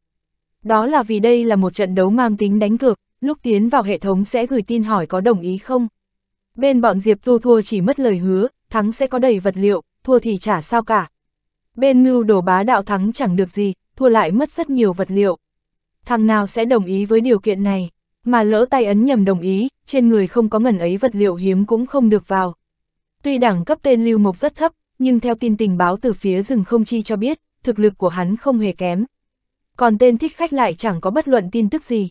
Đó là vì đây là một trận đấu mang tính đánh cược, lúc tiến vào hệ thống sẽ gửi tin hỏi có đồng ý không. Bên bọn Diệp Tu thua chỉ mất lời hứa, thắng sẽ có đầy vật liệu, thua thì chả sao cả, Bên ngưu đổ bá đạo thắng chẳng được gì, thua lại mất rất nhiều vật liệu. Thằng nào sẽ đồng ý với điều kiện này, mà lỡ tay ấn nhầm đồng ý, trên người không có ngần ấy vật liệu hiếm cũng không được vào. Tuy đẳng cấp tên Lưu Mộc rất thấp, nhưng theo tin tình báo từ phía rừng không chi cho biết, thực lực của hắn không hề kém. Còn tên thích khách lại chẳng có bất luận tin tức gì.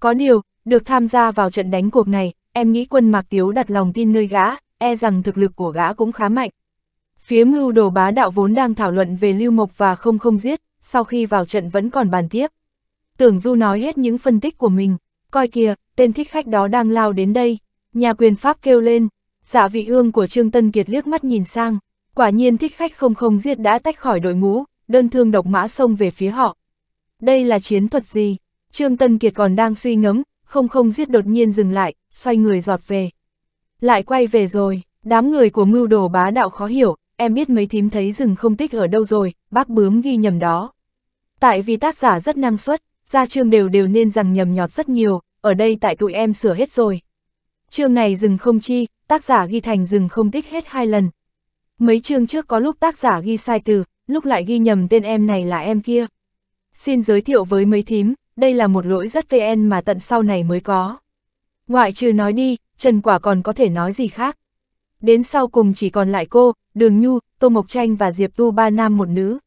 Có điều, được tham gia vào trận đánh cuộc này, em nghĩ quân Mạc Tiếu đặt lòng tin nơi gã, e rằng thực lực của gã cũng khá mạnh. Phía mưu đồ bá đạo vốn đang thảo luận về lưu mộc và không không giết, sau khi vào trận vẫn còn bàn tiếp. Tưởng Du nói hết những phân tích của mình, coi kìa, tên thích khách đó đang lao đến đây, nhà quyền Pháp kêu lên, dạ vị ương của Trương Tân Kiệt liếc mắt nhìn sang, quả nhiên thích khách không không giết đã tách khỏi đội ngũ, đơn thương độc mã xông về phía họ. Đây là chiến thuật gì? Trương Tân Kiệt còn đang suy ngẫm, không không giết đột nhiên dừng lại, xoay người giọt về. Lại quay về rồi, đám người của mưu đồ bá đạo khó hiểu, em biết mấy thím thấy rừng không tích ở đâu rồi, bác bướm ghi nhầm đó. Tại vì tác giả rất năng suất, ra chương đều đều nên rằng nhầm nhọt rất nhiều, ở đây tại tụi em sửa hết rồi. Chương này rừng không chi, tác giả ghi thành rừng không tích hết hai lần. Mấy chương trước có lúc tác giả ghi sai từ, lúc lại ghi nhầm tên em này là em kia. Xin giới thiệu với mấy thím, đây là một lỗi rất cây en mà tận sau này mới có. Ngoại trừ nói đi, Trần Quả còn có thể nói gì khác đến sau cùng chỉ còn lại cô, Đường Nhu, Tô Mộc Tranh và Diệp Tu ba nam một nữ.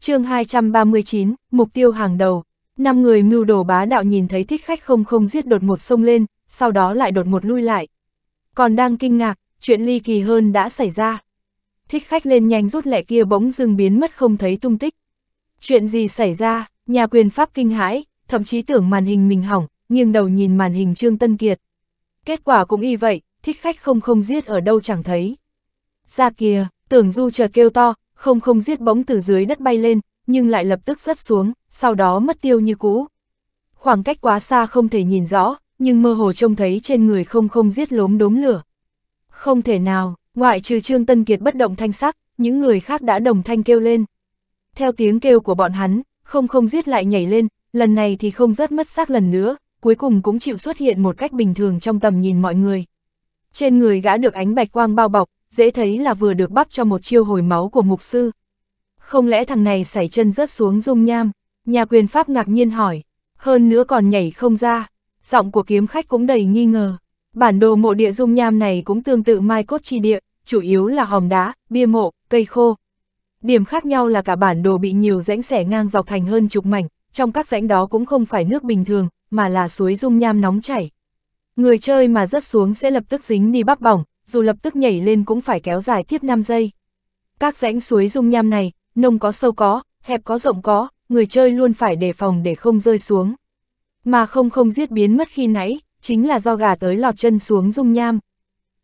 chương 239, mục tiêu hàng đầu, năm người mưu đồ bá đạo nhìn thấy thích khách không không giết đột một sông lên, sau đó lại đột một lui lại. Còn đang kinh ngạc, chuyện ly kỳ hơn đã xảy ra. Thích khách lên nhanh rút lẹ kia bỗng dưng biến mất không thấy tung tích. Chuyện gì xảy ra, nhà quyền pháp kinh hãi, thậm chí tưởng màn hình mình hỏng, nghiêng đầu nhìn màn hình Trương Tân Kiệt. Kết quả cũng y vậy, thích khách không không giết ở đâu chẳng thấy. Ra kìa, tưởng du chợt kêu to, không không giết bóng từ dưới đất bay lên, nhưng lại lập tức rớt xuống, sau đó mất tiêu như cũ. Khoảng cách quá xa không thể nhìn rõ, nhưng mơ hồ trông thấy trên người không không giết lốm đốm lửa. Không thể nào, ngoại trừ Trương Tân Kiệt bất động thanh sắc, những người khác đã đồng thanh kêu lên. Theo tiếng kêu của bọn hắn, không không giết lại nhảy lên, lần này thì không rớt mất xác lần nữa, cuối cùng cũng chịu xuất hiện một cách bình thường trong tầm nhìn mọi người. Trên người gã được ánh bạch quang bao bọc, dễ thấy là vừa được bắp cho một chiêu hồi máu của mục sư. Không lẽ thằng này sảy chân rớt xuống dung nham? Nhà quyền pháp ngạc nhiên hỏi, hơn nữa còn nhảy không ra. Giọng của kiếm khách cũng đầy nghi ngờ. Bản đồ mộ địa dung nham này cũng tương tự mai cốt chi địa, chủ yếu là hòm đá, bia mộ, cây khô. Điểm khác nhau là cả bản đồ bị nhiều rãnh xẻ ngang dọc thành hơn chục mảnh, trong các rãnh đó cũng không phải nước bình thường, mà là suối dung nham nóng chảy. Người chơi mà rớt xuống sẽ lập tức dính đi bắp bỏng, dù lập tức nhảy lên cũng phải kéo dài tiếp 5 giây. Các rãnh suối dung nham này, nông có sâu có, hẹp có rộng có, người chơi luôn phải đề phòng để không rơi xuống. Mà không không giết biến mất khi nãy, chính là do gà tới lọt chân xuống dung nham.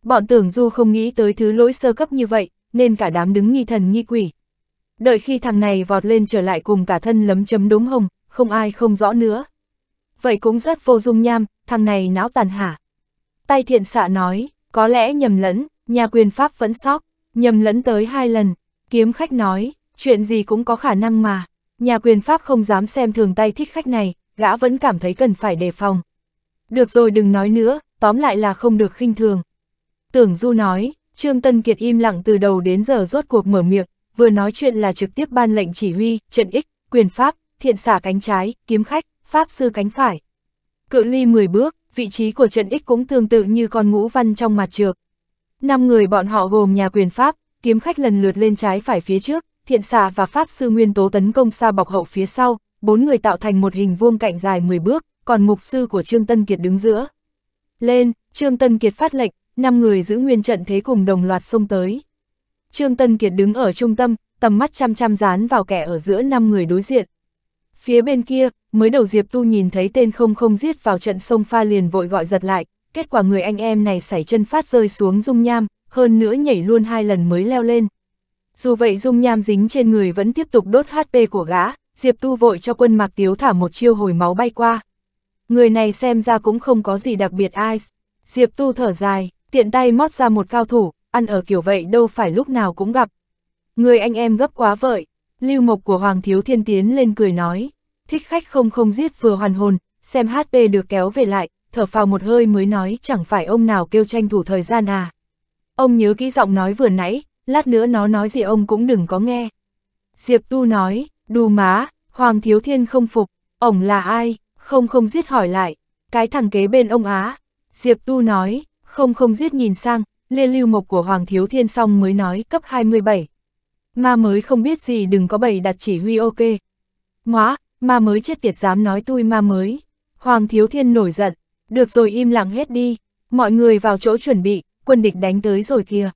Bọn tưởng du không nghĩ tới thứ lỗi sơ cấp như vậy, nên cả đám đứng nghi thần nghi quỷ. Đợi khi thằng này vọt lên trở lại cùng cả thân lấm chấm đốm hồng, không ai không rõ nữa vậy cũng rất vô dung nham, thằng này não tàn hả. Tay thiện xạ nói, có lẽ nhầm lẫn, nhà quyền pháp vẫn sóc, nhầm lẫn tới hai lần, kiếm khách nói, chuyện gì cũng có khả năng mà, nhà quyền pháp không dám xem thường tay thích khách này, gã vẫn cảm thấy cần phải đề phòng. Được rồi đừng nói nữa, tóm lại là không được khinh thường. Tưởng Du nói, Trương Tân Kiệt im lặng từ đầu đến giờ rốt cuộc mở miệng, vừa nói chuyện là trực tiếp ban lệnh chỉ huy, trận ích, quyền pháp, thiện xả cánh trái, kiếm khách, Pháp sư cánh phải. Cự ly 10 bước, vị trí của trận ích cũng tương tự như con ngũ văn trong mặt trược. Năm người bọn họ gồm nhà quyền Pháp, kiếm khách lần lượt lên trái phải phía trước, thiện xạ và Pháp sư nguyên tố tấn công xa bọc hậu phía sau, bốn người tạo thành một hình vuông cạnh dài 10 bước, còn mục sư của Trương Tân Kiệt đứng giữa. Lên, Trương Tân Kiệt phát lệnh, năm người giữ nguyên trận thế cùng đồng loạt xông tới. Trương Tân Kiệt đứng ở trung tâm, tầm mắt chăm chăm dán vào kẻ ở giữa năm người đối diện, Phía bên kia, mới đầu Diệp Tu nhìn thấy tên không không giết vào trận sông pha liền vội gọi giật lại, kết quả người anh em này sảy chân phát rơi xuống dung nham, hơn nữa nhảy luôn hai lần mới leo lên. Dù vậy dung nham dính trên người vẫn tiếp tục đốt HP của gã, Diệp Tu vội cho quân Mạc Tiếu thả một chiêu hồi máu bay qua. Người này xem ra cũng không có gì đặc biệt ai. Diệp Tu thở dài, tiện tay mót ra một cao thủ, ăn ở kiểu vậy đâu phải lúc nào cũng gặp. Người anh em gấp quá vợi, Lưu mộc của Hoàng Thiếu Thiên tiến lên cười nói, thích khách không không giết vừa hoàn hồn, xem HP được kéo về lại, thở phào một hơi mới nói chẳng phải ông nào kêu tranh thủ thời gian à. Ông nhớ kỹ giọng nói vừa nãy, lát nữa nó nói gì ông cũng đừng có nghe. Diệp Tu nói, đù má, Hoàng Thiếu Thiên không phục, ổng là ai, không không giết hỏi lại, cái thằng kế bên ông Á. Diệp Tu nói, không không giết nhìn sang, lê lưu mộc của Hoàng Thiếu Thiên xong mới nói cấp 27 ma mới không biết gì đừng có bày đặt chỉ huy ok. Móa, ma mới chết tiệt dám nói tôi ma mới. Hoàng Thiếu Thiên nổi giận, được rồi im lặng hết đi, mọi người vào chỗ chuẩn bị, quân địch đánh tới rồi kìa.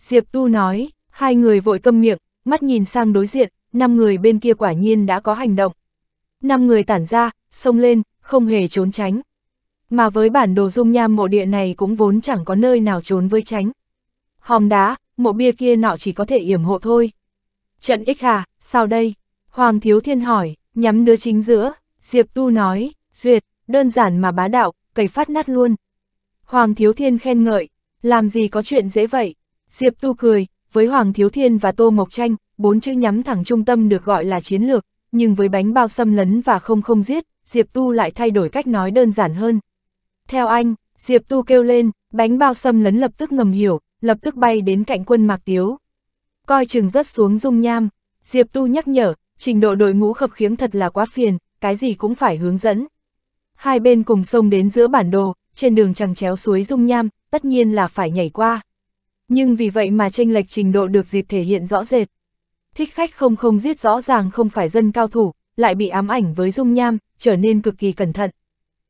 Diệp Tu nói, hai người vội câm miệng, mắt nhìn sang đối diện, năm người bên kia quả nhiên đã có hành động. Năm người tản ra, xông lên, không hề trốn tránh. Mà với bản đồ dung nham mộ địa này cũng vốn chẳng có nơi nào trốn với tránh. Hòm đá, mộ bia kia nọ chỉ có thể yểm hộ thôi. Trận ích hà, sao đây? Hoàng Thiếu Thiên hỏi, nhắm đứa chính giữa, Diệp Tu nói, duyệt, đơn giản mà bá đạo, cầy phát nát luôn. Hoàng Thiếu Thiên khen ngợi, làm gì có chuyện dễ vậy? Diệp Tu cười, với Hoàng Thiếu Thiên và Tô Mộc Tranh, bốn chữ nhắm thẳng trung tâm được gọi là chiến lược, nhưng với bánh bao xâm lấn và không không giết, Diệp Tu lại thay đổi cách nói đơn giản hơn. Theo anh, Diệp Tu kêu lên, bánh bao xâm lấn lập tức ngầm hiểu, lập tức bay đến cạnh quân Mạc Tiếu. Coi chừng rớt xuống dung nham, Diệp Tu nhắc nhở, trình độ đội ngũ khập khiếng thật là quá phiền, cái gì cũng phải hướng dẫn. Hai bên cùng sông đến giữa bản đồ, trên đường chẳng chéo suối dung nham, tất nhiên là phải nhảy qua. Nhưng vì vậy mà tranh lệch trình độ được dịp thể hiện rõ rệt. Thích khách không không giết rõ ràng không phải dân cao thủ, lại bị ám ảnh với dung nham, trở nên cực kỳ cẩn thận.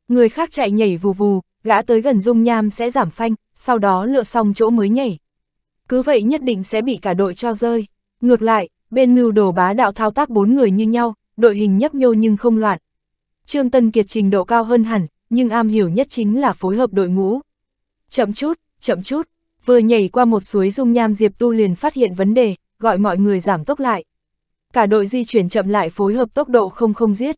Người khác chạy nhảy vù vù, gã tới gần dung nham sẽ giảm phanh, sau đó lựa xong chỗ mới nhảy. Cứ vậy nhất định sẽ bị cả đội cho rơi. Ngược lại, bên mưu đồ bá đạo thao tác bốn người như nhau, đội hình nhấp nhô nhưng không loạn. Trương Tân Kiệt trình độ cao hơn hẳn, nhưng am hiểu nhất chính là phối hợp đội ngũ. Chậm chút, chậm chút, vừa nhảy qua một suối dung nham Diệp Tu liền phát hiện vấn đề, gọi mọi người giảm tốc lại. Cả đội di chuyển chậm lại phối hợp tốc độ không không giết.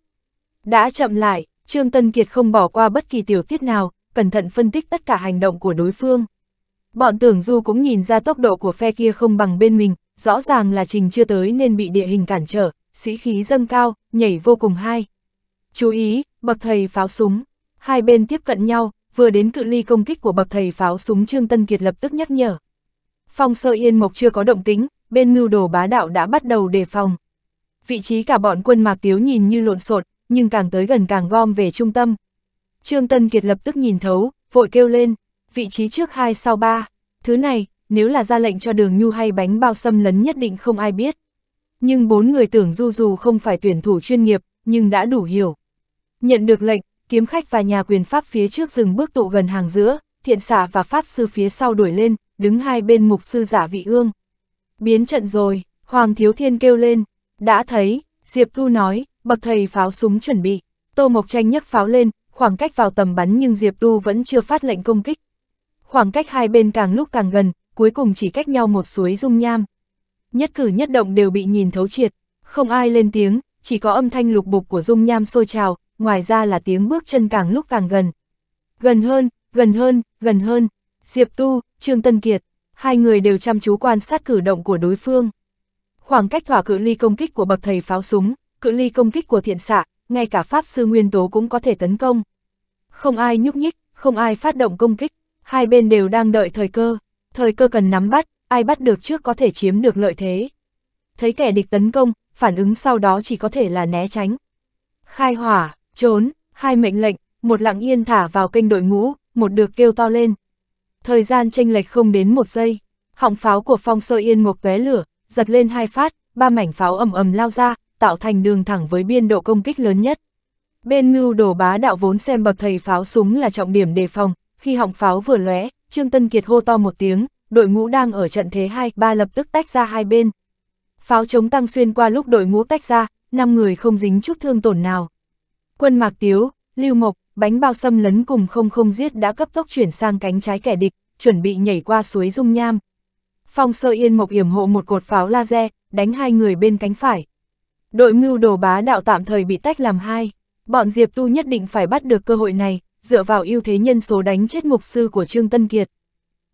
Đã chậm lại, Trương Tân Kiệt không bỏ qua bất kỳ tiểu tiết nào, cẩn thận phân tích tất cả hành động của đối phương. Bọn tưởng du cũng nhìn ra tốc độ của phe kia không bằng bên mình, rõ ràng là trình chưa tới nên bị địa hình cản trở, sĩ khí dâng cao, nhảy vô cùng hay. Chú ý, bậc thầy pháo súng. Hai bên tiếp cận nhau, vừa đến cự ly công kích của bậc thầy pháo súng Trương Tân Kiệt lập tức nhắc nhở. Phong sơ yên mộc chưa có động tính, bên mưu đồ bá đạo đã bắt đầu đề phòng. Vị trí cả bọn quân mạc tiếu nhìn như lộn xộn, nhưng càng tới gần càng gom về trung tâm, Trương Tân Kiệt lập tức nhìn thấu, vội kêu lên, vị trí trước hai sau ba, thứ này, nếu là ra lệnh cho đường nhu hay bánh bao xâm lấn nhất định không ai biết. Nhưng bốn người tưởng du Du không phải tuyển thủ chuyên nghiệp, nhưng đã đủ hiểu. Nhận được lệnh, kiếm khách và nhà quyền pháp phía trước dừng bước tụ gần hàng giữa, thiện xạ và pháp sư phía sau đuổi lên, đứng hai bên mục sư giả vị ương. Biến trận rồi, Hoàng Thiếu Thiên kêu lên, đã thấy, Diệp Thu nói, bậc thầy pháo súng chuẩn bị, Tô Mộc Tranh nhấc pháo lên, khoảng cách vào tầm bắn nhưng Diệp Tu vẫn chưa phát lệnh công kích. Khoảng cách hai bên càng lúc càng gần, cuối cùng chỉ cách nhau một suối dung nham. Nhất cử nhất động đều bị nhìn thấu triệt, không ai lên tiếng, chỉ có âm thanh lục bục của dung nham sôi trào, ngoài ra là tiếng bước chân càng lúc càng gần. Gần hơn, gần hơn, gần hơn, Diệp Tu, Trương Tân Kiệt, hai người đều chăm chú quan sát cử động của đối phương. Khoảng cách thỏa cự ly công kích của bậc thầy pháo súng, cự ly công kích của thiện xạ, ngay cả Pháp Sư Nguyên Tố cũng có thể tấn công. Không ai nhúc nhích, không ai phát động công kích, hai bên đều đang đợi thời cơ, thời cơ cần nắm bắt, ai bắt được trước có thể chiếm được lợi thế. Thấy kẻ địch tấn công, phản ứng sau đó chỉ có thể là né tránh. Khai hỏa, trốn, hai mệnh lệnh, một lặng yên thả vào kênh đội ngũ, một được kêu to lên. Thời gian chênh lệch không đến một giây, họng pháo của phong sơ yên một vé lửa, giật lên hai phát, ba mảnh pháo ầm ầm lao ra, tạo thành đường thẳng với biên độ công kích lớn nhất. Bên ngưu đồ bá đạo vốn xem bậc thầy pháo súng là trọng điểm đề phòng, khi họng pháo vừa lóe, Trương Tân Kiệt hô to một tiếng, đội ngũ đang ở trận thế 2-3 lập tức tách ra hai bên. Pháo chống tăng xuyên qua lúc đội ngũ tách ra, năm người không dính chút thương tổn nào. Quân Mạc Tiếu, Lưu Mộc, bánh bao xâm lấn cùng không không giết đã cấp tốc chuyển sang cánh trái kẻ địch, chuẩn bị nhảy qua suối dung nham. Phong sơ yên mộc yểm hộ một cột pháo laser, đánh hai người bên cánh phải. Đội mưu đồ bá đạo tạm thời bị tách làm hai, bọn Diệp Tu nhất định phải bắt được cơ hội này, dựa vào ưu thế nhân số đánh chết mục sư của Trương Tân Kiệt.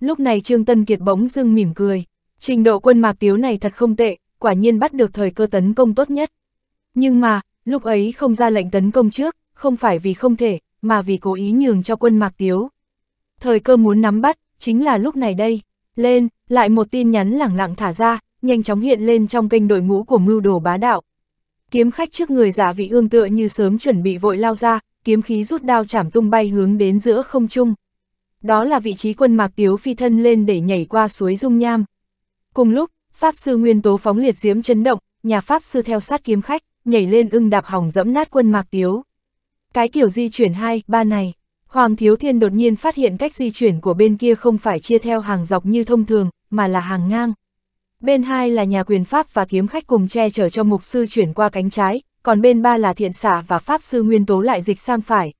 Lúc này Trương Tân Kiệt bỗng dưng mỉm cười, trình độ quân mạc tiếu này thật không tệ, quả nhiên bắt được thời cơ tấn công tốt nhất. Nhưng mà, lúc ấy không ra lệnh tấn công trước, không phải vì không thể, mà vì cố ý nhường cho quân mạc tiếu. Thời cơ muốn nắm bắt, chính là lúc này đây. Lên, lại một tin nhắn lẳng lặng thả ra, nhanh chóng hiện lên trong kênh đội ngũ của mưu đồ bá đạo. Kiếm khách trước người giả vị ương tựa như sớm chuẩn bị vội lao ra, kiếm khí rút đao chảm tung bay hướng đến giữa không trung. Đó là vị trí quân mạc tiếu phi thân lên để nhảy qua suối dung nham. Cùng lúc, Pháp sư nguyên tố phóng liệt diễm chấn động, nhà Pháp sư theo sát kiếm khách, nhảy lên ưng đạp hỏng dẫm nát quân mạc tiếu. Cái kiểu di chuyển hai ba này, Hoàng Thiếu Thiên đột nhiên phát hiện cách di chuyển của bên kia không phải chia theo hàng dọc như thông thường, mà là hàng ngang. Bên hai là nhà quyền pháp và kiếm khách cùng che chở cho mục sư chuyển qua cánh trái, còn bên ba là thiện xạ và pháp sư nguyên tố lại dịch sang phải.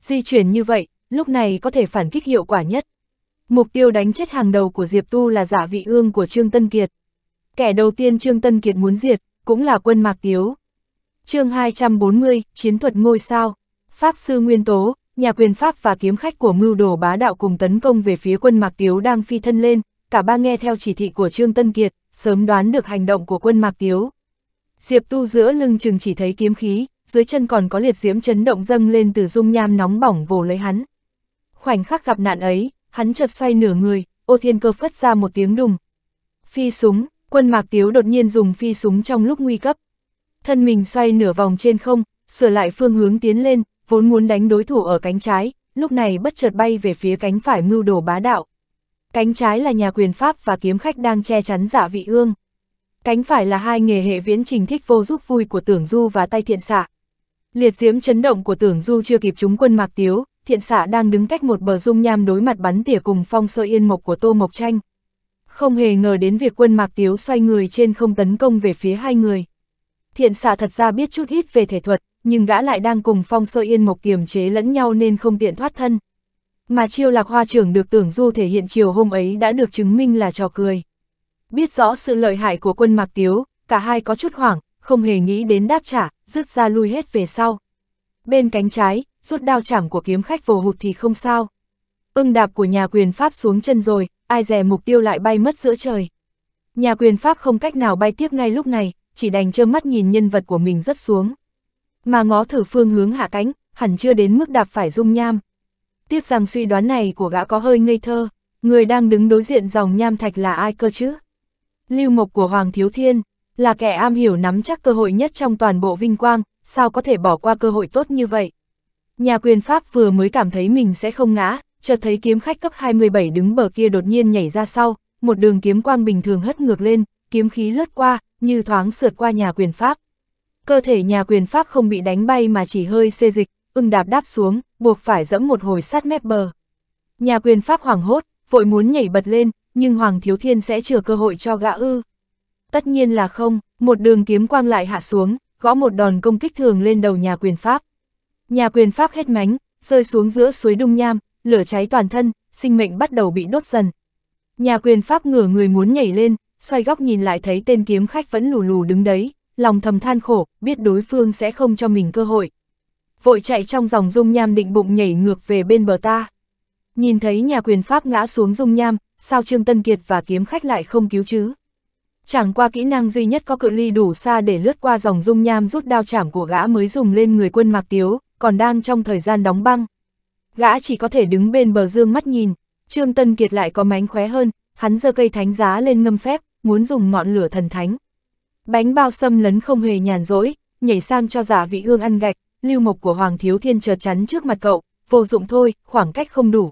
Di chuyển như vậy, lúc này có thể phản kích hiệu quả nhất. Mục tiêu đánh chết hàng đầu của Diệp Tu là giả dạ vị ương của Trương Tân Kiệt. Kẻ đầu tiên Trương Tân Kiệt muốn diệt, cũng là quân Mạc Tiếu. chương 240, Chiến thuật ngôi sao. Pháp sư Nguyên Tố, nhà quyền Pháp và kiếm khách của mưu đồ bá đạo cùng tấn công về phía quân Mạc Tiếu đang phi thân lên, cả ba nghe theo chỉ thị của Trương Tân Kiệt, sớm đoán được hành động của quân Mạc Tiếu. Diệp Tu giữa lưng chừng chỉ thấy kiếm khí, dưới chân còn có liệt diễm chấn động dâng lên từ dung nham nóng bỏng vồ lấy hắn. Khoảnh khắc gặp nạn ấy, hắn chợt xoay nửa người, ô thiên cơ phất ra một tiếng đùng. Phi súng, quân Mạc Tiếu đột nhiên dùng phi súng trong lúc nguy cấp. Thân mình xoay nửa vòng trên không, sửa lại phương hướng tiến lên, vốn muốn đánh đối thủ ở cánh trái, lúc này bất chợt bay về phía cánh phải mưu đồ bá đạo. Cánh trái là nhà quyền pháp và kiếm khách đang che chắn giả dạ vị ương. Cánh phải là hai nghề hệ viễn trình thích vô giúp vui của tưởng du và tay thiện xạ. Liệt diễm chấn động của tưởng du chưa kịp trúng quân mạc tiếu, thiện xạ đang đứng cách một bờ dung nham đối mặt bắn tỉa cùng phong sơ yên mộc của tô mộc tranh. Không hề ngờ đến việc quân mạc tiếu xoay người trên không tấn công về phía hai người. Thiện xạ thật ra biết chút ít về thể thuật, nhưng gã lại đang cùng phong sơ yên mộc kiềm chế lẫn nhau nên không tiện thoát thân. Mà chiêu lạc hoa trưởng được tưởng du thể hiện chiều hôm ấy đã được chứng minh là trò cười. Biết rõ sự lợi hại của quân Mạc Tiếu, cả hai có chút hoảng, không hề nghĩ đến đáp trả, rút ra lui hết về sau. Bên cánh trái, rút đao chảm của kiếm khách vồ hụt thì không sao. Ưng đạp của nhà quyền Pháp xuống chân rồi, ai dè mục tiêu lại bay mất giữa trời. Nhà quyền Pháp không cách nào bay tiếp ngay lúc này, chỉ đành trơ mắt nhìn nhân vật của mình rớt xuống. Mà ngó thử phương hướng hạ cánh, hẳn chưa đến mức đạp phải dung nham. Tiếc rằng suy đoán này của gã có hơi ngây thơ, người đang đứng đối diện dòng nham thạch là ai cơ chứ? Lưu Mộc của Hoàng Thiếu Thiên, là kẻ am hiểu nắm chắc cơ hội nhất trong toàn bộ vinh quang, sao có thể bỏ qua cơ hội tốt như vậy? Nhà quyền Pháp vừa mới cảm thấy mình sẽ không ngã, chợt thấy kiếm khách cấp 27 đứng bờ kia đột nhiên nhảy ra sau, một đường kiếm quang bình thường hất ngược lên, kiếm khí lướt qua, như thoáng sượt qua nhà quyền Pháp. Cơ thể nhà quyền Pháp không bị đánh bay mà chỉ hơi xê dịch, ưng đạp đáp xuống, buộc phải dẫm một hồi sát mép bờ. Nhà quyền pháp hoảng hốt, vội muốn nhảy bật lên, nhưng Hoàng Thiếu Thiên sẽ chừa cơ hội cho gã ư. Tất nhiên là không, một đường kiếm quang lại hạ xuống, gõ một đòn công kích thường lên đầu nhà quyền pháp. Nhà quyền pháp hết mánh, rơi xuống giữa suối đung nham, lửa cháy toàn thân, sinh mệnh bắt đầu bị đốt dần. Nhà quyền pháp ngửa người muốn nhảy lên, xoay góc nhìn lại thấy tên kiếm khách vẫn lù lù đứng đấy, lòng thầm than khổ, biết đối phương sẽ không cho mình cơ hội vội chạy trong dòng dung nham định bụng nhảy ngược về bên bờ ta. Nhìn thấy nhà quyền Pháp ngã xuống dung nham, sao Trương Tân Kiệt và kiếm khách lại không cứu chứ? Chẳng qua kỹ năng duy nhất có cự ly đủ xa để lướt qua dòng dung nham rút đao chảm của gã mới dùng lên người quân mạc tiếu, còn đang trong thời gian đóng băng. Gã chỉ có thể đứng bên bờ dương mắt nhìn, Trương Tân Kiệt lại có mánh khóe hơn, hắn giơ cây thánh giá lên ngâm phép, muốn dùng ngọn lửa thần thánh. Bánh bao xâm lấn không hề nhàn rỗi, nhảy sang cho giả vị ương ăn gạch, lưu mộc của Hoàng Thiếu Thiên chợt chắn trước mặt cậu, vô dụng thôi, khoảng cách không đủ.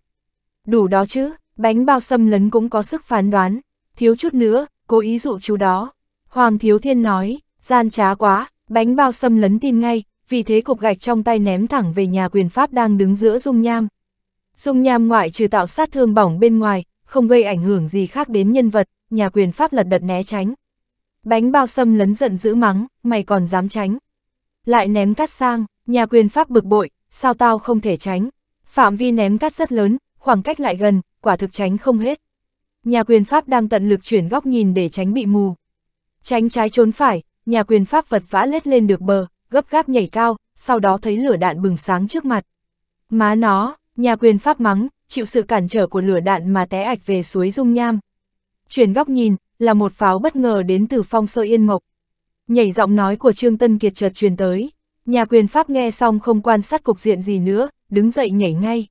Đủ đó chứ, bánh bao xâm lấn cũng có sức phán đoán, thiếu chút nữa, cố ý dụ chú đó. Hoàng Thiếu Thiên nói, gian trá quá, bánh bao xâm lấn tin ngay, vì thế cục gạch trong tay ném thẳng về nhà quyền pháp đang đứng giữa dung nham. Dung nham ngoại trừ tạo sát thương bỏng bên ngoài, không gây ảnh hưởng gì khác đến nhân vật, nhà quyền pháp lật đật né tránh. Bánh bao xâm lấn giận dữ mắng, mày còn dám tránh. Lại ném cắt sang, Nhà quyền pháp bực bội, sao tao không thể tránh? Phạm vi ném cát rất lớn, khoảng cách lại gần, quả thực tránh không hết. Nhà quyền pháp đang tận lực chuyển góc nhìn để tránh bị mù. Tránh trái trốn phải, nhà quyền pháp vật vã lết lên được bờ, gấp gáp nhảy cao, sau đó thấy lửa đạn bừng sáng trước mặt. Má nó, nhà quyền pháp mắng, chịu sự cản trở của lửa đạn mà té ạch về suối dung nham. Chuyển góc nhìn, là một pháo bất ngờ đến từ phong sơ yên mộc. Nhảy giọng nói của Trương Tân Kiệt chợt truyền tới. Nhà quyền Pháp nghe xong không quan sát cục diện gì nữa, đứng dậy nhảy ngay.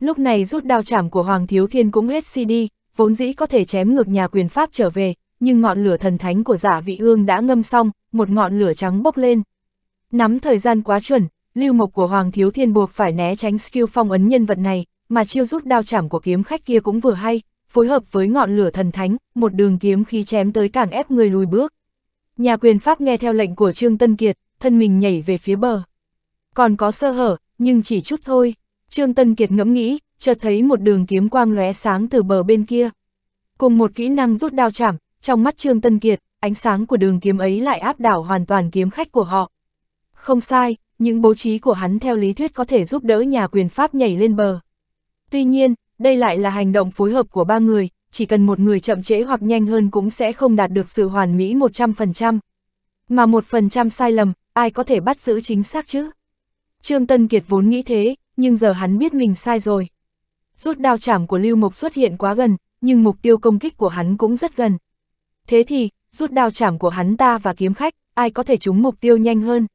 Lúc này rút đao chảm của Hoàng Thiếu Thiên cũng hết CD, vốn dĩ có thể chém ngược nhà quyền Pháp trở về, nhưng ngọn lửa thần thánh của giả dạ vị ương đã ngâm xong, một ngọn lửa trắng bốc lên. Nắm thời gian quá chuẩn, lưu mộc của Hoàng Thiếu Thiên buộc phải né tránh skill phong ấn nhân vật này, mà chiêu rút đao chảm của kiếm khách kia cũng vừa hay, phối hợp với ngọn lửa thần thánh, một đường kiếm khí chém tới càng ép người lùi bước. Nhà quyền Pháp nghe theo lệnh của Trương Tân Kiệt, thân mình nhảy về phía bờ. Còn có sơ hở, nhưng chỉ chút thôi. Trương Tân Kiệt ngẫm nghĩ, chợt thấy một đường kiếm quang lóe sáng từ bờ bên kia. Cùng một kỹ năng rút đao chạm, trong mắt Trương Tân Kiệt, ánh sáng của đường kiếm ấy lại áp đảo hoàn toàn kiếm khách của họ. Không sai, những bố trí của hắn theo lý thuyết có thể giúp đỡ nhà quyền Pháp nhảy lên bờ. Tuy nhiên, đây lại là hành động phối hợp của ba người, chỉ cần một người chậm trễ hoặc nhanh hơn cũng sẽ không đạt được sự hoàn mỹ 100%. Mà một phần trăm sai lầm, ai có thể bắt giữ chính xác chứ? Trương Tân Kiệt vốn nghĩ thế, nhưng giờ hắn biết mình sai rồi. Rút đao chảm của Lưu Mục xuất hiện quá gần, nhưng mục tiêu công kích của hắn cũng rất gần. Thế thì, rút đao chảm của hắn ta và kiếm khách, ai có thể trúng mục tiêu nhanh hơn?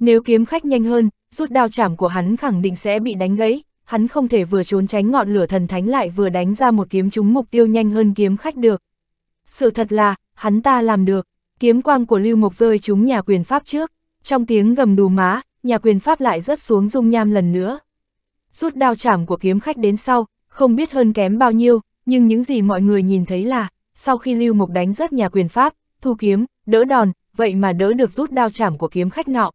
Nếu kiếm khách nhanh hơn, rút đao chảm của hắn khẳng định sẽ bị đánh gãy, hắn không thể vừa trốn tránh ngọn lửa thần thánh lại vừa đánh ra một kiếm trúng mục tiêu nhanh hơn kiếm khách được. Sự thật là, hắn ta làm được, kiếm quang của Lưu Mục rơi trúng nhà quyền pháp trước trong tiếng gầm đù má, nhà quyền Pháp lại rớt xuống dung nham lần nữa. Rút đao chảm của kiếm khách đến sau, không biết hơn kém bao nhiêu, nhưng những gì mọi người nhìn thấy là, sau khi Lưu Mục đánh rớt nhà quyền Pháp, thu kiếm, đỡ đòn, vậy mà đỡ được rút đao chảm của kiếm khách nọ.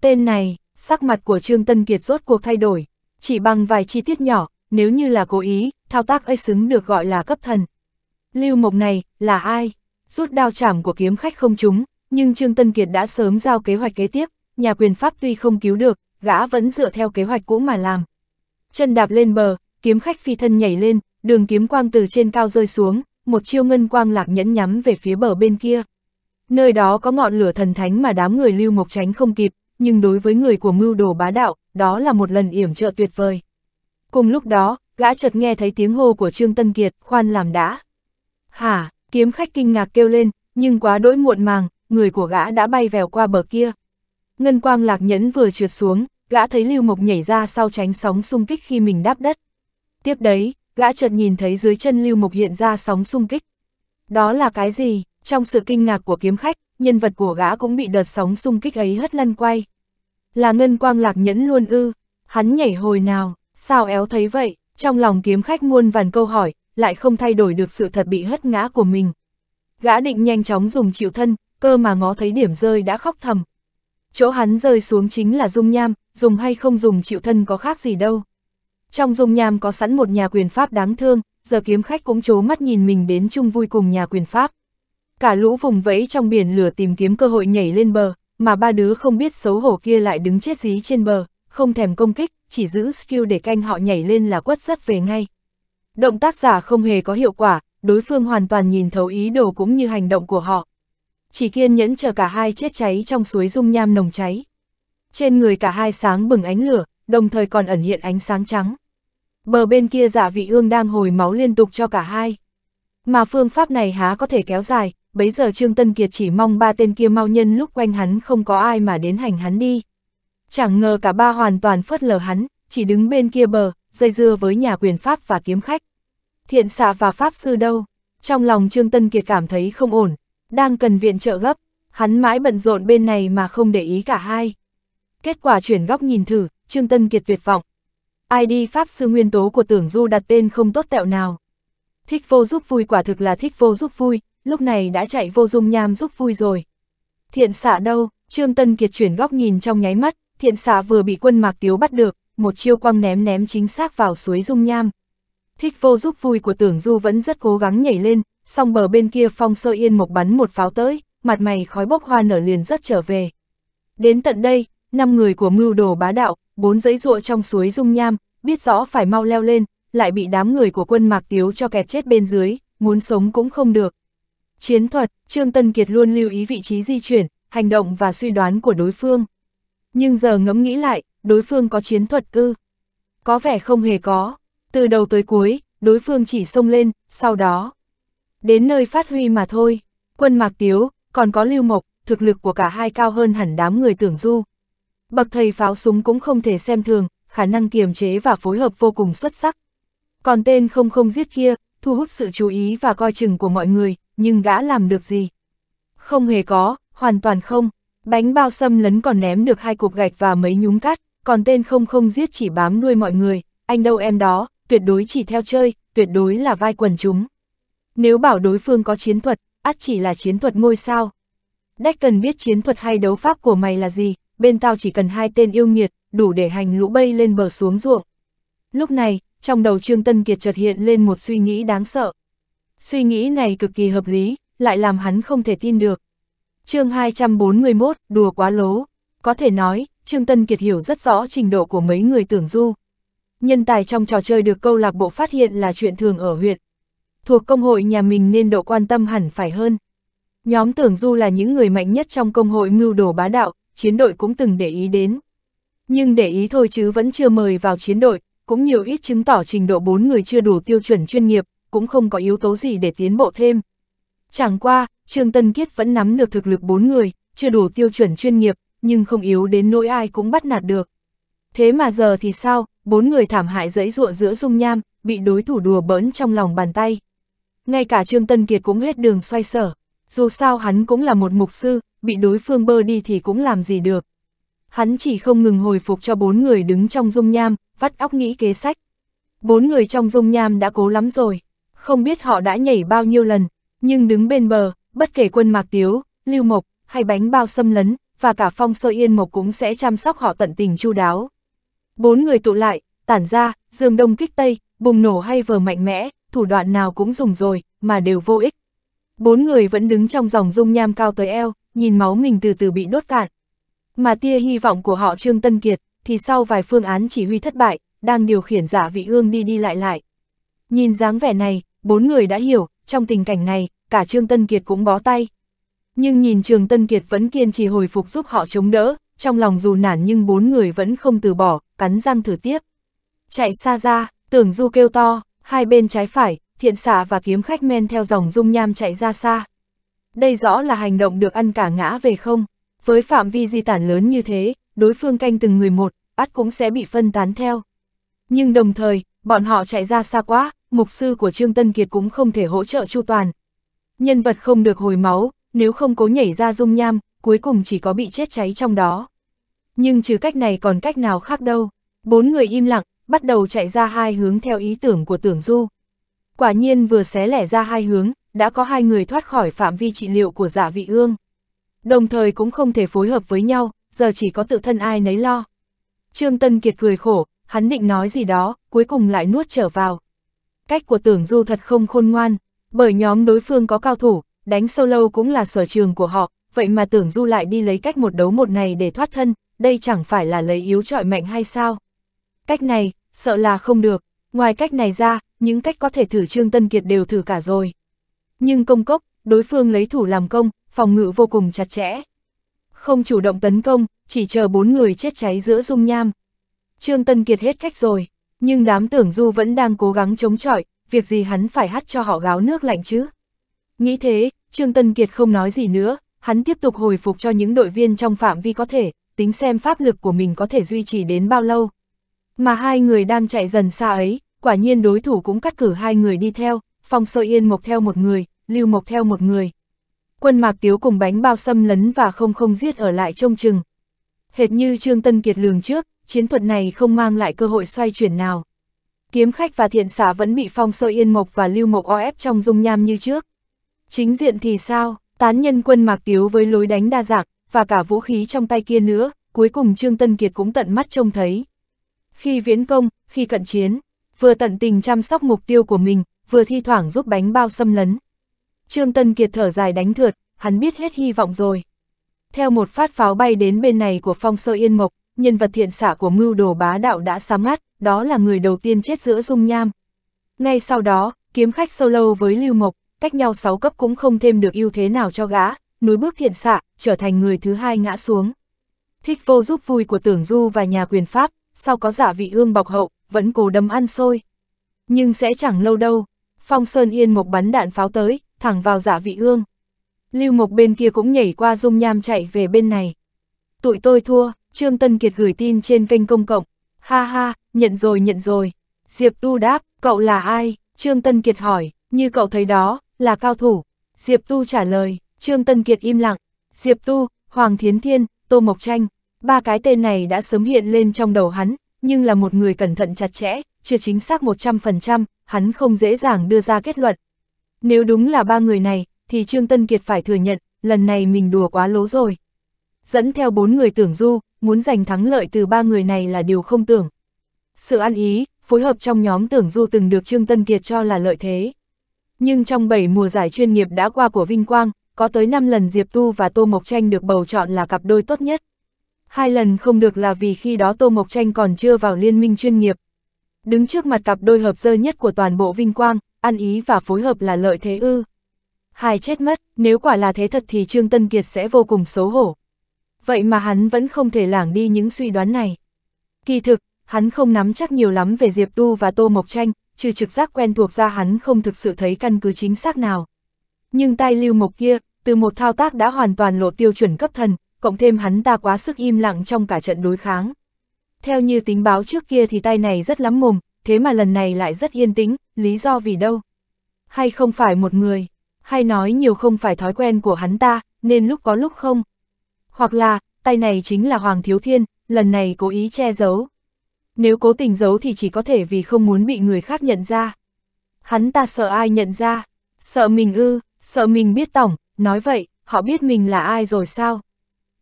Tên này, sắc mặt của Trương Tân Kiệt rốt cuộc thay đổi, chỉ bằng vài chi tiết nhỏ, nếu như là cố ý, thao tác ấy xứng được gọi là cấp thần. Lưu mục này, là ai? Rút đao chảm của kiếm khách không trúng, nhưng Trương Tân Kiệt đã sớm giao kế hoạch kế tiếp, nhà quyền pháp tuy không cứu được, gã vẫn dựa theo kế hoạch cũ mà làm. Chân đạp lên bờ, kiếm khách phi thân nhảy lên, đường kiếm quang từ trên cao rơi xuống, một chiêu ngân quang lạc nhẫn nhắm về phía bờ bên kia. Nơi đó có ngọn lửa thần thánh mà đám người lưu mộc tránh không kịp, nhưng đối với người của mưu đồ bá đạo, đó là một lần yểm trợ tuyệt vời. Cùng lúc đó, gã chợt nghe thấy tiếng hô của Trương Tân Kiệt, khoan làm đã. Hả, kiếm khách kinh ngạc kêu lên, nhưng quá đỗi muộn màng, người của gã đã bay vèo qua bờ kia. Ngân quang lạc nhẫn vừa trượt xuống, gã thấy Lưu Mộc nhảy ra sau tránh sóng xung kích khi mình đáp đất. Tiếp đấy, gã chợt nhìn thấy dưới chân Lưu Mộc hiện ra sóng xung kích. Đó là cái gì? Trong sự kinh ngạc của kiếm khách, nhân vật của gã cũng bị đợt sóng xung kích ấy hất lăn quay. Là ngân quang lạc nhẫn luôn ư, hắn nhảy hồi nào, sao éo thấy vậy, trong lòng kiếm khách muôn vàn câu hỏi, lại không thay đổi được sự thật bị hất ngã của mình. Gã định nhanh chóng dùng chịu thân, cơ mà ngó thấy điểm rơi đã khóc thầm. Chỗ hắn rơi xuống chính là dung nham, dùng hay không dùng chịu thân có khác gì đâu. Trong dung nham có sẵn một nhà quyền pháp đáng thương, giờ kiếm khách cũng chố mắt nhìn mình đến chung vui cùng nhà quyền pháp. Cả lũ vùng vẫy trong biển lửa tìm kiếm cơ hội nhảy lên bờ, mà ba đứa không biết xấu hổ kia lại đứng chết dí trên bờ, không thèm công kích, chỉ giữ skill để canh họ nhảy lên là quất rất về ngay. Động tác giả không hề có hiệu quả, đối phương hoàn toàn nhìn thấu ý đồ cũng như hành động của họ chỉ kiên nhẫn chờ cả hai chết cháy trong suối dung nham nồng cháy. Trên người cả hai sáng bừng ánh lửa, đồng thời còn ẩn hiện ánh sáng trắng. Bờ bên kia dạ vị ương đang hồi máu liên tục cho cả hai. Mà phương pháp này há có thể kéo dài, bấy giờ Trương Tân Kiệt chỉ mong ba tên kia mau nhân lúc quanh hắn không có ai mà đến hành hắn đi. Chẳng ngờ cả ba hoàn toàn phớt lờ hắn, chỉ đứng bên kia bờ, dây dưa với nhà quyền pháp và kiếm khách. Thiện xạ và pháp sư đâu? Trong lòng Trương Tân Kiệt cảm thấy không ổn, đang cần viện trợ gấp, hắn mãi bận rộn bên này mà không để ý cả hai. Kết quả chuyển góc nhìn thử, Trương Tân Kiệt tuyệt vọng. ID Pháp Sư Nguyên Tố của Tưởng Du đặt tên không tốt tẹo nào. Thích vô giúp vui quả thực là thích vô giúp vui, lúc này đã chạy vô dung nham giúp vui rồi. Thiện xạ đâu, Trương Tân Kiệt chuyển góc nhìn trong nháy mắt, thiện xạ vừa bị quân mạc tiếu bắt được, một chiêu quăng ném ném chính xác vào suối dung nham. Thích vô giúp vui của tưởng du vẫn rất cố gắng nhảy lên, song bờ bên kia phong sơ yên mộc bắn một pháo tới, mặt mày khói bốc hoa nở liền rất trở về. Đến tận đây, năm người của mưu đồ bá đạo, bốn dãy ruộng trong suối dung nham, biết rõ phải mau leo lên, lại bị đám người của quân mạc tiếu cho kẹt chết bên dưới, muốn sống cũng không được. Chiến thuật, Trương Tân Kiệt luôn lưu ý vị trí di chuyển, hành động và suy đoán của đối phương. Nhưng giờ ngẫm nghĩ lại, đối phương có chiến thuật ư. Có vẻ không hề có. Từ đầu tới cuối, đối phương chỉ xông lên, sau đó, Đến nơi phát huy mà thôi, quân Mạc Tiếu, còn có Lưu Mộc, thực lực của cả hai cao hơn hẳn đám người tưởng du. Bậc thầy pháo súng cũng không thể xem thường, khả năng kiềm chế và phối hợp vô cùng xuất sắc. Còn tên không không giết kia, thu hút sự chú ý và coi chừng của mọi người, nhưng gã làm được gì? Không hề có, hoàn toàn không. Bánh bao xâm lấn còn ném được hai cục gạch và mấy nhúng cát, còn tên không không giết chỉ bám nuôi mọi người, anh đâu em đó, tuyệt đối chỉ theo chơi, tuyệt đối là vai quần chúng. Nếu bảo đối phương có chiến thuật, ắt chỉ là chiến thuật ngôi sao. Đách cần biết chiến thuật hay đấu pháp của mày là gì, bên tao chỉ cần hai tên yêu nghiệt, đủ để hành lũ bay lên bờ xuống ruộng. Lúc này, trong đầu Trương Tân Kiệt chợt hiện lên một suy nghĩ đáng sợ. Suy nghĩ này cực kỳ hợp lý, lại làm hắn không thể tin được. chương 241, đùa quá lố. Có thể nói, Trương Tân Kiệt hiểu rất rõ trình độ của mấy người tưởng du. Nhân tài trong trò chơi được câu lạc bộ phát hiện là chuyện thường ở huyện, thuộc công hội nhà mình nên độ quan tâm hẳn phải hơn. Nhóm tưởng du là những người mạnh nhất trong công hội mưu đồ bá đạo, chiến đội cũng từng để ý đến. Nhưng để ý thôi chứ vẫn chưa mời vào chiến đội, cũng nhiều ít chứng tỏ trình độ bốn người chưa đủ tiêu chuẩn chuyên nghiệp, cũng không có yếu tố gì để tiến bộ thêm. Chẳng qua, Trương Tân Kiết vẫn nắm được thực lực bốn người, chưa đủ tiêu chuẩn chuyên nghiệp, nhưng không yếu đến nỗi ai cũng bắt nạt được. Thế mà giờ thì sao, bốn người thảm hại dẫy ruộng giữa dung nham, bị đối thủ đùa bỡn trong lòng bàn tay ngay cả Trương Tân Kiệt cũng hết đường xoay sở. Dù sao hắn cũng là một mục sư, bị đối phương bơ đi thì cũng làm gì được. Hắn chỉ không ngừng hồi phục cho bốn người đứng trong dung nham, vắt óc nghĩ kế sách. Bốn người trong dung nham đã cố lắm rồi, không biết họ đã nhảy bao nhiêu lần, nhưng đứng bên bờ, bất kể quân Mạc Tiếu, Lưu Mộc, hay bánh bao xâm lấn, và cả phong sơ yên mộc cũng sẽ chăm sóc họ tận tình chu đáo. Bốn người tụ lại, tản ra, dương đông kích tây, bùng nổ hay vờ mạnh mẽ, thủ đoạn nào cũng dùng rồi, mà đều vô ích. Bốn người vẫn đứng trong dòng dung nham cao tới eo, nhìn máu mình từ từ bị đốt cạn. Mà tia hy vọng của họ Trương Tân Kiệt, thì sau vài phương án chỉ huy thất bại, đang điều khiển giả vị ương đi đi lại lại. Nhìn dáng vẻ này, bốn người đã hiểu, trong tình cảnh này, cả Trương Tân Kiệt cũng bó tay. Nhưng nhìn Trương Tân Kiệt vẫn kiên trì hồi phục giúp họ chống đỡ, trong lòng dù nản nhưng bốn người vẫn không từ bỏ, cắn răng thử tiếp. Chạy xa ra, tưởng du kêu to, hai bên trái phải, thiện xạ và kiếm khách men theo dòng dung nham chạy ra xa. Đây rõ là hành động được ăn cả ngã về không. Với phạm vi di tản lớn như thế, đối phương canh từng người một, ắt cũng sẽ bị phân tán theo. Nhưng đồng thời, bọn họ chạy ra xa quá, mục sư của Trương Tân Kiệt cũng không thể hỗ trợ chu toàn. Nhân vật không được hồi máu, nếu không cố nhảy ra dung nham, cuối cùng chỉ có bị chết cháy trong đó. Nhưng trừ cách này còn cách nào khác đâu. Bốn người im lặng, bắt đầu chạy ra hai hướng theo ý tưởng của tưởng du. Quả nhiên vừa xé lẻ ra hai hướng, đã có hai người thoát khỏi phạm vi trị liệu của giả dạ vị ương. Đồng thời cũng không thể phối hợp với nhau, giờ chỉ có tự thân ai nấy lo. Trương Tân Kiệt cười khổ, hắn định nói gì đó, cuối cùng lại nuốt trở vào. Cách của tưởng du thật không khôn ngoan, bởi nhóm đối phương có cao thủ, đánh sâu lâu cũng là sở trường của họ, vậy mà tưởng du lại đi lấy cách một đấu một này để thoát thân, đây chẳng phải là lấy yếu trọi mạnh hay sao? Cách này, sợ là không được, ngoài cách này ra, những cách có thể thử Trương Tân Kiệt đều thử cả rồi. Nhưng công cốc, đối phương lấy thủ làm công, phòng ngự vô cùng chặt chẽ. Không chủ động tấn công, chỉ chờ bốn người chết cháy giữa dung nham. Trương Tân Kiệt hết cách rồi, nhưng đám tưởng du vẫn đang cố gắng chống chọi, việc gì hắn phải hắt cho họ gáo nước lạnh chứ. Nghĩ thế, Trương Tân Kiệt không nói gì nữa, hắn tiếp tục hồi phục cho những đội viên trong phạm vi có thể, tính xem pháp lực của mình có thể duy trì đến bao lâu. Mà hai người đang chạy dần xa ấy, quả nhiên đối thủ cũng cắt cử hai người đi theo, Phong Sơ Yên mộc theo một người, Lưu Mộc theo một người. Quân Mạc Tiếu cùng bánh bao xâm lấn và không không giết ở lại trông chừng. Hệt như Trương Tân Kiệt lường trước, chiến thuật này không mang lại cơ hội xoay chuyển nào. Kiếm khách và thiện xả vẫn bị Phong Sơ Yên Mộc và Lưu Mộc o ép trong dung nham như trước. Chính diện thì sao, tán nhân quân Mạc Tiếu với lối đánh đa dạng, và cả vũ khí trong tay kia nữa, cuối cùng Trương Tân Kiệt cũng tận mắt trông thấy khi viễn công, khi cận chiến, vừa tận tình chăm sóc mục tiêu của mình, vừa thi thoảng giúp bánh bao xâm lấn. Trương Tân Kiệt thở dài đánh thượt, hắn biết hết hy vọng rồi. Theo một phát pháo bay đến bên này của phong sơ yên mộc, nhân vật thiện xạ của mưu đồ bá đạo đã sáng ngắt, đó là người đầu tiên chết giữa dung nham. Ngay sau đó, kiếm khách solo với lưu mộc, cách nhau 6 cấp cũng không thêm được ưu thế nào cho gã, núi bước thiện xạ, trở thành người thứ hai ngã xuống. Thích vô giúp vui của tưởng du và nhà quyền Pháp, sau có giả vị ương bọc hậu, vẫn cố đấm ăn xôi. Nhưng sẽ chẳng lâu đâu, Phong Sơn Yên Mộc bắn đạn pháo tới, thẳng vào giả vị ương. Lưu Mộc bên kia cũng nhảy qua dung nham chạy về bên này. Tụi tôi thua, Trương Tân Kiệt gửi tin trên kênh công cộng. Ha ha, nhận rồi nhận rồi. Diệp Tu đáp, cậu là ai? Trương Tân Kiệt hỏi, như cậu thấy đó, là cao thủ. Diệp Tu trả lời, Trương Tân Kiệt im lặng. Diệp Tu, Hoàng Thiến Thiên, Tô Mộc Tranh, Ba cái tên này đã sớm hiện lên trong đầu hắn, nhưng là một người cẩn thận chặt chẽ, chưa chính xác 100%, hắn không dễ dàng đưa ra kết luận. Nếu đúng là ba người này, thì Trương Tân Kiệt phải thừa nhận, lần này mình đùa quá lố rồi. Dẫn theo bốn người tưởng du, muốn giành thắng lợi từ ba người này là điều không tưởng. Sự ăn ý, phối hợp trong nhóm tưởng du từng được Trương Tân Kiệt cho là lợi thế. Nhưng trong 7 mùa giải chuyên nghiệp đã qua của Vinh Quang, có tới 5 lần Diệp Tu và Tô Mộc Tranh được bầu chọn là cặp đôi tốt nhất. Hai lần không được là vì khi đó Tô Mộc Tranh còn chưa vào liên minh chuyên nghiệp. Đứng trước mặt cặp đôi hợp dơ nhất của toàn bộ vinh quang, ăn ý và phối hợp là lợi thế ư. Hai chết mất, nếu quả là thế thật thì Trương Tân Kiệt sẽ vô cùng xấu hổ. Vậy mà hắn vẫn không thể lảng đi những suy đoán này. Kỳ thực, hắn không nắm chắc nhiều lắm về Diệp Tu và Tô Mộc Tranh, trừ trực giác quen thuộc ra hắn không thực sự thấy căn cứ chính xác nào. Nhưng tay lưu mộc kia, từ một thao tác đã hoàn toàn lộ tiêu chuẩn cấp thần, cộng thêm hắn ta quá sức im lặng trong cả trận đối kháng. Theo như tính báo trước kia thì tay này rất lắm mồm, thế mà lần này lại rất yên tĩnh, lý do vì đâu? Hay không phải một người, hay nói nhiều không phải thói quen của hắn ta, nên lúc có lúc không? Hoặc là, tay này chính là Hoàng Thiếu Thiên, lần này cố ý che giấu. Nếu cố tình giấu thì chỉ có thể vì không muốn bị người khác nhận ra. Hắn ta sợ ai nhận ra, sợ mình ư, sợ mình biết tổng, nói vậy, họ biết mình là ai rồi sao?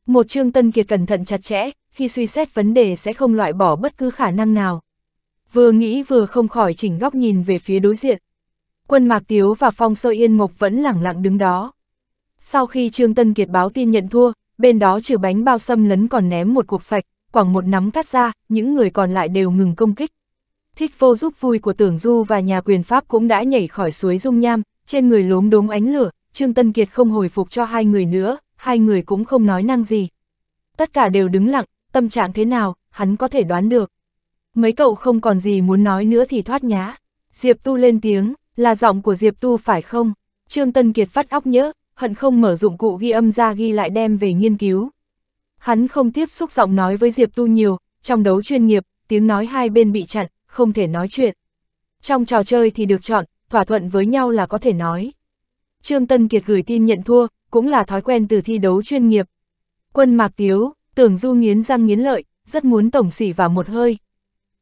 Một Trương Tân Kiệt cẩn thận chặt chẽ, khi suy xét vấn đề sẽ không loại bỏ bất cứ khả năng nào. Vừa nghĩ vừa không khỏi chỉnh góc nhìn về phía đối diện. Quân Mạc Tiếu và Phong Sơ Yên Mộc vẫn lẳng lặng đứng đó. Sau khi Trương Tân Kiệt báo tin nhận thua, bên đó trừ bánh bao xâm lấn còn ném một cuộc sạch, quảng một nắm cắt ra, những người còn lại đều ngừng công kích. Thích vô giúp vui của Tưởng Du và nhà quyền Pháp cũng đã nhảy khỏi suối dung nham, trên người lốm đốm ánh lửa, Trương Tân Kiệt không hồi phục cho hai người nữa, hai người cũng không nói năng gì. Tất cả đều đứng lặng, tâm trạng thế nào, hắn có thể đoán được. Mấy cậu không còn gì muốn nói nữa thì thoát nhá. Diệp Tu lên tiếng, là giọng của Diệp Tu phải không? Trương Tân Kiệt phát óc nhớ, hận không mở dụng cụ ghi âm ra ghi lại đem về nghiên cứu. Hắn không tiếp xúc giọng nói với Diệp Tu nhiều, trong đấu chuyên nghiệp, tiếng nói hai bên bị chặn, không thể nói chuyện. Trong trò chơi thì được chọn, thỏa thuận với nhau là có thể nói. Trương Tân Kiệt gửi tin nhận thua, cũng là thói quen từ thi đấu chuyên nghiệp. Quân Mạc Tiếu, tưởng du nghiến răng nghiến lợi, rất muốn tổng sỉ vào một hơi.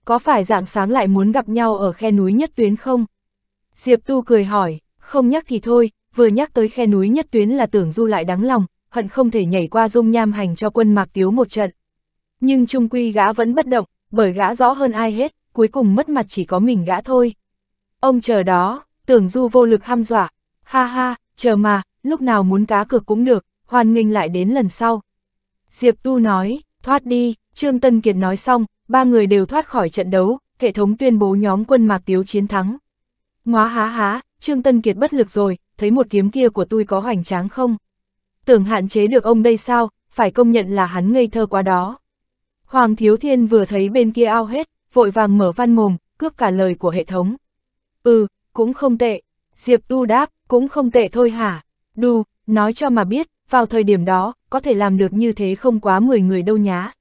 Có phải dạng sáng lại muốn gặp nhau ở khe núi nhất tuyến không? Diệp Tu cười hỏi, không nhắc thì thôi, vừa nhắc tới khe núi nhất tuyến là tưởng du lại đắng lòng, hận không thể nhảy qua dung nham hành cho quân Mạc Tiếu một trận. Nhưng trung quy gã vẫn bất động, bởi gã rõ hơn ai hết, cuối cùng mất mặt chỉ có mình gã thôi. Ông chờ đó, tưởng du vô lực ham dọa, ha ha, chờ mà, lúc nào muốn cá cược cũng được, hoàn nghênh lại đến lần sau. Diệp Tu nói, thoát đi, Trương Tân Kiệt nói xong, ba người đều thoát khỏi trận đấu, hệ thống tuyên bố nhóm quân Mạc Tiếu chiến thắng. Ngoá há há, Trương Tân Kiệt bất lực rồi, thấy một kiếm kia của tôi có hoành tráng không? Tưởng hạn chế được ông đây sao, phải công nhận là hắn ngây thơ quá đó. Hoàng Thiếu Thiên vừa thấy bên kia ao hết, vội vàng mở văn mồm, cướp cả lời của hệ thống. Ừ, cũng không tệ. Diệp Tu đáp, cũng không tệ thôi hả? Đù, nói cho mà biết, vào thời điểm đó, có thể làm được như thế không quá 10 người đâu nhá.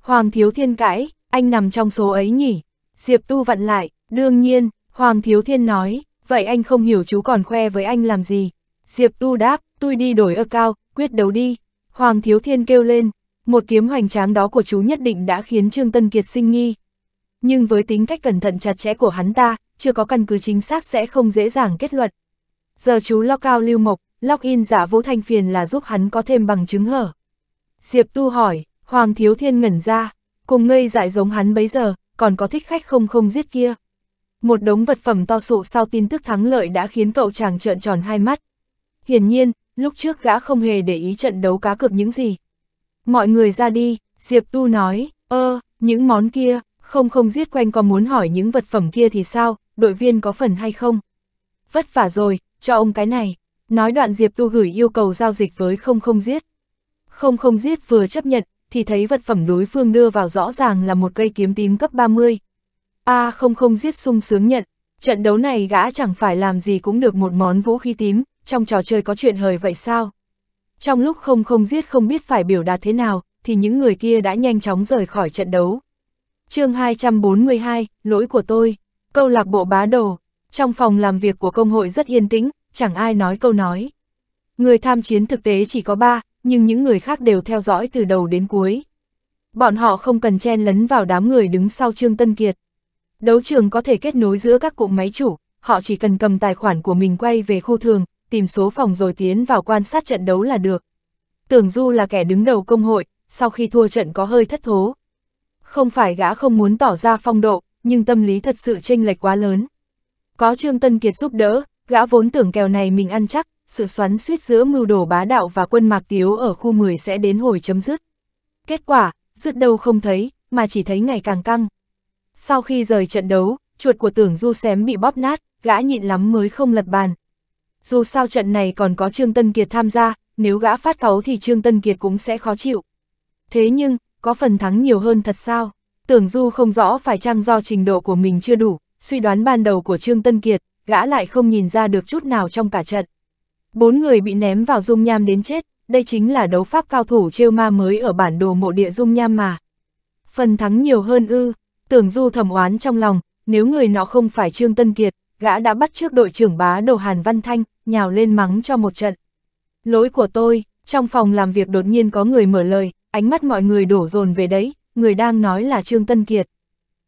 Hoàng Thiếu Thiên cãi, anh nằm trong số ấy nhỉ? Diệp Tu vặn lại, đương nhiên, Hoàng Thiếu Thiên nói, vậy anh không hiểu chú còn khoe với anh làm gì. Diệp Tu đáp, tôi đi đổi ơ cao, quyết đấu đi. Hoàng Thiếu Thiên kêu lên, một kiếm hoành tráng đó của chú nhất định đã khiến Trương Tân Kiệt sinh nghi. Nhưng với tính cách cẩn thận chặt chẽ của hắn ta, chưa có căn cứ chính xác sẽ không dễ dàng kết luận. Giờ chú lo cao lưu mộc, Login giả Vũ Thanh Phiền là giúp hắn có thêm bằng chứng hở. Diệp Tu hỏi, Hoàng Thiếu Thiên ngẩn ra, cùng ngây dại giống hắn bấy giờ, còn có thích khách không không giết kia. Một đống vật phẩm to sụ sau tin tức thắng lợi đã khiến cậu chàng trợn tròn hai mắt. Hiển nhiên, lúc trước gã không hề để ý trận đấu cá cược những gì. Mọi người ra đi, Diệp Tu nói, ơ, những món kia, không không giết quanh có muốn hỏi những vật phẩm kia thì sao, đội viên có phần hay không? Vất vả rồi, cho ông cái này. Nói đoạn Diệp Tu gửi yêu cầu giao dịch với không không giết. Không không giết vừa chấp nhận, thì thấy vật phẩm đối phương đưa vào rõ ràng là một cây kiếm tím cấp 30. A không không giết sung sướng nhận, trận đấu này gã chẳng phải làm gì cũng được một món vũ khí tím, trong trò chơi có chuyện hời vậy sao? Trong lúc không không giết không biết phải biểu đạt thế nào, thì những người kia đã nhanh chóng rời khỏi trận đấu. chương 242, lỗi của tôi, câu lạc bộ bá đồ, trong phòng làm việc của công hội rất yên tĩnh, chẳng ai nói câu nói. Người tham chiến thực tế chỉ có ba, nhưng những người khác đều theo dõi từ đầu đến cuối. Bọn họ không cần chen lấn vào đám người đứng sau Trương Tân Kiệt. Đấu trường có thể kết nối giữa các cụm máy chủ, họ chỉ cần cầm tài khoản của mình quay về khu thường, tìm số phòng rồi tiến vào quan sát trận đấu là được. Tưởng Du là kẻ đứng đầu công hội, sau khi thua trận có hơi thất thố. Không phải gã không muốn tỏ ra phong độ, nhưng tâm lý thật sự chênh lệch quá lớn. Có Trương Tân Kiệt giúp đỡ, Gã vốn tưởng kèo này mình ăn chắc, sự xoắn suýt giữa mưu đồ bá đạo và quân mạc tiếu ở khu 10 sẽ đến hồi chấm dứt. Kết quả, dứt đâu không thấy, mà chỉ thấy ngày càng căng. Sau khi rời trận đấu, chuột của tưởng du xém bị bóp nát, gã nhịn lắm mới không lật bàn. Dù sao trận này còn có Trương Tân Kiệt tham gia, nếu gã phát cáu thì Trương Tân Kiệt cũng sẽ khó chịu. Thế nhưng, có phần thắng nhiều hơn thật sao? Tưởng Du không rõ phải chăng do trình độ của mình chưa đủ, suy đoán ban đầu của Trương Tân Kiệt, gã lại không nhìn ra được chút nào trong cả trận. Bốn người bị ném vào dung nham đến chết, đây chính là đấu pháp cao thủ trêu ma mới ở bản đồ mộ địa dung nham mà. Phần thắng nhiều hơn ư, tưởng du thầm oán trong lòng, nếu người nọ không phải Trương Tân Kiệt, gã đã bắt trước đội trưởng bá đồ Hàn Văn Thanh, nhào lên mắng cho một trận. Lỗi của tôi, trong phòng làm việc đột nhiên có người mở lời, ánh mắt mọi người đổ dồn về đấy, người đang nói là Trương Tân Kiệt.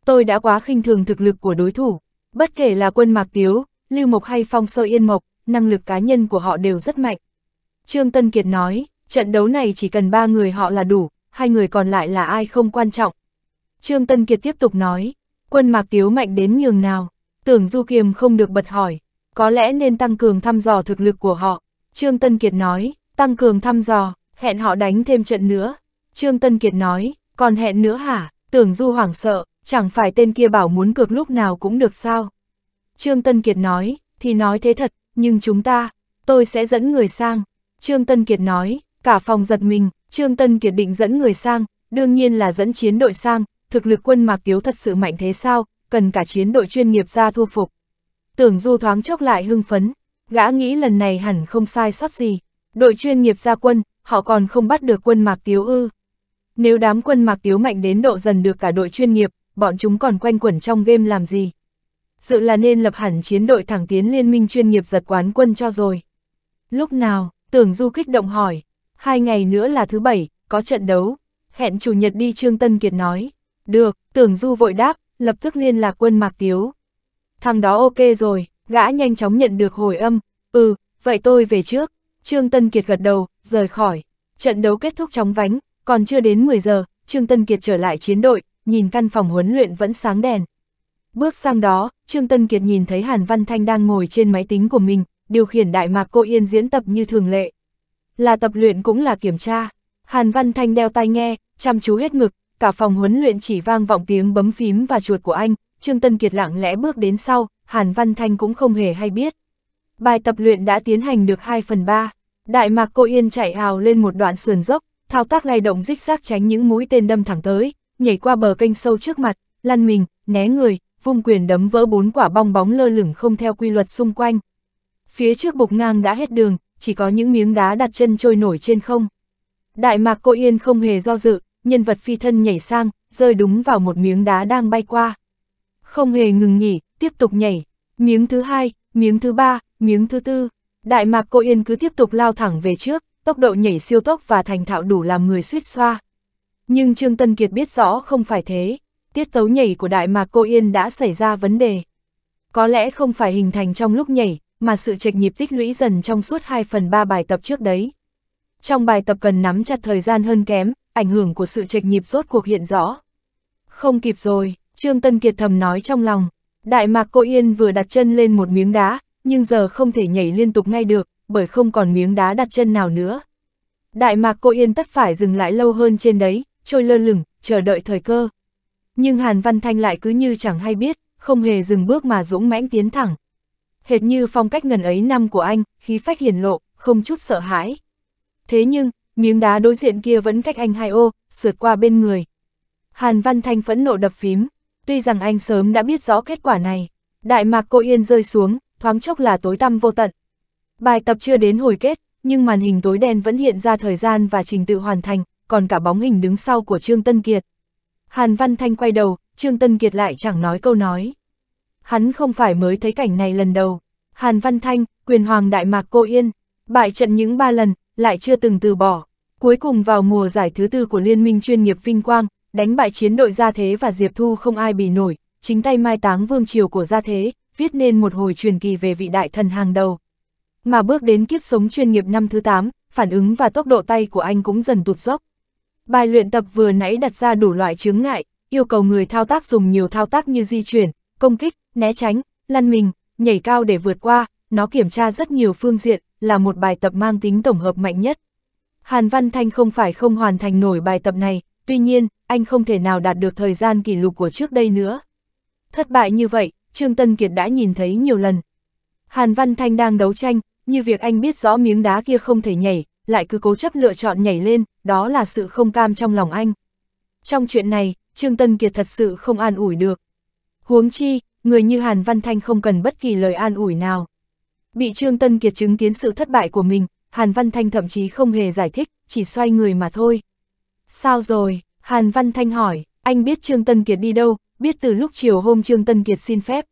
Tôi đã quá khinh thường thực lực của đối thủ, Bất kể là quân Mạc Tiếu, Lưu Mộc hay Phong Sơ Yên Mộc, năng lực cá nhân của họ đều rất mạnh. Trương Tân Kiệt nói, trận đấu này chỉ cần ba người họ là đủ, hai người còn lại là ai không quan trọng. Trương Tân Kiệt tiếp tục nói, quân Mạc Tiếu mạnh đến nhường nào, tưởng Du Kiềm không được bật hỏi, có lẽ nên tăng cường thăm dò thực lực của họ. Trương Tân Kiệt nói, tăng cường thăm dò, hẹn họ đánh thêm trận nữa. Trương Tân Kiệt nói, còn hẹn nữa hả, tưởng Du hoảng sợ, chẳng phải tên kia bảo muốn cược lúc nào cũng được sao. Trương Tân Kiệt nói, thì nói thế thật, nhưng chúng ta, tôi sẽ dẫn người sang. Trương Tân Kiệt nói, cả phòng giật mình, Trương Tân Kiệt định dẫn người sang, đương nhiên là dẫn chiến đội sang, thực lực quân Mạc Tiếu thật sự mạnh thế sao, cần cả chiến đội chuyên nghiệp ra thua phục. Tưởng Du thoáng chốc lại hưng phấn, gã nghĩ lần này hẳn không sai sót gì, đội chuyên nghiệp ra quân, họ còn không bắt được quân Mạc Tiếu ư. Nếu đám quân Mạc Tiếu mạnh đến độ dần được cả đội chuyên nghiệp, bọn chúng còn quanh quẩn trong game làm gì. Sự là nên lập hẳn chiến đội thẳng tiến liên minh chuyên nghiệp giật quán quân cho rồi. Lúc nào, tưởng du kích động hỏi, hai ngày nữa là thứ bảy, có trận đấu, hẹn chủ nhật đi Trương Tân Kiệt nói. Được, tưởng du vội đáp, lập tức liên lạc quân Mạc Tiếu. Thằng đó ok rồi, gã nhanh chóng nhận được hồi âm, ừ, vậy tôi về trước. Trương Tân Kiệt gật đầu, rời khỏi. Trận đấu kết thúc chóng vánh, còn chưa đến 10 giờ, Trương Tân Kiệt trở lại chiến đội, nhìn căn phòng huấn luyện vẫn sáng đèn. Bước sang đó, Trương Tân Kiệt nhìn thấy Hàn Văn Thanh đang ngồi trên máy tính của mình, điều khiển đại mạc cô Yên diễn tập như thường lệ. Là tập luyện cũng là kiểm tra. Hàn Văn Thanh đeo tai nghe, chăm chú hết ngực, cả phòng huấn luyện chỉ vang vọng tiếng bấm phím và chuột của anh, Trương Tân Kiệt lặng lẽ bước đến sau, Hàn Văn Thanh cũng không hề hay biết. Bài tập luyện đã tiến hành được 2 phần 3, đại mạc cô Yên chạy hào lên một đoạn sườn dốc, thao tác lay động rích rác tránh những mũi tên đâm thẳng tới, nhảy qua bờ kênh sâu trước mặt, lăn mình, né người, vung quyền đấm vỡ bốn quả bong bóng lơ lửng không theo quy luật xung quanh. Phía trước bục ngang đã hết đường, chỉ có những miếng đá đặt chân trôi nổi trên không. Đại mạc cô yên không hề do dự, nhân vật phi thân nhảy sang, rơi đúng vào một miếng đá đang bay qua. Không hề ngừng nghỉ, tiếp tục nhảy, miếng thứ hai, miếng thứ ba, miếng thứ tư. Đại mạc cô yên cứ tiếp tục lao thẳng về trước, tốc độ nhảy siêu tốc và thành thạo đủ làm người suýt xoa. Nhưng Trương Tân Kiệt biết rõ không phải thế, tiết tấu nhảy của Đại Mạc Cô Yên đã xảy ra vấn đề. Có lẽ không phải hình thành trong lúc nhảy, mà sự trệch nhịp tích lũy dần trong suốt 2 phần 3 bài tập trước đấy. Trong bài tập cần nắm chặt thời gian hơn kém, ảnh hưởng của sự trệch nhịp rốt cuộc hiện rõ. Không kịp rồi, Trương Tân Kiệt thầm nói trong lòng. Đại Mạc Cô Yên vừa đặt chân lên một miếng đá, nhưng giờ không thể nhảy liên tục ngay được, bởi không còn miếng đá đặt chân nào nữa. Đại Mạc Cô Yên tất phải dừng lại lâu hơn trên đấy, trôi lơ lửng, chờ đợi thời cơ. Nhưng Hàn Văn Thanh lại cứ như chẳng hay biết, không hề dừng bước mà dũng mãnh tiến thẳng. Hệt như phong cách ngần ấy năm của anh, khí phách hiển lộ, không chút sợ hãi. Thế nhưng, miếng đá đối diện kia vẫn cách anh hai ô, sượt qua bên người. Hàn Văn Thanh phẫn nộ đập phím, tuy rằng anh sớm đã biết rõ kết quả này. Đại mạc cô yên rơi xuống, thoáng chốc là tối tăm vô tận. Bài tập chưa đến hồi kết, nhưng màn hình tối đen vẫn hiện ra thời gian và trình tự hoàn thành, còn cả bóng hình đứng sau của Trương Tân Kiệt. Hàn Văn Thanh quay đầu, Trương Tân Kiệt lại chẳng nói câu nói. Hắn không phải mới thấy cảnh này lần đầu. Hàn Văn Thanh, quyền hoàng Đại Mạc Cô Yên, bại trận những ba lần, lại chưa từng từ bỏ. Cuối cùng vào mùa giải thứ tư của Liên minh chuyên nghiệp Vinh Quang, đánh bại chiến đội Gia Thế và Diệp Thu không ai bì nổi, chính tay mai táng vương triều của Gia Thế, viết nên một hồi truyền kỳ về vị đại thần hàng đầu. Mà bước đến kiếp sống chuyên nghiệp năm thứ 8, phản ứng và tốc độ tay của anh cũng dần tụt dốc. Bài luyện tập vừa nãy đặt ra đủ loại chướng ngại, yêu cầu người thao tác dùng nhiều thao tác như di chuyển, công kích, né tránh, lăn mình, nhảy cao để vượt qua, nó kiểm tra rất nhiều phương diện, là một bài tập mang tính tổng hợp mạnh nhất. Hàn Văn Thanh không phải không hoàn thành nổi bài tập này, tuy nhiên, anh không thể nào đạt được thời gian kỷ lục của trước đây nữa. Thất bại như vậy, Trương Tân Kiệt đã nhìn thấy nhiều lần. Hàn Văn Thanh đang đấu tranh, như việc anh biết rõ miếng đá kia không thể nhảy, lại cứ cố chấp lựa chọn nhảy lên, đó là sự không cam trong lòng anh. Trong chuyện này, Trương Tân Kiệt thật sự không an ủi được. Huống chi, người như Hàn Văn Thanh không cần bất kỳ lời an ủi nào. Bị Trương Tân Kiệt chứng kiến sự thất bại của mình, Hàn Văn Thanh thậm chí không hề giải thích, chỉ xoay người mà thôi. Sao rồi? Hàn Văn Thanh hỏi, anh biết Trương Tân Kiệt đi đâu, biết từ lúc chiều hôm Trương Tân Kiệt xin phép.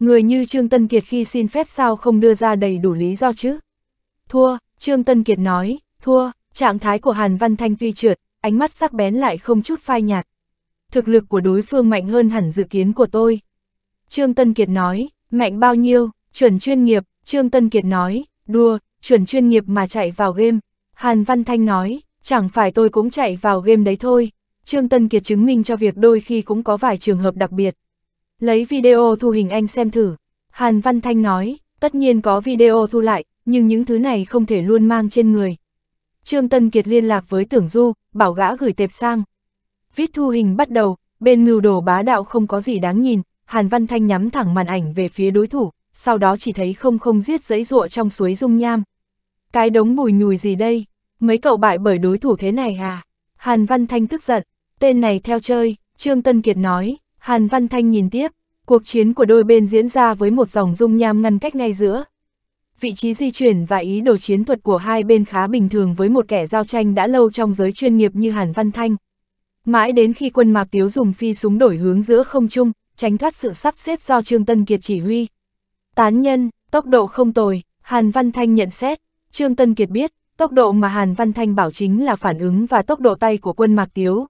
Người như Trương Tân Kiệt khi xin phép sao không đưa ra đầy đủ lý do chứ? Thua, Trương Tân Kiệt nói, thua, trạng thái của Hàn Văn Thanh tuy trượt, ánh mắt sắc bén lại không chút phai nhạt. Thực lực của đối phương mạnh hơn hẳn dự kiến của tôi. Trương Tân Kiệt nói, mạnh bao nhiêu, chuẩn chuyên nghiệp, Trương Tân Kiệt nói, đua chuẩn chuyên nghiệp mà chạy vào game. Hàn Văn Thanh nói, chẳng phải tôi cũng chạy vào game đấy thôi. Trương Tân Kiệt chứng minh cho việc đôi khi cũng có vài trường hợp đặc biệt. Lấy video thu hình anh xem thử. Hàn Văn Thanh nói, tất nhiên có video thu lại, nhưng những thứ này không thể luôn mang trên người. Trương Tân Kiệt liên lạc với Tưởng Du, bảo gã gửi tệp sang. Viết thu hình bắt đầu, bên mưu đồ bá đạo không có gì đáng nhìn, Hàn Văn Thanh nhắm thẳng màn ảnh về phía đối thủ, sau đó chỉ thấy không không giết giấy ruộng trong suối dung nham. Cái đống bùi nhùi gì đây? Mấy cậu bại bởi đối thủ thế này à? Hàn Văn Thanh tức giận, tên này theo chơi, Trương Tân Kiệt nói, Hàn Văn Thanh nhìn tiếp, cuộc chiến của đôi bên diễn ra với một dòng dung nham ngăn cách ngay giữa, vị trí di chuyển và ý đồ chiến thuật của hai bên khá bình thường với một kẻ giao tranh đã lâu trong giới chuyên nghiệp như Hàn Văn Thanh. Mãi đến khi quân Mạc Tiếu dùng phi súng đổi hướng giữa không trung, tránh thoát sự sắp xếp do Trương Tân Kiệt chỉ huy. Tán nhân, tốc độ không tồi, Hàn Văn Thanh nhận xét, Trương Tân Kiệt biết, tốc độ mà Hàn Văn Thanh bảo chính là phản ứng và tốc độ tay của quân Mạc Tiếu.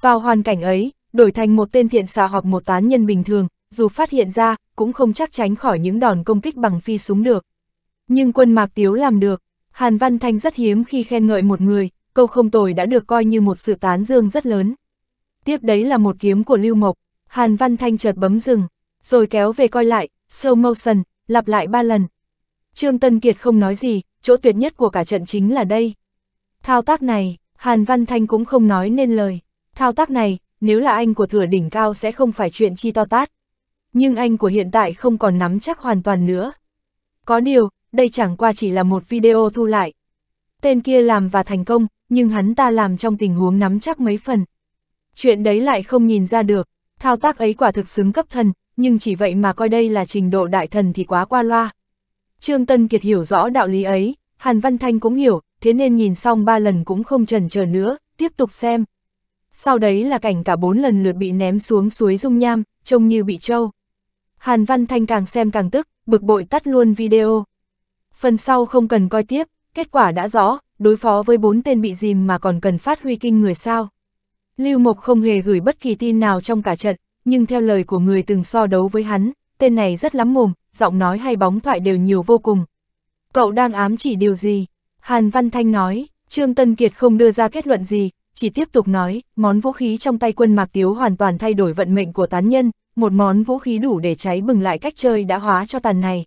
Vào hoàn cảnh ấy, đổi thành một tên thiện xạ hoặc một tán nhân bình thường, dù phát hiện ra, cũng không chắc tránh khỏi những đòn công kích bằng phi súng được nhưng quân Mạc Tiếu làm được. Hàn Văn Thanh rất hiếm khi khen ngợi một người, câu không tồi đã được coi như một sự tán dương rất lớn. Tiếp đấy là một kiếm của Lưu Mộc, Hàn Văn Thanh chợt bấm dừng, rồi kéo về coi lại, slow motion, lặp lại ba lần. Trương Tân Kiệt không nói gì, chỗ tuyệt nhất của cả trận chính là đây. Thao tác này, Hàn Văn Thanh cũng không nói nên lời. Thao tác này, nếu là anh của thừa đỉnh cao sẽ không phải chuyện chi to tát. Nhưng anh của hiện tại không còn nắm chắc hoàn toàn nữa. Có điều, đây chẳng qua chỉ là một video thu lại. Tên kia làm và thành công, nhưng hắn ta làm trong tình huống nắm chắc mấy phần. Chuyện đấy lại không nhìn ra được, thao tác ấy quả thực xứng cấp thần, nhưng chỉ vậy mà coi đây là trình độ đại thần thì quá qua loa. Trương Tân Kiệt hiểu rõ đạo lý ấy, Hàn Văn Thanh cũng hiểu, thế nên nhìn xong ba lần cũng không chần chờ nữa, tiếp tục xem. Sau đấy là cảnh cả bốn lần lượt bị ném xuống suối dung nham, trông như bị trâu. Hàn Văn Thanh càng xem càng tức, bực bội tắt luôn video. Phần sau không cần coi tiếp, kết quả đã rõ, đối phó với bốn tên bị dìm mà còn cần phát huy kinh người sao. Lưu Mộc không hề gửi bất kỳ tin nào trong cả trận, nhưng theo lời của người từng so đấu với hắn, tên này rất lắm mồm, giọng nói hay bóng thoại đều nhiều vô cùng. Cậu đang ám chỉ điều gì? Hàn Văn Thanh nói, Trương Tân Kiệt không đưa ra kết luận gì, chỉ tiếp tục nói, món vũ khí trong tay quân Mạc Tiếu hoàn toàn thay đổi vận mệnh của tán nhân, một món vũ khí đủ để cháy bừng lại cách chơi đã hóa cho tàn này.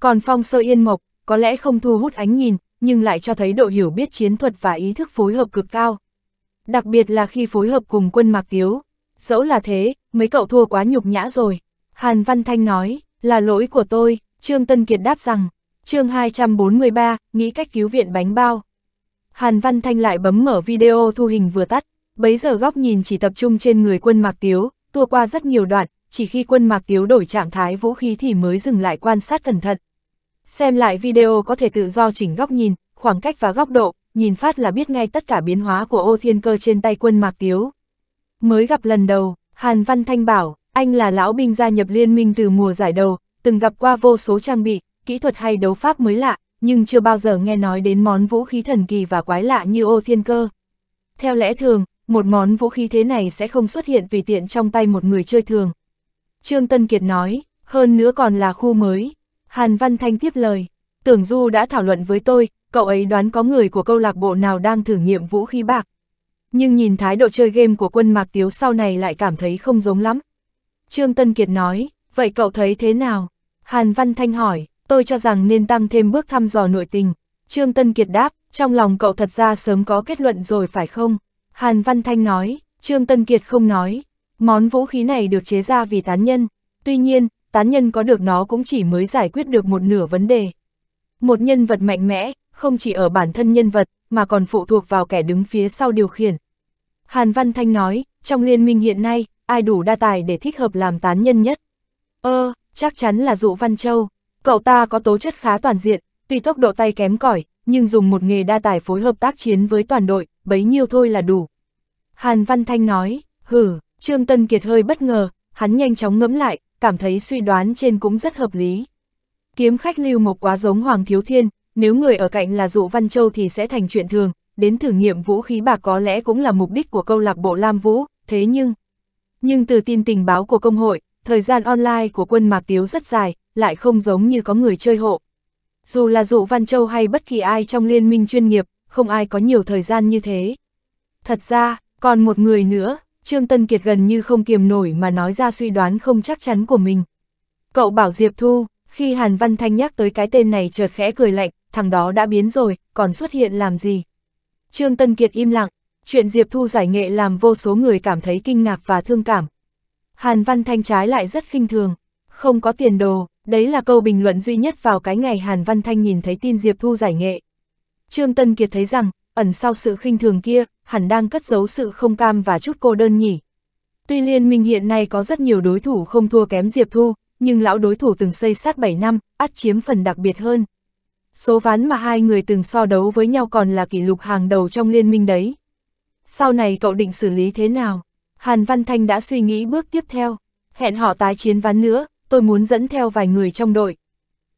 Còn Phong Sơ Yên Mộc, có lẽ không thu hút ánh nhìn, nhưng lại cho thấy độ hiểu biết chiến thuật và ý thức phối hợp cực cao. Đặc biệt là khi phối hợp cùng quân Mạc Tiếu. Dẫu là thế, mấy cậu thua quá nhục nhã rồi. Hàn Văn Thanh nói, là lỗi của tôi, Trương Tân Kiệt đáp rằng, chương 243, nghĩ cách cứu viện bánh bao. Hàn Văn Thanh lại bấm mở video thu hình vừa tắt, bấy giờ góc nhìn chỉ tập trung trên người quân Mạc Tiếu, tua qua rất nhiều đoạn, chỉ khi quân Mạc Tiếu đổi trạng thái vũ khí thì mới dừng lại quan sát cẩn thận. Xem lại video có thể tự do chỉnh góc nhìn, khoảng cách và góc độ, nhìn phát là biết ngay tất cả biến hóa của ô thiên cơ trên tay quân Mạc Tiếu. Mới gặp lần đầu, Hàn Văn Thanh bảo, anh là lão binh gia nhập liên minh từ mùa giải đầu, từng gặp qua vô số trang bị, kỹ thuật hay đấu pháp mới lạ, nhưng chưa bao giờ nghe nói đến món vũ khí thần kỳ và quái lạ như ô thiên cơ. Theo lẽ thường, một món vũ khí thế này sẽ không xuất hiện tùy tiện trong tay một người chơi thường. Trương Tân Kiệt nói, hơn nữa còn là khu mới, Hàn Văn Thanh tiếp lời, tưởng Du đã thảo luận với tôi, cậu ấy đoán có người của câu lạc bộ nào đang thử nghiệm vũ khí bạc. Nhưng nhìn thái độ chơi game của quân Mạc Tiếu sau này lại cảm thấy không giống lắm. Trương Tân Kiệt nói, vậy cậu thấy thế nào? Hàn Văn Thanh hỏi, tôi cho rằng nên tăng thêm bước thăm dò nội tình. Trương Tân Kiệt đáp, trong lòng cậu thật ra sớm có kết luận rồi phải không? Hàn Văn Thanh nói, Trương Tân Kiệt không nói, món vũ khí này được chế ra vì tán nhân. Tuy nhiên, tán nhân có được nó cũng chỉ mới giải quyết được một nửa vấn đề. Một nhân vật mạnh mẽ, không chỉ ở bản thân nhân vật, mà còn phụ thuộc vào kẻ đứng phía sau điều khiển. Hàn Văn Thanh nói, trong liên minh hiện nay, ai đủ đa tài để thích hợp làm tán nhân nhất? Ơ, ờ, chắc chắn là Dụ Văn Châu. Cậu ta có tố chất khá toàn diện, tuy tốc độ tay kém cỏi, nhưng dùng một nghề đa tài phối hợp tác chiến với toàn đội, bấy nhiêu thôi là đủ. Hàn Văn Thanh nói, hử, Trương Tân Kiệt hơi bất ngờ, hắn nhanh chóng ngẫm lại, cảm thấy suy đoán trên cũng rất hợp lý. Kiếm khách Lưu mục quá giống Hoàng Thiếu Thiên, nếu người ở cạnh là Dụ Văn Châu thì sẽ thành chuyện thường, đến thử nghiệm vũ khí bạc có lẽ cũng là mục đích của câu lạc bộ Lam Vũ, thế nhưng... Nhưng từ tin tình báo của công hội, thời gian online của quân Mạc Tiếu rất dài, lại không giống như có người chơi hộ. Dù là Dụ Văn Châu hay bất kỳ ai trong liên minh chuyên nghiệp, không ai có nhiều thời gian như thế. Thật ra, còn một người nữa, Trương Tân Kiệt gần như không kiềm nổi mà nói ra suy đoán không chắc chắn của mình. Cậu bảo Diệp Thu, khi Hàn Văn Thanh nhắc tới cái tên này chợt khẽ cười lạnh, thằng đó đã biến rồi, còn xuất hiện làm gì? Trương Tân Kiệt im lặng, chuyện Diệp Thu giải nghệ làm vô số người cảm thấy kinh ngạc và thương cảm. Hàn Văn Thanh trái lại rất khinh thường, không có tiền đồ, đấy là câu bình luận duy nhất vào cái ngày Hàn Văn Thanh nhìn thấy tin Diệp Thu giải nghệ. Trương Tân Kiệt thấy rằng, ẩn sau sự khinh thường kia, hẳn đang cất giấu sự không cam và chút cô đơn nhỉ. Tuy liên minh hiện nay có rất nhiều đối thủ không thua kém Diệp Thu, nhưng lão đối thủ từng xây sát 7 năm, át chiếm phần đặc biệt hơn. Số ván mà hai người từng so đấu với nhau còn là kỷ lục hàng đầu trong liên minh đấy. Sau này cậu định xử lý thế nào? Hàn Văn Thanh đã suy nghĩ bước tiếp theo. Hẹn họ tái chiến ván nữa, tôi muốn dẫn theo vài người trong đội.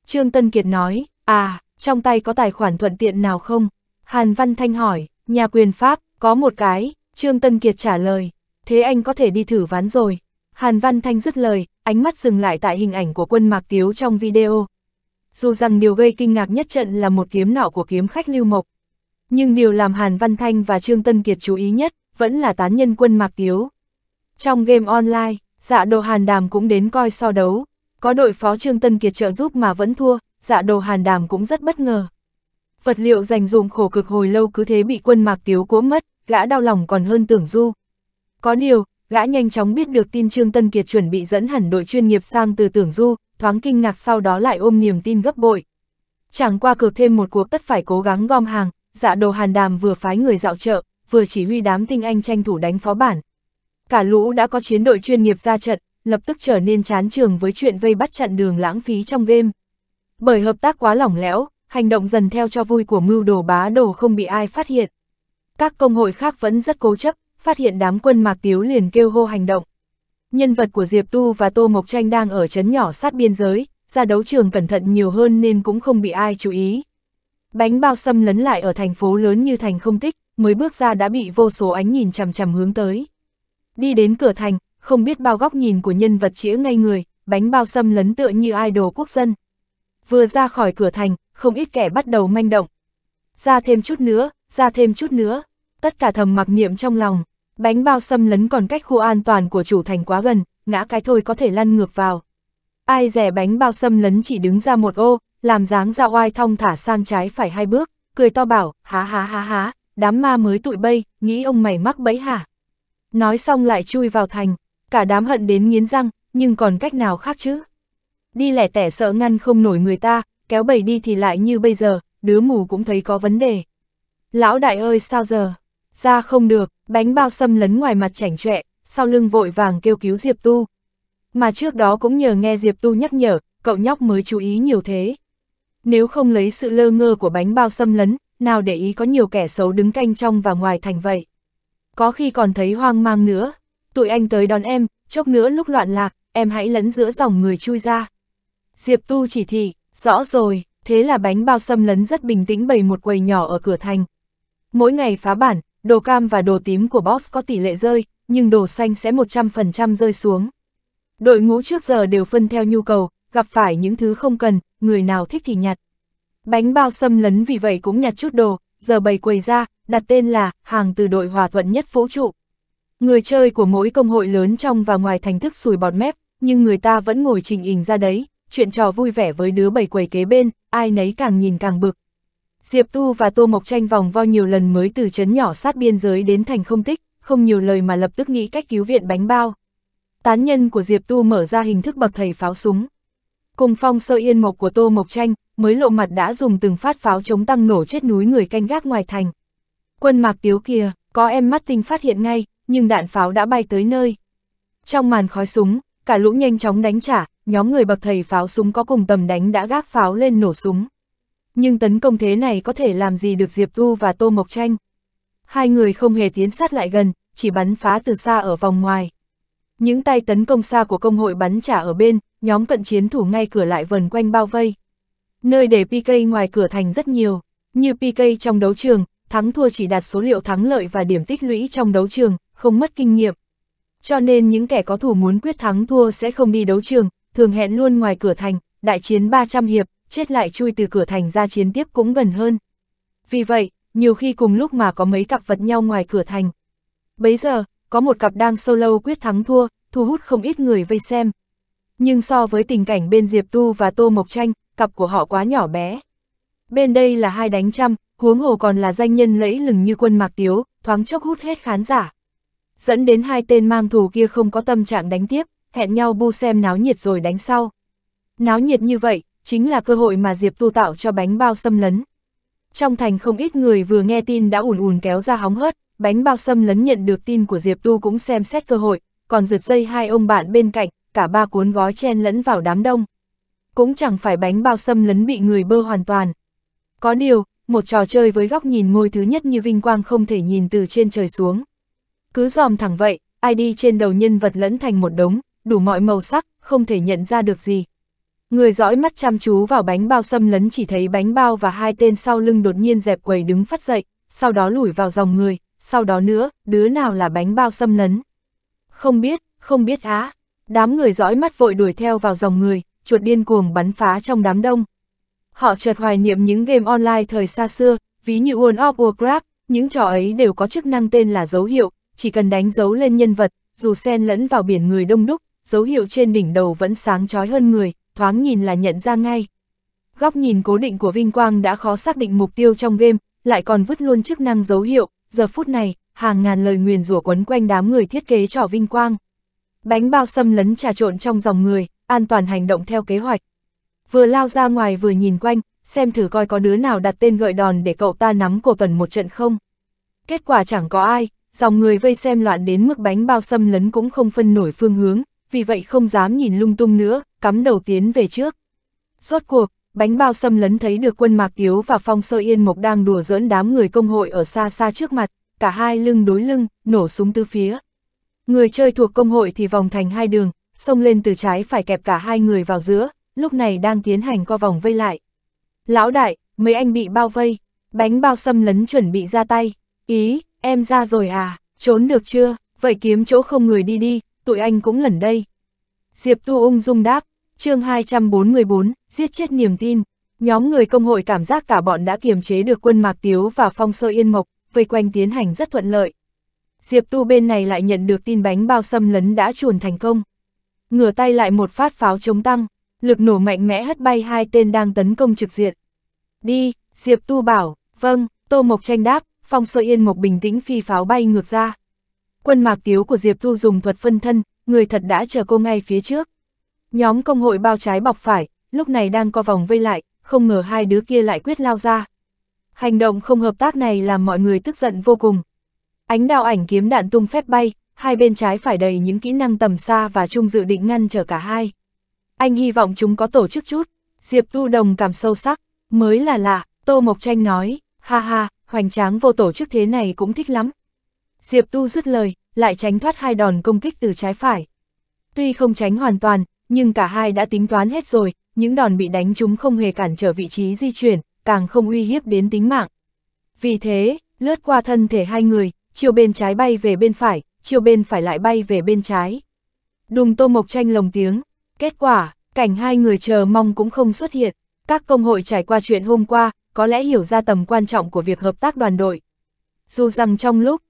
Trương Tân Kiệt nói, à, trong tay có tài khoản thuận tiện nào không? Hàn Văn Thanh hỏi, nhà quyền Pháp, có một cái, Trương Tân Kiệt trả lời, thế anh có thể đi thử ván rồi. Hàn Văn Thanh dứt lời, ánh mắt dừng lại tại hình ảnh của quân Mạc Tiếu trong video. Dù rằng điều gây kinh ngạc nhất trận là một kiếm nọ của kiếm khách Lưu Mộc, nhưng điều làm Hàn Văn Thanh và Trương Tân Kiệt chú ý nhất vẫn là tán nhân quân Mạc Tiếu. Trong game online, dạ đồ Hàn Đàm cũng đến coi so đấu, có đội phó Trương Tân Kiệt trợ giúp mà vẫn thua, dạ đồ Hàn Đàm cũng rất bất ngờ vật liệu dành dụng khổ cực hồi lâu cứ thế bị quân mạc tiếu cố mất, gã đau lòng còn hơn tưởng du. Có điều, gã nhanh chóng biết được tin Trương Tân Kiệt chuẩn bị dẫn hẳn đội chuyên nghiệp sang từ tưởng du, thoáng kinh ngạc sau đó lại ôm niềm tin gấp bội. Chẳng qua cược thêm một cuộc tất phải cố gắng gom hàng, dạ đồ hàn đàm vừa phái người dạo chợ, vừa chỉ huy đám tinh anh tranh thủ đánh phó bản. Cả lũ đã có chiến đội chuyên nghiệp ra trận, lập tức trở nên chán trường với chuyện vây bắt chặn đường lãng phí trong game. Bởi hợp tác quá lỏng lẻo hành động dần theo cho vui của mưu đồ bá đồ không bị ai phát hiện. Các công hội khác vẫn rất cố chấp, phát hiện đám quân Mạc Tiếu liền kêu hô hành động. Nhân vật của Diệp Tu và Tô Mộc Tranh đang ở chấn nhỏ sát biên giới, ra đấu trường cẩn thận nhiều hơn nên cũng không bị ai chú ý. Bánh bao xâm lấn lại ở thành phố lớn như thành không tích, mới bước ra đã bị vô số ánh nhìn chằm chằm hướng tới. Đi đến cửa thành, không biết bao góc nhìn của nhân vật chĩa ngay người, bánh bao xâm lấn tựa như idol quốc dân, vừa ra khỏi cửa thành, không ít kẻ bắt đầu manh động. Ra thêm chút nữa, ra thêm chút nữa, tất cả thầm mặc niệm trong lòng, bánh bao xâm lấn còn cách khu an toàn của chủ thành quá gần, ngã cái thôi có thể lăn ngược vào. Ai rẻ bánh bao xâm lấn chỉ đứng ra một ô, làm dáng dạo oai thong thả sang trái phải hai bước, cười to bảo, há há há há, đám ma mới tụi bay, nghĩ ông mày mắc bẫy hả? Nói xong lại chui vào thành, cả đám hận đến nghiến răng, nhưng còn cách nào khác chứ? đi lẻ tẻ sợ ngăn không nổi người ta, kéo bầy đi thì lại như bây giờ, đứa mù cũng thấy có vấn đề. Lão đại ơi sao giờ? Ra không được, bánh bao xâm lấn ngoài mặt chảnh chọe, sau lưng vội vàng kêu cứu Diệp Tu. Mà trước đó cũng nhờ nghe Diệp Tu nhắc nhở, cậu nhóc mới chú ý nhiều thế. Nếu không lấy sự lơ ngơ của bánh bao xâm lấn, nào để ý có nhiều kẻ xấu đứng canh trong và ngoài thành vậy. Có khi còn thấy hoang mang nữa. Tụi anh tới đón em, chốc nữa lúc loạn lạc, em hãy lấn giữa dòng người chui ra. Diệp Tu chỉ thị, rõ rồi, thế là bánh bao xâm lấn rất bình tĩnh bày một quầy nhỏ ở cửa thành. Mỗi ngày phá bản, đồ cam và đồ tím của boss có tỷ lệ rơi, nhưng đồ xanh sẽ 100% rơi xuống. Đội ngũ trước giờ đều phân theo nhu cầu, gặp phải những thứ không cần, người nào thích thì nhặt. Bánh bao xâm lấn vì vậy cũng nhặt chút đồ, giờ bày quầy ra, đặt tên là hàng từ đội hòa thuận nhất vũ trụ. Người chơi của mỗi công hội lớn trong và ngoài thành thức sùi bọt mép, nhưng người ta vẫn ngồi trình hình ra đấy, chuyện trò vui vẻ với đứa bầy quầy kế bên, ai nấy càng nhìn càng bực. Diệp Tu và Tô Mộc tranh vòng vo nhiều lần mới từ trấn nhỏ sát biên giới đến thành không tích, không nhiều lời mà lập tức nghĩ cách cứu viện bánh bao. Tán nhân của Diệp Tu mở ra hình thức bậc thầy pháo súng. Cùng phong sơ yên mộc của Tô Mộc tranh, mới lộ mặt đã dùng từng phát pháo chống tăng nổ chết núi người canh gác ngoài thành. Quân mạc tiếu kia, có em mắt tinh phát hiện ngay, nhưng đạn pháo đã bay tới nơi. Trong màn khói súng, cả lũ nhanh chóng đánh trả, nhóm người bậc thầy pháo súng có cùng tầm đánh đã gác pháo lên nổ súng. Nhưng tấn công thế này có thể làm gì được Diệp Tu và Tô Mộc Tranh. Hai người không hề tiến sát lại gần, chỉ bắn phá từ xa ở vòng ngoài. Những tay tấn công xa của công hội bắn trả ở bên, nhóm cận chiến thủ ngay cửa lại vần quanh bao vây. Nơi để PK ngoài cửa thành rất nhiều, như PK trong đấu trường, thắng thua chỉ đạt số liệu thắng lợi và điểm tích lũy trong đấu trường, không mất kinh nghiệm. Cho nên những kẻ có thủ muốn quyết thắng thua sẽ không đi đấu trường, thường hẹn luôn ngoài cửa thành, đại chiến 300 hiệp, chết lại chui từ cửa thành ra chiến tiếp cũng gần hơn. Vì vậy, nhiều khi cùng lúc mà có mấy cặp vật nhau ngoài cửa thành. Bấy giờ, có một cặp đang solo quyết thắng thua, thu hút không ít người vây xem. Nhưng so với tình cảnh bên Diệp Tu và Tô Mộc Tranh, cặp của họ quá nhỏ bé. Bên đây là hai đánh trăm, huống hồ còn là danh nhân lẫy lừng như quân Mạc Tiếu, thoáng chốc hút hết khán giả dẫn đến hai tên mang thù kia không có tâm trạng đánh tiếp, hẹn nhau bu xem náo nhiệt rồi đánh sau. Náo nhiệt như vậy, chính là cơ hội mà Diệp Tu tạo cho bánh bao xâm lấn. Trong thành không ít người vừa nghe tin đã ùn ùn kéo ra hóng hớt, bánh bao xâm lấn nhận được tin của Diệp Tu cũng xem xét cơ hội, còn giật dây hai ông bạn bên cạnh, cả ba cuốn gói chen lẫn vào đám đông. Cũng chẳng phải bánh bao xâm lấn bị người bơ hoàn toàn. Có điều, một trò chơi với góc nhìn ngôi thứ nhất như vinh quang không thể nhìn từ trên trời xuống. Cứ dòm thẳng vậy, ID trên đầu nhân vật lẫn thành một đống, đủ mọi màu sắc, không thể nhận ra được gì. Người dõi mắt chăm chú vào bánh bao xâm lấn chỉ thấy bánh bao và hai tên sau lưng đột nhiên dẹp quầy đứng phát dậy, sau đó lủi vào dòng người, sau đó nữa, đứa nào là bánh bao xâm lấn. Không biết, không biết á. Đám người dõi mắt vội đuổi theo vào dòng người, chuột điên cuồng bắn phá trong đám đông. Họ chợt hoài niệm những game online thời xa xưa, ví như World of Warcraft, những trò ấy đều có chức năng tên là dấu hiệu, chỉ cần đánh dấu lên nhân vật, dù xen lẫn vào biển người đông đúc, dấu hiệu trên đỉnh đầu vẫn sáng chói hơn người, thoáng nhìn là nhận ra ngay. Góc nhìn cố định của Vinh Quang đã khó xác định mục tiêu trong game, lại còn vứt luôn chức năng dấu hiệu, giờ phút này, hàng ngàn lời nguyền rủa quấn quanh đám người thiết kế trò Vinh Quang. Bánh bao xâm lấn trà trộn trong dòng người, an toàn hành động theo kế hoạch. Vừa lao ra ngoài vừa nhìn quanh, xem thử coi có đứa nào đặt tên gợi đòn để cậu ta nắm cổ tần một trận không. Kết quả chẳng có ai, dòng người vây xem loạn đến mức bánh bao xâm lấn cũng không phân nổi phương hướng, vì vậy không dám nhìn lung tung nữa, cắm đầu tiến về trước. Rốt cuộc, bánh bao xâm lấn thấy được quân Mạc Tiếu và Phong Sơ Yên Mộc đang đùa giỡn đám người công hội ở xa xa trước mặt, cả hai lưng đối lưng, nổ súng tứ phía. Người chơi thuộc công hội thì vòng thành hai đường, xông lên từ trái phải kẹp cả hai người vào giữa, lúc này đang tiến hành co vòng vây lại. Lão đại, mấy anh bị bao vây, bánh bao xâm lấn chuẩn bị ra tay, ý, Em ra rồi à, trốn được chưa, vậy kiếm chỗ không người đi đi, tụi anh cũng lẩn đây. Diệp Tu ung dung đáp, chương 244, giết chết niềm tin. Nhóm người công hội cảm giác cả bọn đã kiềm chế được quân Mạc Tiếu và phong sơ yên mộc, vây quanh tiến hành rất thuận lợi. Diệp Tu bên này lại nhận được tin bánh bao xâm lấn đã chuồn thành công. Ngửa tay lại một phát pháo chống tăng, lực nổ mạnh mẽ hất bay hai tên đang tấn công trực diện. Đi, Diệp Tu bảo, vâng, Tô Mộc Tranh đáp, Phong Sơ Yên Mộc bình tĩnh phi pháo bay ngược ra. Quân mạc tiếu của Diệp Thu dùng thuật phân thân, người thật đã chờ cô ngay phía trước. Nhóm công hội bao trái bọc phải, lúc này đang co vòng vây lại, không ngờ hai đứa kia lại quyết lao ra. Hành động không hợp tác này làm mọi người tức giận vô cùng. Ánh đao ảnh kiếm đạn tung phép bay, hai bên trái phải đầy những kỹ năng tầm xa và chung dự định ngăn trở cả hai. Anh hy vọng chúng có tổ chức chút, Diệp Thu Đồng cảm sâu sắc, mới là lạ, Tô Mộc Tranh nói, ha ha, hoành tráng vô tổ chức thế này cũng thích lắm. Diệp Tu dứt lời, lại tránh thoát hai đòn công kích từ trái phải. Tuy không tránh hoàn toàn, nhưng cả hai đã tính toán hết rồi, những đòn bị đánh chúng không hề cản trở vị trí di chuyển, càng không uy hiếp đến tính mạng. Vì thế, lướt qua thân thể hai người, chiều bên trái bay về bên phải, chiều bên phải lại bay về bên trái. Đùng tô mộc tranh lồng tiếng, kết quả, cảnh hai người chờ mong cũng không xuất hiện. Các công hội trải qua chuyện hôm qua, có lẽ hiểu ra tầm quan trọng của việc hợp tác đoàn đội. Dù rằng trong lúc